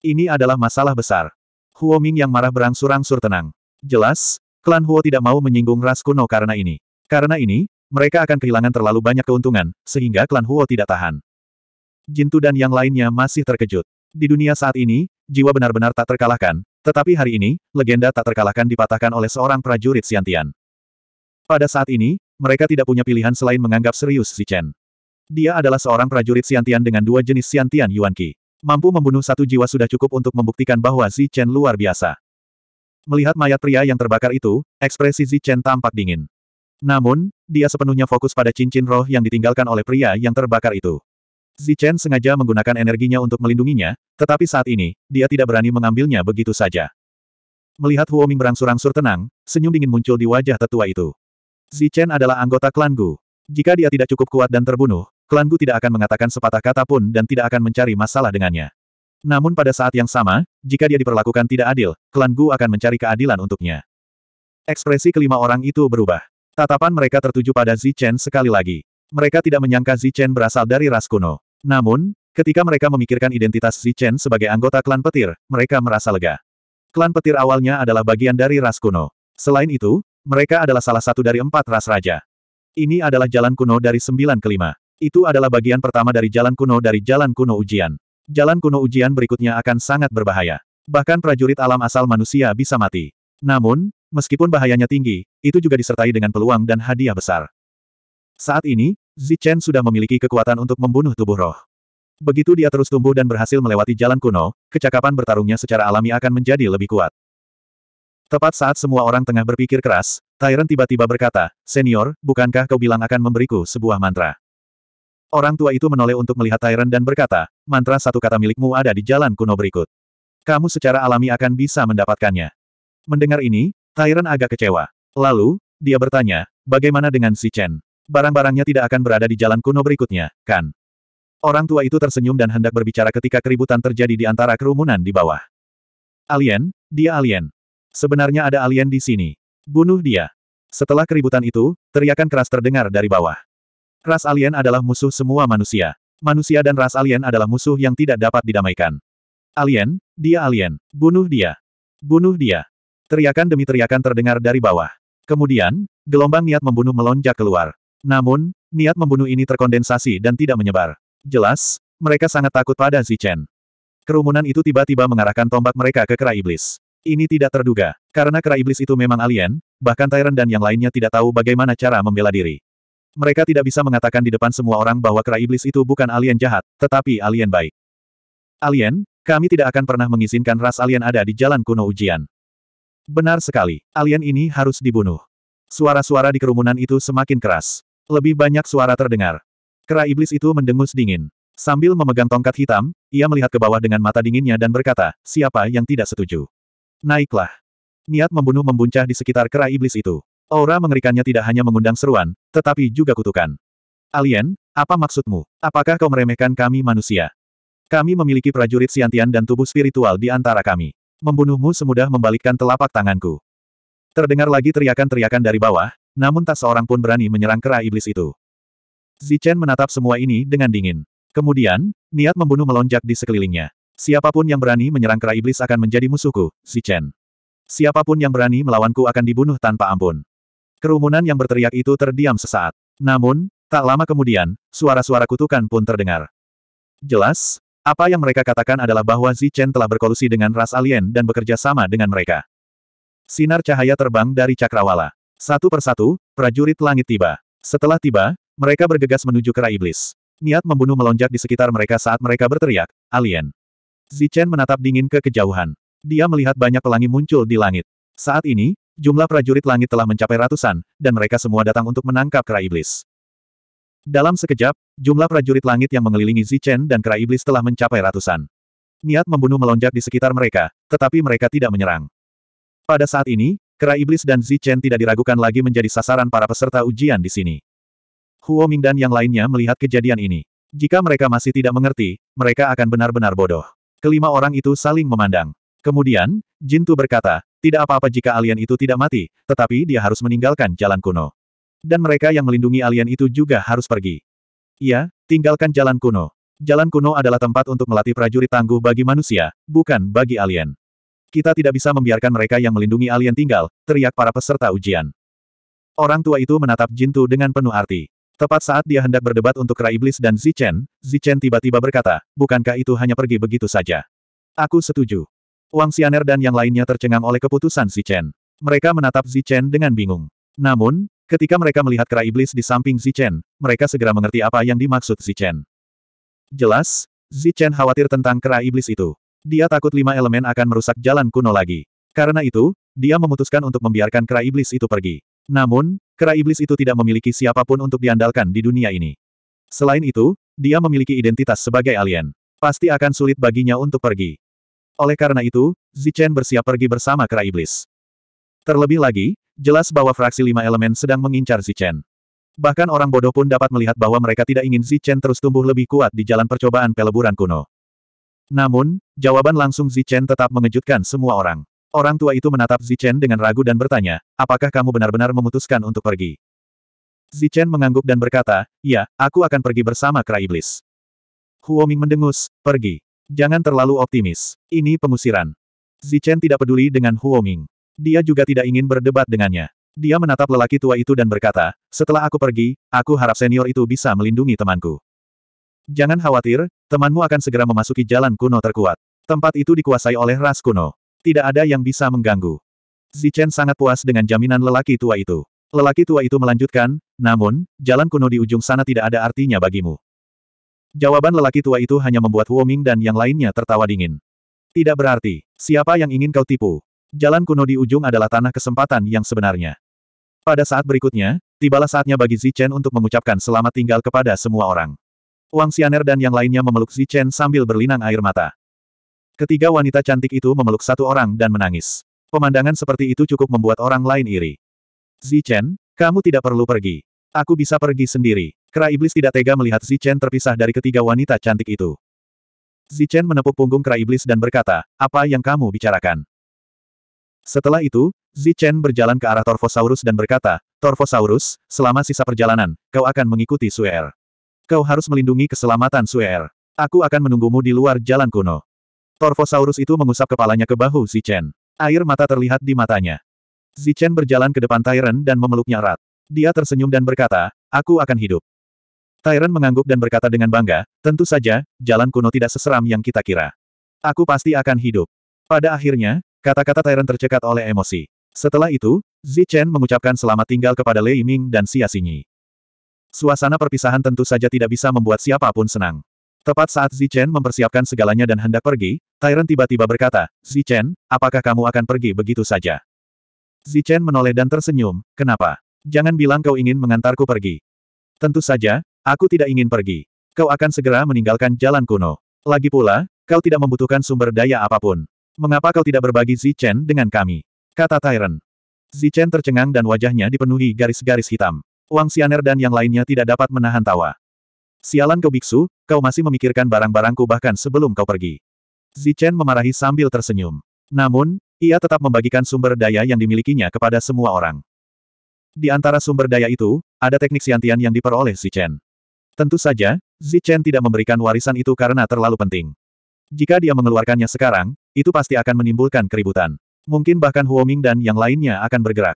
Ini adalah masalah besar. Huo Ming yang marah berangsur-angsur tenang. Jelas, klan Huo tidak mau menyinggung ras kuno karena ini. Karena ini, mereka akan kehilangan terlalu banyak keuntungan, sehingga klan Huo tidak tahan. Jintu dan yang lainnya masih terkejut. Di dunia saat ini, jiwa benar-benar tak terkalahkan, tetapi hari ini, legenda tak terkalahkan dipatahkan oleh seorang prajurit Siantian. Pada saat ini, mereka tidak punya pilihan selain menganggap serius Si Chen. Dia adalah seorang prajurit Siantian dengan dua jenis Siantian Yuan Qi. Mampu membunuh satu jiwa sudah cukup untuk membuktikan bahwa Zi Chen luar biasa. Melihat mayat pria yang terbakar itu, ekspresi Zi Chen tampak dingin. Namun, dia sepenuhnya fokus pada cincin roh yang ditinggalkan oleh pria yang terbakar itu. Zi Chen sengaja menggunakan energinya untuk melindunginya, tetapi saat ini, dia tidak berani mengambilnya begitu saja. Melihat Huoming berangsur-angsur tenang, senyum dingin muncul di wajah tetua itu. Zi Chen adalah anggota klan Gu. Jika dia tidak cukup kuat dan terbunuh, klanku tidak akan mengatakan sepatah kata pun dan tidak akan mencari masalah dengannya. Namun pada saat yang sama, jika dia diperlakukan tidak adil, klan Gu akan mencari keadilan untuknya. Ekspresi kelima orang itu berubah. Tatapan mereka tertuju pada Zichen sekali lagi. Mereka tidak menyangka Zichen berasal dari ras kuno. Namun, ketika mereka memikirkan identitas Zichen sebagai anggota klan petir, mereka merasa lega. Klan petir awalnya adalah bagian dari ras kuno. Selain itu, mereka adalah salah satu dari empat ras raja. Ini adalah jalan kuno dari sembilan kelima. Itu adalah bagian pertama dari jalan kuno dari jalan kuno ujian. Jalan kuno ujian berikutnya akan sangat berbahaya. Bahkan prajurit alam asal manusia bisa mati. Namun, meskipun bahayanya tinggi, itu juga disertai dengan peluang dan hadiah besar. Saat ini, Zichen sudah memiliki kekuatan untuk membunuh tubuh roh. Begitu dia terus tumbuh dan berhasil melewati jalan kuno, kecakapan bertarungnya secara alami akan menjadi lebih kuat. Tepat saat semua orang tengah berpikir keras, Tyrant tiba-tiba berkata, Senior, bukankah kau bilang akan memberiku sebuah mantra? Orang tua itu menoleh untuk melihat Tyron dan berkata, mantra satu kata milikmu ada di jalan kuno berikut. Kamu secara alami akan bisa mendapatkannya. Mendengar ini, Tyron agak kecewa. Lalu, dia bertanya, bagaimana dengan si Chen? Barang-barangnya tidak akan berada di jalan kuno berikutnya, kan? Orang tua itu tersenyum dan hendak berbicara ketika keributan terjadi di antara kerumunan di bawah. Alien, dia alien. Sebenarnya ada alien di sini. Bunuh dia. Setelah keributan itu, teriakan keras terdengar dari bawah. Ras alien adalah musuh semua manusia. Manusia dan ras alien adalah musuh yang tidak dapat didamaikan. Alien, dia alien. Bunuh dia. Bunuh dia. Teriakan demi teriakan terdengar dari bawah. Kemudian, gelombang niat membunuh melonjak keluar. Namun, niat membunuh ini terkondensasi dan tidak menyebar. Jelas, mereka sangat takut pada Zichen. Kerumunan itu tiba-tiba mengarahkan tombak mereka ke kera iblis. Ini tidak terduga, karena kera iblis itu memang alien, bahkan Tyrant dan yang lainnya tidak tahu bagaimana cara membela diri. Mereka tidak bisa mengatakan di depan semua orang bahwa kera iblis itu bukan alien jahat, tetapi alien baik. Alien, kami tidak akan pernah mengizinkan ras alien ada di jalan kuno ujian. Benar sekali, alien ini harus dibunuh. Suara-suara di kerumunan itu semakin keras. Lebih banyak suara terdengar. Kera iblis itu mendengus dingin. Sambil memegang tongkat hitam, ia melihat ke bawah dengan mata dinginnya dan berkata, siapa yang tidak setuju? Naiklah. Niat membunuh membuncah di sekitar kera iblis itu. Aura mengerikannya tidak hanya mengundang seruan, tetapi juga kutukan. Alien, apa maksudmu? Apakah kau meremehkan kami manusia? Kami memiliki prajurit siantian dan tubuh spiritual di antara kami. Membunuhmu semudah membalikkan telapak tanganku. Terdengar lagi teriakan-teriakan dari bawah, namun tak seorang pun berani menyerang kera iblis itu. Zichen menatap semua ini dengan dingin. Kemudian, niat membunuh melonjak di sekelilingnya. Siapapun yang berani menyerang kera iblis akan menjadi musuhku, Zichen. Siapapun yang berani melawanku akan dibunuh tanpa ampun. Kerumunan yang berteriak itu terdiam sesaat. Namun, tak lama kemudian, suara-suara kutukan pun terdengar. Jelas, apa yang mereka katakan adalah bahwa Zichen telah berkolusi dengan ras alien dan bekerja sama dengan mereka. Sinar cahaya terbang dari cakrawala. Satu persatu, prajurit langit tiba. Setelah tiba, mereka bergegas menuju kera iblis. Niat membunuh melonjak di sekitar mereka saat mereka berteriak, alien. Zichen menatap dingin ke kejauhan. Dia melihat banyak pelangi muncul di langit. Saat ini, Jumlah prajurit langit telah mencapai ratusan, dan mereka semua datang untuk menangkap kera iblis. Dalam sekejap, jumlah prajurit langit yang mengelilingi Zichen dan kera iblis telah mencapai ratusan. Niat membunuh melonjak di sekitar mereka, tetapi mereka tidak menyerang. Pada saat ini, kera iblis dan Zichen tidak diragukan lagi menjadi sasaran para peserta ujian di sini. Huo Ming dan yang lainnya melihat kejadian ini. Jika mereka masih tidak mengerti, mereka akan benar-benar bodoh. Kelima orang itu saling memandang. Kemudian, Jintu berkata, tidak apa-apa jika alien itu tidak mati, tetapi dia harus meninggalkan jalan kuno. Dan mereka yang melindungi alien itu juga harus pergi. Iya, tinggalkan jalan kuno. Jalan kuno adalah tempat untuk melatih prajurit tangguh bagi manusia, bukan bagi alien. Kita tidak bisa membiarkan mereka yang melindungi alien tinggal, teriak para peserta ujian. Orang tua itu menatap Jintu dengan penuh arti. Tepat saat dia hendak berdebat untuk Ra Iblis dan Zichen, Zichen tiba-tiba berkata, bukankah itu hanya pergi begitu saja? Aku setuju. Wang Xianer dan yang lainnya tercengang oleh keputusan Zichen. Mereka menatap Zichen dengan bingung. Namun, ketika mereka melihat kera iblis di samping Zichen, mereka segera mengerti apa yang dimaksud Zichen. Jelas, Zichen khawatir tentang kera iblis itu. Dia takut lima elemen akan merusak jalan kuno lagi. Karena itu, dia memutuskan untuk membiarkan kera iblis itu pergi. Namun, kera iblis itu tidak memiliki siapapun untuk diandalkan di dunia ini. Selain itu, dia memiliki identitas sebagai alien. Pasti akan sulit baginya untuk pergi. Oleh karena itu, Zichen bersiap pergi bersama kera iblis. Terlebih lagi, jelas bahwa fraksi lima elemen sedang mengincar Zichen. Bahkan orang bodoh pun dapat melihat bahwa mereka tidak ingin Zichen terus tumbuh lebih kuat di jalan percobaan peleburan kuno. Namun, jawaban langsung Zichen tetap mengejutkan semua orang. Orang tua itu menatap Zichen dengan ragu dan bertanya, apakah kamu benar-benar memutuskan untuk pergi? Zichen mengangguk dan berkata, ya, aku akan pergi bersama kera iblis. Huoming mendengus, pergi. Jangan terlalu optimis. Ini pengusiran. Zichen tidak peduli dengan Huoming. Dia juga tidak ingin berdebat dengannya. Dia menatap lelaki tua itu dan berkata, setelah aku pergi, aku harap senior itu bisa melindungi temanku. Jangan khawatir, temanmu akan segera memasuki jalan kuno terkuat. Tempat itu dikuasai oleh ras kuno. Tidak ada yang bisa mengganggu. Zichen sangat puas dengan jaminan lelaki tua itu. Lelaki tua itu melanjutkan, namun, jalan kuno di ujung sana tidak ada artinya bagimu. Jawaban lelaki tua itu hanya membuat Huoming dan yang lainnya tertawa dingin. Tidak berarti, siapa yang ingin kau tipu? Jalan kuno di ujung adalah tanah kesempatan yang sebenarnya. Pada saat berikutnya, tibalah saatnya bagi Zichen untuk mengucapkan selamat tinggal kepada semua orang. Wang Xianer dan yang lainnya memeluk Zichen sambil berlinang air mata. Ketiga wanita cantik itu memeluk satu orang dan menangis. Pemandangan seperti itu cukup membuat orang lain iri. Zichen, kamu tidak perlu pergi. Aku bisa pergi sendiri. Kera iblis tidak tega melihat Zichen terpisah dari ketiga wanita cantik itu. Zichen menepuk punggung kera iblis dan berkata, apa yang kamu bicarakan? Setelah itu, Zichen berjalan ke arah Torfosaurus dan berkata, Torfosaurus, selama sisa perjalanan, kau akan mengikuti Suer. Er. Kau harus melindungi keselamatan Suer. Er. Aku akan menunggumu di luar jalan kuno. Torfosaurus itu mengusap kepalanya ke bahu Zichen. Air mata terlihat di matanya. Zichen berjalan ke depan Tyren dan memeluknya erat. Dia tersenyum dan berkata, aku akan hidup. Tyrant mengangguk dan berkata dengan bangga, tentu saja, jalan kuno tidak seseram yang kita kira. Aku pasti akan hidup. Pada akhirnya, kata-kata Tyrant tercekat oleh emosi. Setelah itu, Zichen mengucapkan selamat tinggal kepada Lei Ming dan Xia Xinyi. Suasana perpisahan tentu saja tidak bisa membuat siapapun senang. Tepat saat Zichen mempersiapkan segalanya dan hendak pergi, Tyrant tiba-tiba berkata, "Zichen, apakah kamu akan pergi begitu saja? Zichen menoleh dan tersenyum, kenapa? Jangan bilang kau ingin mengantarku pergi. Tentu saja, aku tidak ingin pergi. Kau akan segera meninggalkan jalan kuno. Lagi pula, kau tidak membutuhkan sumber daya apapun. Mengapa kau tidak berbagi Zichen dengan kami? Kata Tyron. Zichen tercengang dan wajahnya dipenuhi garis-garis hitam. Wang Xianer dan yang lainnya tidak dapat menahan tawa. Sialan kau biksu, kau masih memikirkan barang-barangku bahkan sebelum kau pergi. Zichen memarahi sambil tersenyum. Namun, ia tetap membagikan sumber daya yang dimilikinya kepada semua orang. Di antara sumber daya itu, ada teknik siantian yang diperoleh Chen. Tentu saja, Chen tidak memberikan warisan itu karena terlalu penting. Jika dia mengeluarkannya sekarang, itu pasti akan menimbulkan keributan. Mungkin bahkan Huoming dan yang lainnya akan bergerak.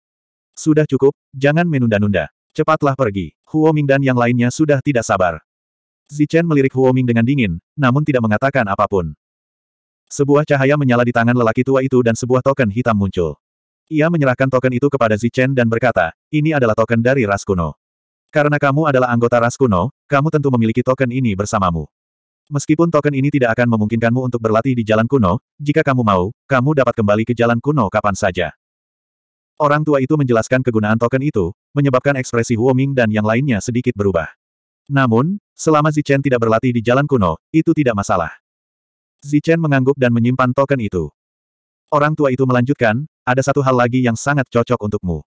Sudah cukup, jangan menunda-nunda. Cepatlah pergi. Huoming dan yang lainnya sudah tidak sabar. Chen melirik Huoming dengan dingin, namun tidak mengatakan apapun. Sebuah cahaya menyala di tangan lelaki tua itu dan sebuah token hitam muncul. Ia menyerahkan token itu kepada Zichen dan berkata, ini adalah token dari ras kuno. Karena kamu adalah anggota ras kuno, kamu tentu memiliki token ini bersamamu. Meskipun token ini tidak akan memungkinkanmu untuk berlatih di jalan kuno, jika kamu mau, kamu dapat kembali ke jalan kuno kapan saja. Orang tua itu menjelaskan kegunaan token itu, menyebabkan ekspresi Huoming dan yang lainnya sedikit berubah. Namun, selama Zichen tidak berlatih di jalan kuno, itu tidak masalah. Zichen mengangguk dan menyimpan token itu. Orang tua itu melanjutkan, ada satu hal lagi yang sangat cocok untukmu.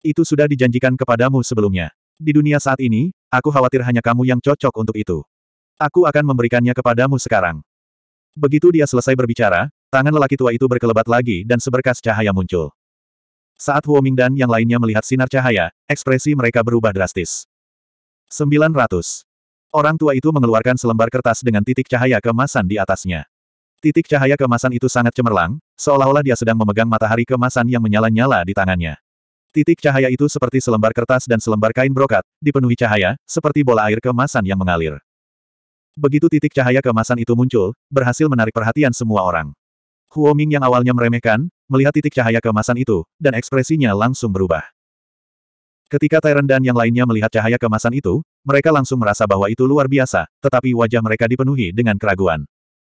Itu sudah dijanjikan kepadamu sebelumnya. Di dunia saat ini, aku khawatir hanya kamu yang cocok untuk itu. Aku akan memberikannya kepadamu sekarang. Begitu dia selesai berbicara, tangan lelaki tua itu berkelebat lagi dan seberkas cahaya muncul. Saat Huoming dan yang lainnya melihat sinar cahaya, ekspresi mereka berubah drastis. 900. Orang tua itu mengeluarkan selembar kertas dengan titik cahaya kemasan di atasnya. Titik cahaya kemasan itu sangat cemerlang, seolah-olah dia sedang memegang matahari kemasan yang menyala-nyala di tangannya. Titik cahaya itu seperti selembar kertas dan selembar kain brokat, dipenuhi cahaya, seperti bola air kemasan yang mengalir. Begitu titik cahaya kemasan itu muncul, berhasil menarik perhatian semua orang. Huo Ming yang awalnya meremehkan, melihat titik cahaya kemasan itu, dan ekspresinya langsung berubah. Ketika Tyrant dan yang lainnya melihat cahaya kemasan itu, mereka langsung merasa bahwa itu luar biasa, tetapi wajah mereka dipenuhi dengan keraguan.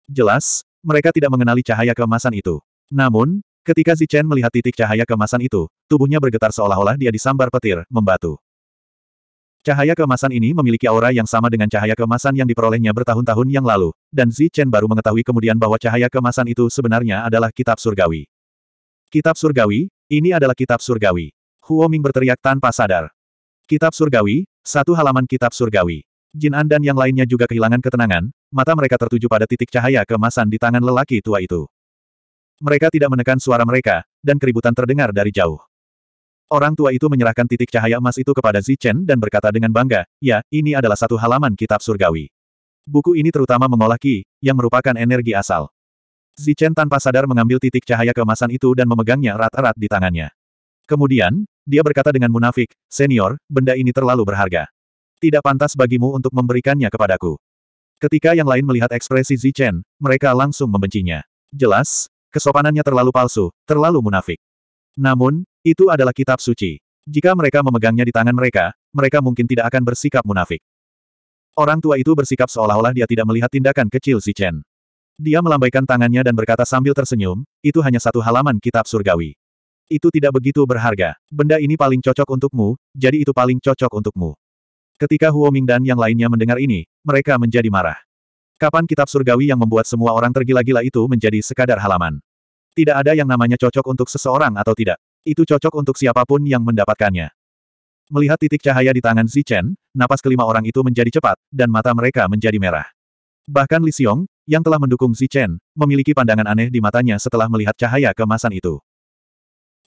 Jelas, mereka tidak mengenali cahaya kemasan itu. Namun, ketika Chen melihat titik cahaya kemasan itu, tubuhnya bergetar seolah-olah dia disambar petir, membatu. Cahaya kemasan ini memiliki aura yang sama dengan cahaya kemasan yang diperolehnya bertahun-tahun yang lalu, dan Chen baru mengetahui kemudian bahwa cahaya kemasan itu sebenarnya adalah kitab surgawi. Kitab surgawi, ini adalah kitab surgawi. Huoming berteriak tanpa sadar. Kitab surgawi, satu halaman kitab surgawi. Jinan dan yang lainnya juga kehilangan ketenangan, mata mereka tertuju pada titik cahaya kemasan di tangan lelaki tua itu. Mereka tidak menekan suara mereka, dan keributan terdengar dari jauh. Orang tua itu menyerahkan titik cahaya emas itu kepada Zichen dan berkata dengan bangga, ya, ini adalah satu halaman kitab surgawi. Buku ini terutama mengolah Qi, yang merupakan energi asal. Zichen tanpa sadar mengambil titik cahaya kemasan itu dan memegangnya erat-erat di tangannya. Kemudian, dia berkata dengan munafik, Senior, benda ini terlalu berharga. Tidak pantas bagimu untuk memberikannya kepadaku. Ketika yang lain melihat ekspresi Zichen, mereka langsung membencinya. Jelas, kesopanannya terlalu palsu, terlalu munafik. Namun, itu adalah kitab suci. Jika mereka memegangnya di tangan mereka, mereka mungkin tidak akan bersikap munafik. Orang tua itu bersikap seolah-olah dia tidak melihat tindakan kecil Zichen. Dia melambaikan tangannya dan berkata sambil tersenyum, itu hanya satu halaman kitab surgawi. Itu tidak begitu berharga. Benda ini paling cocok untukmu, jadi itu paling cocok untukmu. Ketika Huo Ming dan yang lainnya mendengar ini, mereka menjadi marah. Kapan kitab surgawi yang membuat semua orang tergila-gila itu menjadi sekadar halaman? Tidak ada yang namanya cocok untuk seseorang atau tidak. Itu cocok untuk siapapun yang mendapatkannya. Melihat titik cahaya di tangan Zichen, napas kelima orang itu menjadi cepat, dan mata mereka menjadi merah. Bahkan Li Xiong, yang telah mendukung Zichen, memiliki pandangan aneh di matanya setelah melihat cahaya kemasan itu.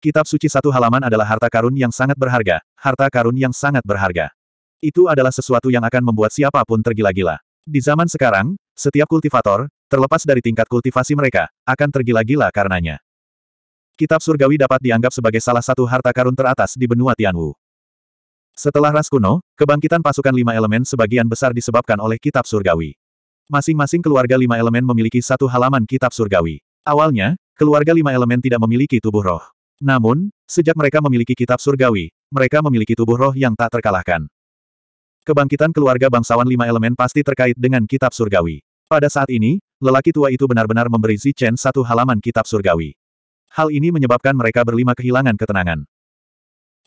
Kitab suci satu halaman adalah harta karun yang sangat berharga, harta karun yang sangat berharga. Itu adalah sesuatu yang akan membuat siapapun tergila-gila. Di zaman sekarang, setiap kultivator, terlepas dari tingkat kultivasi mereka, akan tergila-gila karenanya. Kitab surgawi dapat dianggap sebagai salah satu harta karun teratas di benua Tianwu. Setelah ras kuno, kebangkitan pasukan lima elemen sebagian besar disebabkan oleh kitab surgawi. Masing-masing keluarga lima elemen memiliki satu halaman kitab surgawi. Awalnya, keluarga lima elemen tidak memiliki tubuh roh. Namun, sejak mereka memiliki kitab surgawi, mereka memiliki tubuh roh yang tak terkalahkan. Kebangkitan keluarga bangsawan lima elemen pasti terkait dengan kitab surgawi. Pada saat ini, lelaki tua itu benar-benar memberi Chen satu halaman kitab surgawi. Hal ini menyebabkan mereka berlima kehilangan ketenangan.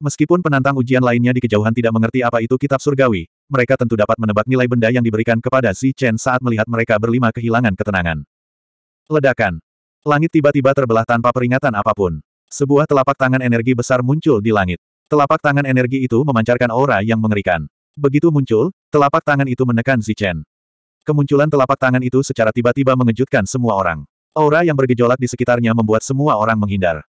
Meskipun penantang ujian lainnya di kejauhan tidak mengerti apa itu kitab surgawi, mereka tentu dapat menebak nilai benda yang diberikan kepada Chen saat melihat mereka berlima kehilangan ketenangan. Ledakan. Langit tiba-tiba terbelah tanpa peringatan apapun. Sebuah telapak tangan energi besar muncul di langit. Telapak tangan energi itu memancarkan aura yang mengerikan. Begitu muncul, telapak tangan itu menekan Zichen. Kemunculan telapak tangan itu secara tiba-tiba mengejutkan semua orang. Aura yang bergejolak di sekitarnya membuat semua orang menghindar.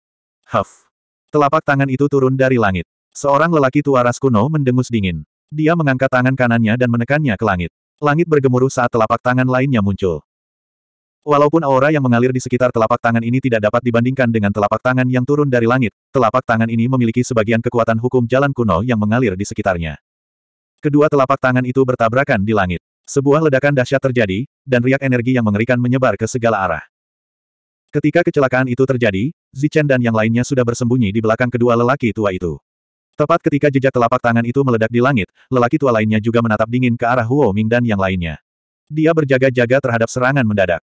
Huff. Telapak tangan itu turun dari langit. Seorang lelaki tua ras kuno mendengus dingin. Dia mengangkat tangan kanannya dan menekannya ke langit. Langit bergemuruh saat telapak tangan lainnya muncul. Walaupun aura yang mengalir di sekitar telapak tangan ini tidak dapat dibandingkan dengan telapak tangan yang turun dari langit, telapak tangan ini memiliki sebagian kekuatan hukum jalan kuno yang mengalir di sekitarnya. Kedua telapak tangan itu bertabrakan di langit. Sebuah ledakan dahsyat terjadi, dan riak energi yang mengerikan menyebar ke segala arah. Ketika kecelakaan itu terjadi, Zichen dan yang lainnya sudah bersembunyi di belakang kedua lelaki tua itu. Tepat ketika jejak telapak tangan itu meledak di langit, lelaki tua lainnya juga menatap dingin ke arah Huo Ming dan yang lainnya. Dia berjaga-jaga terhadap serangan mendadak.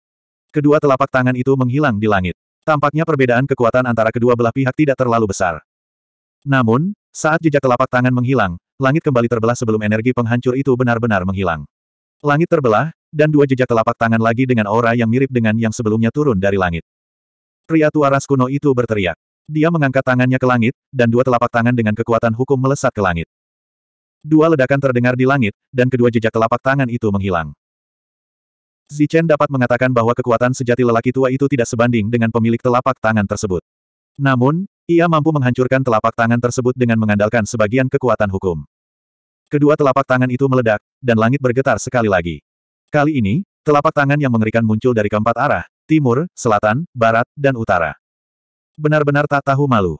Kedua telapak tangan itu menghilang di langit. Tampaknya perbedaan kekuatan antara kedua belah pihak tidak terlalu besar. Namun, saat jejak telapak tangan menghilang, langit kembali terbelah sebelum energi penghancur itu benar-benar menghilang. Langit terbelah, dan dua jejak telapak tangan lagi dengan aura yang mirip dengan yang sebelumnya turun dari langit. Pria tua ras kuno itu berteriak. Dia mengangkat tangannya ke langit, dan dua telapak tangan dengan kekuatan hukum melesat ke langit. Dua ledakan terdengar di langit, dan kedua jejak telapak tangan itu menghilang. Zichen dapat mengatakan bahwa kekuatan sejati lelaki tua itu tidak sebanding dengan pemilik telapak tangan tersebut. Namun, ia mampu menghancurkan telapak tangan tersebut dengan mengandalkan sebagian kekuatan hukum. Kedua telapak tangan itu meledak, dan langit bergetar sekali lagi. Kali ini, telapak tangan yang mengerikan muncul dari keempat arah, timur, selatan, barat, dan utara. Benar-benar tak tahu malu.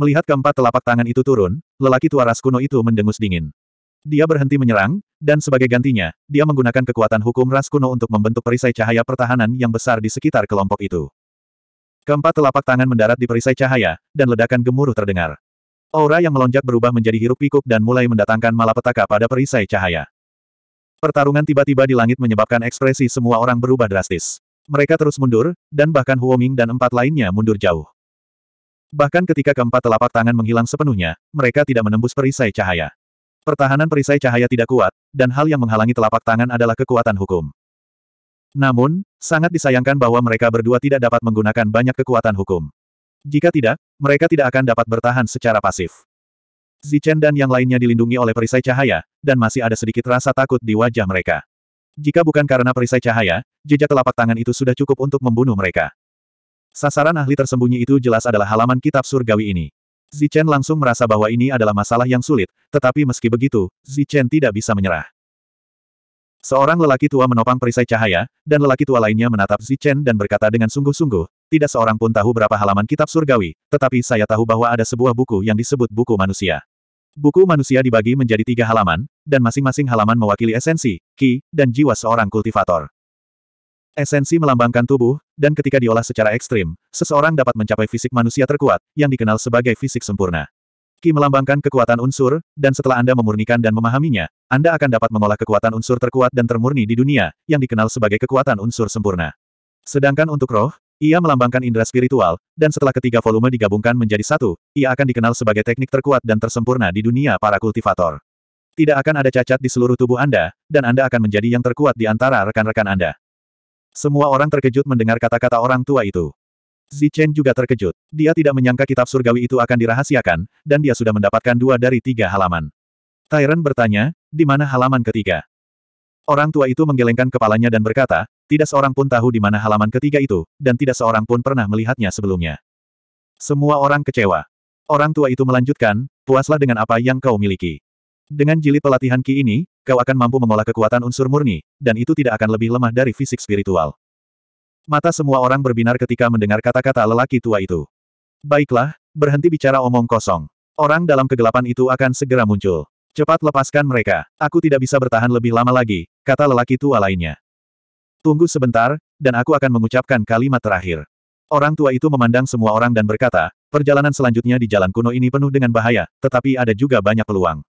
Melihat keempat telapak tangan itu turun, lelaki tua ras kuno itu mendengus dingin. Dia berhenti menyerang, dan sebagai gantinya, dia menggunakan kekuatan hukum ras kuno untuk membentuk perisai cahaya pertahanan yang besar di sekitar kelompok itu. Keempat telapak tangan mendarat di perisai cahaya, dan ledakan gemuruh terdengar. Aura yang melonjak berubah menjadi hiruk-pikuk dan mulai mendatangkan malapetaka pada perisai cahaya. Pertarungan tiba-tiba di langit menyebabkan ekspresi semua orang berubah drastis. Mereka terus mundur, dan bahkan Huoming dan empat lainnya mundur jauh. Bahkan ketika keempat telapak tangan menghilang sepenuhnya, mereka tidak menembus perisai cahaya. Pertahanan perisai cahaya tidak kuat, dan hal yang menghalangi telapak tangan adalah kekuatan hukum. Namun, sangat disayangkan bahwa mereka berdua tidak dapat menggunakan banyak kekuatan hukum. Jika tidak, mereka tidak akan dapat bertahan secara pasif. Zichen dan yang lainnya dilindungi oleh perisai cahaya, dan masih ada sedikit rasa takut di wajah mereka. Jika bukan karena perisai cahaya, jejak telapak tangan itu sudah cukup untuk membunuh mereka. Sasaran ahli tersembunyi itu jelas adalah halaman kitab surgawi ini. Zichen langsung merasa bahwa ini adalah masalah yang sulit, tetapi meski begitu, Zichen tidak bisa menyerah. Seorang lelaki tua menopang perisai cahaya, dan lelaki tua lainnya menatap Zichen dan berkata dengan sungguh-sungguh, tidak seorang pun tahu berapa halaman kitab surgawi, tetapi saya tahu bahwa ada sebuah buku yang disebut buku manusia. Buku manusia dibagi menjadi tiga halaman, dan masing-masing halaman mewakili esensi, ki, dan jiwa seorang kultivator. Esensi melambangkan tubuh, dan ketika diolah secara ekstrim, seseorang dapat mencapai fisik manusia terkuat, yang dikenal sebagai fisik sempurna. Ki melambangkan kekuatan unsur, dan setelah Anda memurnikan dan memahaminya, Anda akan dapat mengolah kekuatan unsur terkuat dan termurni di dunia, yang dikenal sebagai kekuatan unsur sempurna. Sedangkan untuk roh, ia melambangkan indera spiritual, dan setelah ketiga volume digabungkan menjadi satu, ia akan dikenal sebagai teknik terkuat dan tersempurna di dunia para kultivator. Tidak akan ada cacat di seluruh tubuh Anda, dan Anda akan menjadi yang terkuat di antara rekan-rekan Anda. Semua orang terkejut mendengar kata-kata orang tua itu. Zichen juga terkejut. Dia tidak menyangka kitab surgawi itu akan dirahasiakan, dan dia sudah mendapatkan dua dari tiga halaman. Tyron bertanya, di mana halaman ketiga? Orang tua itu menggelengkan kepalanya dan berkata, tidak seorang pun tahu di mana halaman ketiga itu, dan tidak seorang pun pernah melihatnya sebelumnya. Semua orang kecewa. Orang tua itu melanjutkan, puaslah dengan apa yang kau miliki. Dengan jilid pelatihan Ki ini, kau akan mampu mengolah kekuatan unsur murni, dan itu tidak akan lebih lemah dari fisik spiritual. Mata semua orang berbinar ketika mendengar kata-kata lelaki tua itu. Baiklah, berhenti bicara omong kosong. Orang dalam kegelapan itu akan segera muncul. Cepat lepaskan mereka. Aku tidak bisa bertahan lebih lama lagi, kata lelaki tua lainnya. Tunggu sebentar, dan aku akan mengucapkan kalimat terakhir. Orang tua itu memandang semua orang dan berkata, perjalanan selanjutnya di jalan kuno ini penuh dengan bahaya, tetapi ada juga banyak peluang.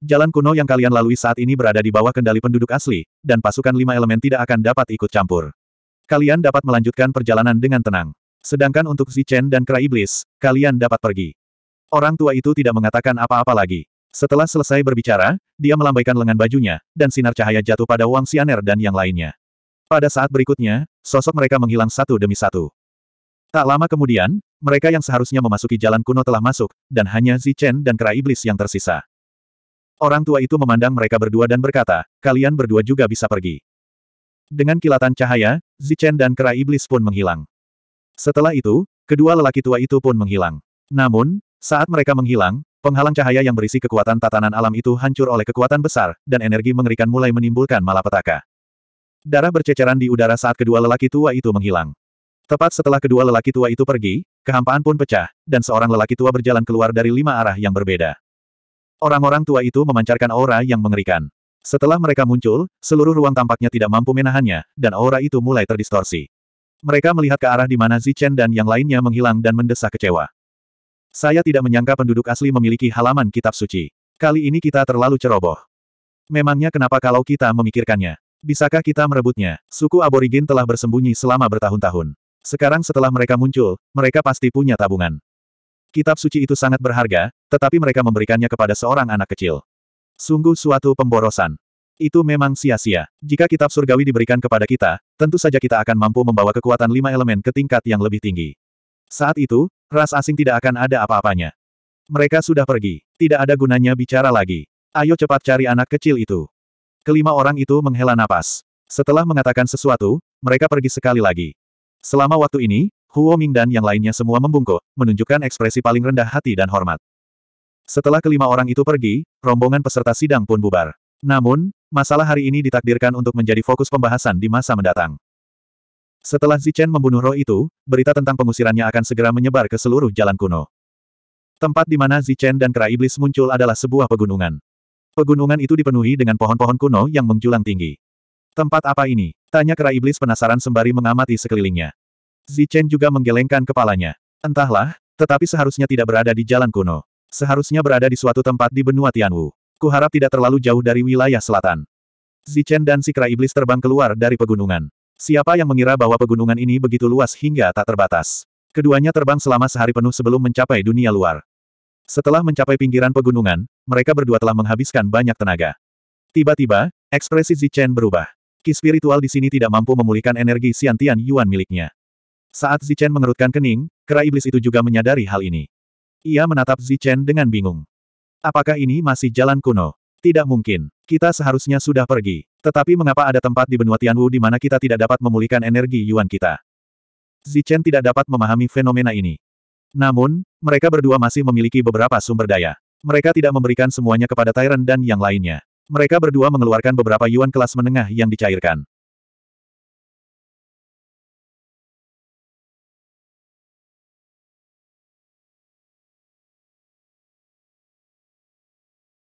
Jalan kuno yang kalian lalui saat ini berada di bawah kendali penduduk asli, dan pasukan lima elemen tidak akan dapat ikut campur. Kalian dapat melanjutkan perjalanan dengan tenang. Sedangkan untuk Zichen dan Kera Iblis, kalian dapat pergi. Orang tua itu tidak mengatakan apa-apa lagi. Setelah selesai berbicara, dia melambaikan lengan bajunya, dan sinar cahaya jatuh pada Wang Xianer dan yang lainnya. Pada saat berikutnya, sosok mereka menghilang satu demi satu. Tak lama kemudian, mereka yang seharusnya memasuki jalan kuno telah masuk, dan hanya Zichen dan Kera Iblis yang tersisa. Orang tua itu memandang mereka berdua dan berkata, kalian berdua juga bisa pergi. Dengan kilatan cahaya, Zichen dan kera iblis pun menghilang. Setelah itu, kedua lelaki tua itu pun menghilang. Namun, saat mereka menghilang, penghalang cahaya yang berisi kekuatan tatanan alam itu hancur oleh kekuatan besar, dan energi mengerikan mulai menimbulkan malapetaka. Darah berceceran di udara saat kedua lelaki tua itu menghilang. Tepat setelah kedua lelaki tua itu pergi, kehampaan pun pecah, dan seorang lelaki tua berjalan keluar dari lima arah yang berbeda. Orang-orang tua itu memancarkan aura yang mengerikan. Setelah mereka muncul, seluruh ruang tampaknya tidak mampu menahannya, dan aura itu mulai terdistorsi. Mereka melihat ke arah di mana Zichen dan yang lainnya menghilang dan mendesah kecewa. Saya tidak menyangka penduduk asli memiliki halaman kitab suci. Kali ini kita terlalu ceroboh. Memangnya kenapa kalau kita memikirkannya? Bisakah kita merebutnya? Suku aborigin telah bersembunyi selama bertahun-tahun. Sekarang setelah mereka muncul, mereka pasti punya tabungan. Kitab suci itu sangat berharga, tetapi mereka memberikannya kepada seorang anak kecil. Sungguh suatu pemborosan. Itu memang sia-sia. Jika kitab surgawi diberikan kepada kita, tentu saja kita akan mampu membawa kekuatan lima elemen ke tingkat yang lebih tinggi. Saat itu, ras asing tidak akan ada apa-apanya. Mereka sudah pergi. Tidak ada gunanya bicara lagi. Ayo cepat cari anak kecil itu. Kelima orang itu menghela napas. Setelah mengatakan sesuatu, mereka pergi sekali lagi. Selama waktu ini, Huo Ming dan yang lainnya semua membungkuk, menunjukkan ekspresi paling rendah hati dan hormat. Setelah kelima orang itu pergi, rombongan peserta sidang pun bubar. Namun, masalah hari ini ditakdirkan untuk menjadi fokus pembahasan di masa mendatang. Setelah Zichen membunuh roh itu, berita tentang pengusirannya akan segera menyebar ke seluruh jalan kuno. Tempat di mana Zichen dan Kera Iblis muncul adalah sebuah pegunungan. Pegunungan itu dipenuhi dengan pohon-pohon kuno yang menjulang tinggi. Tempat apa ini? Tanya Kera Iblis penasaran sembari mengamati sekelilingnya. Zichen juga menggelengkan kepalanya. Entahlah, tetapi seharusnya tidak berada di jalan kuno. Seharusnya berada di suatu tempat di benua Tianwu. Kuharap tidak terlalu jauh dari wilayah selatan. Zichen dan si kera iblis terbang keluar dari pegunungan. Siapa yang mengira bahwa pegunungan ini begitu luas hingga tak terbatas? Keduanya terbang selama sehari penuh sebelum mencapai dunia luar. Setelah mencapai pinggiran pegunungan, mereka berdua telah menghabiskan banyak tenaga. Tiba-tiba, ekspresi Zichen berubah. Ki spiritual di sini tidak mampu memulihkan energi Siantian Yuan miliknya. Saat Zichen mengerutkan kening, kera iblis itu juga menyadari hal ini. Ia menatap Zichen dengan bingung. Apakah ini masih jalan kuno? Tidak mungkin. Kita seharusnya sudah pergi. Tetapi mengapa ada tempat di benua Tianwu di mana kita tidak dapat memulihkan energi Yuan kita? Zichen tidak dapat memahami fenomena ini. Namun, mereka berdua masih memiliki beberapa sumber daya. Mereka tidak memberikan semuanya kepada Tyrant dan yang lainnya. Mereka berdua mengeluarkan beberapa yuan kelas menengah yang dicairkan.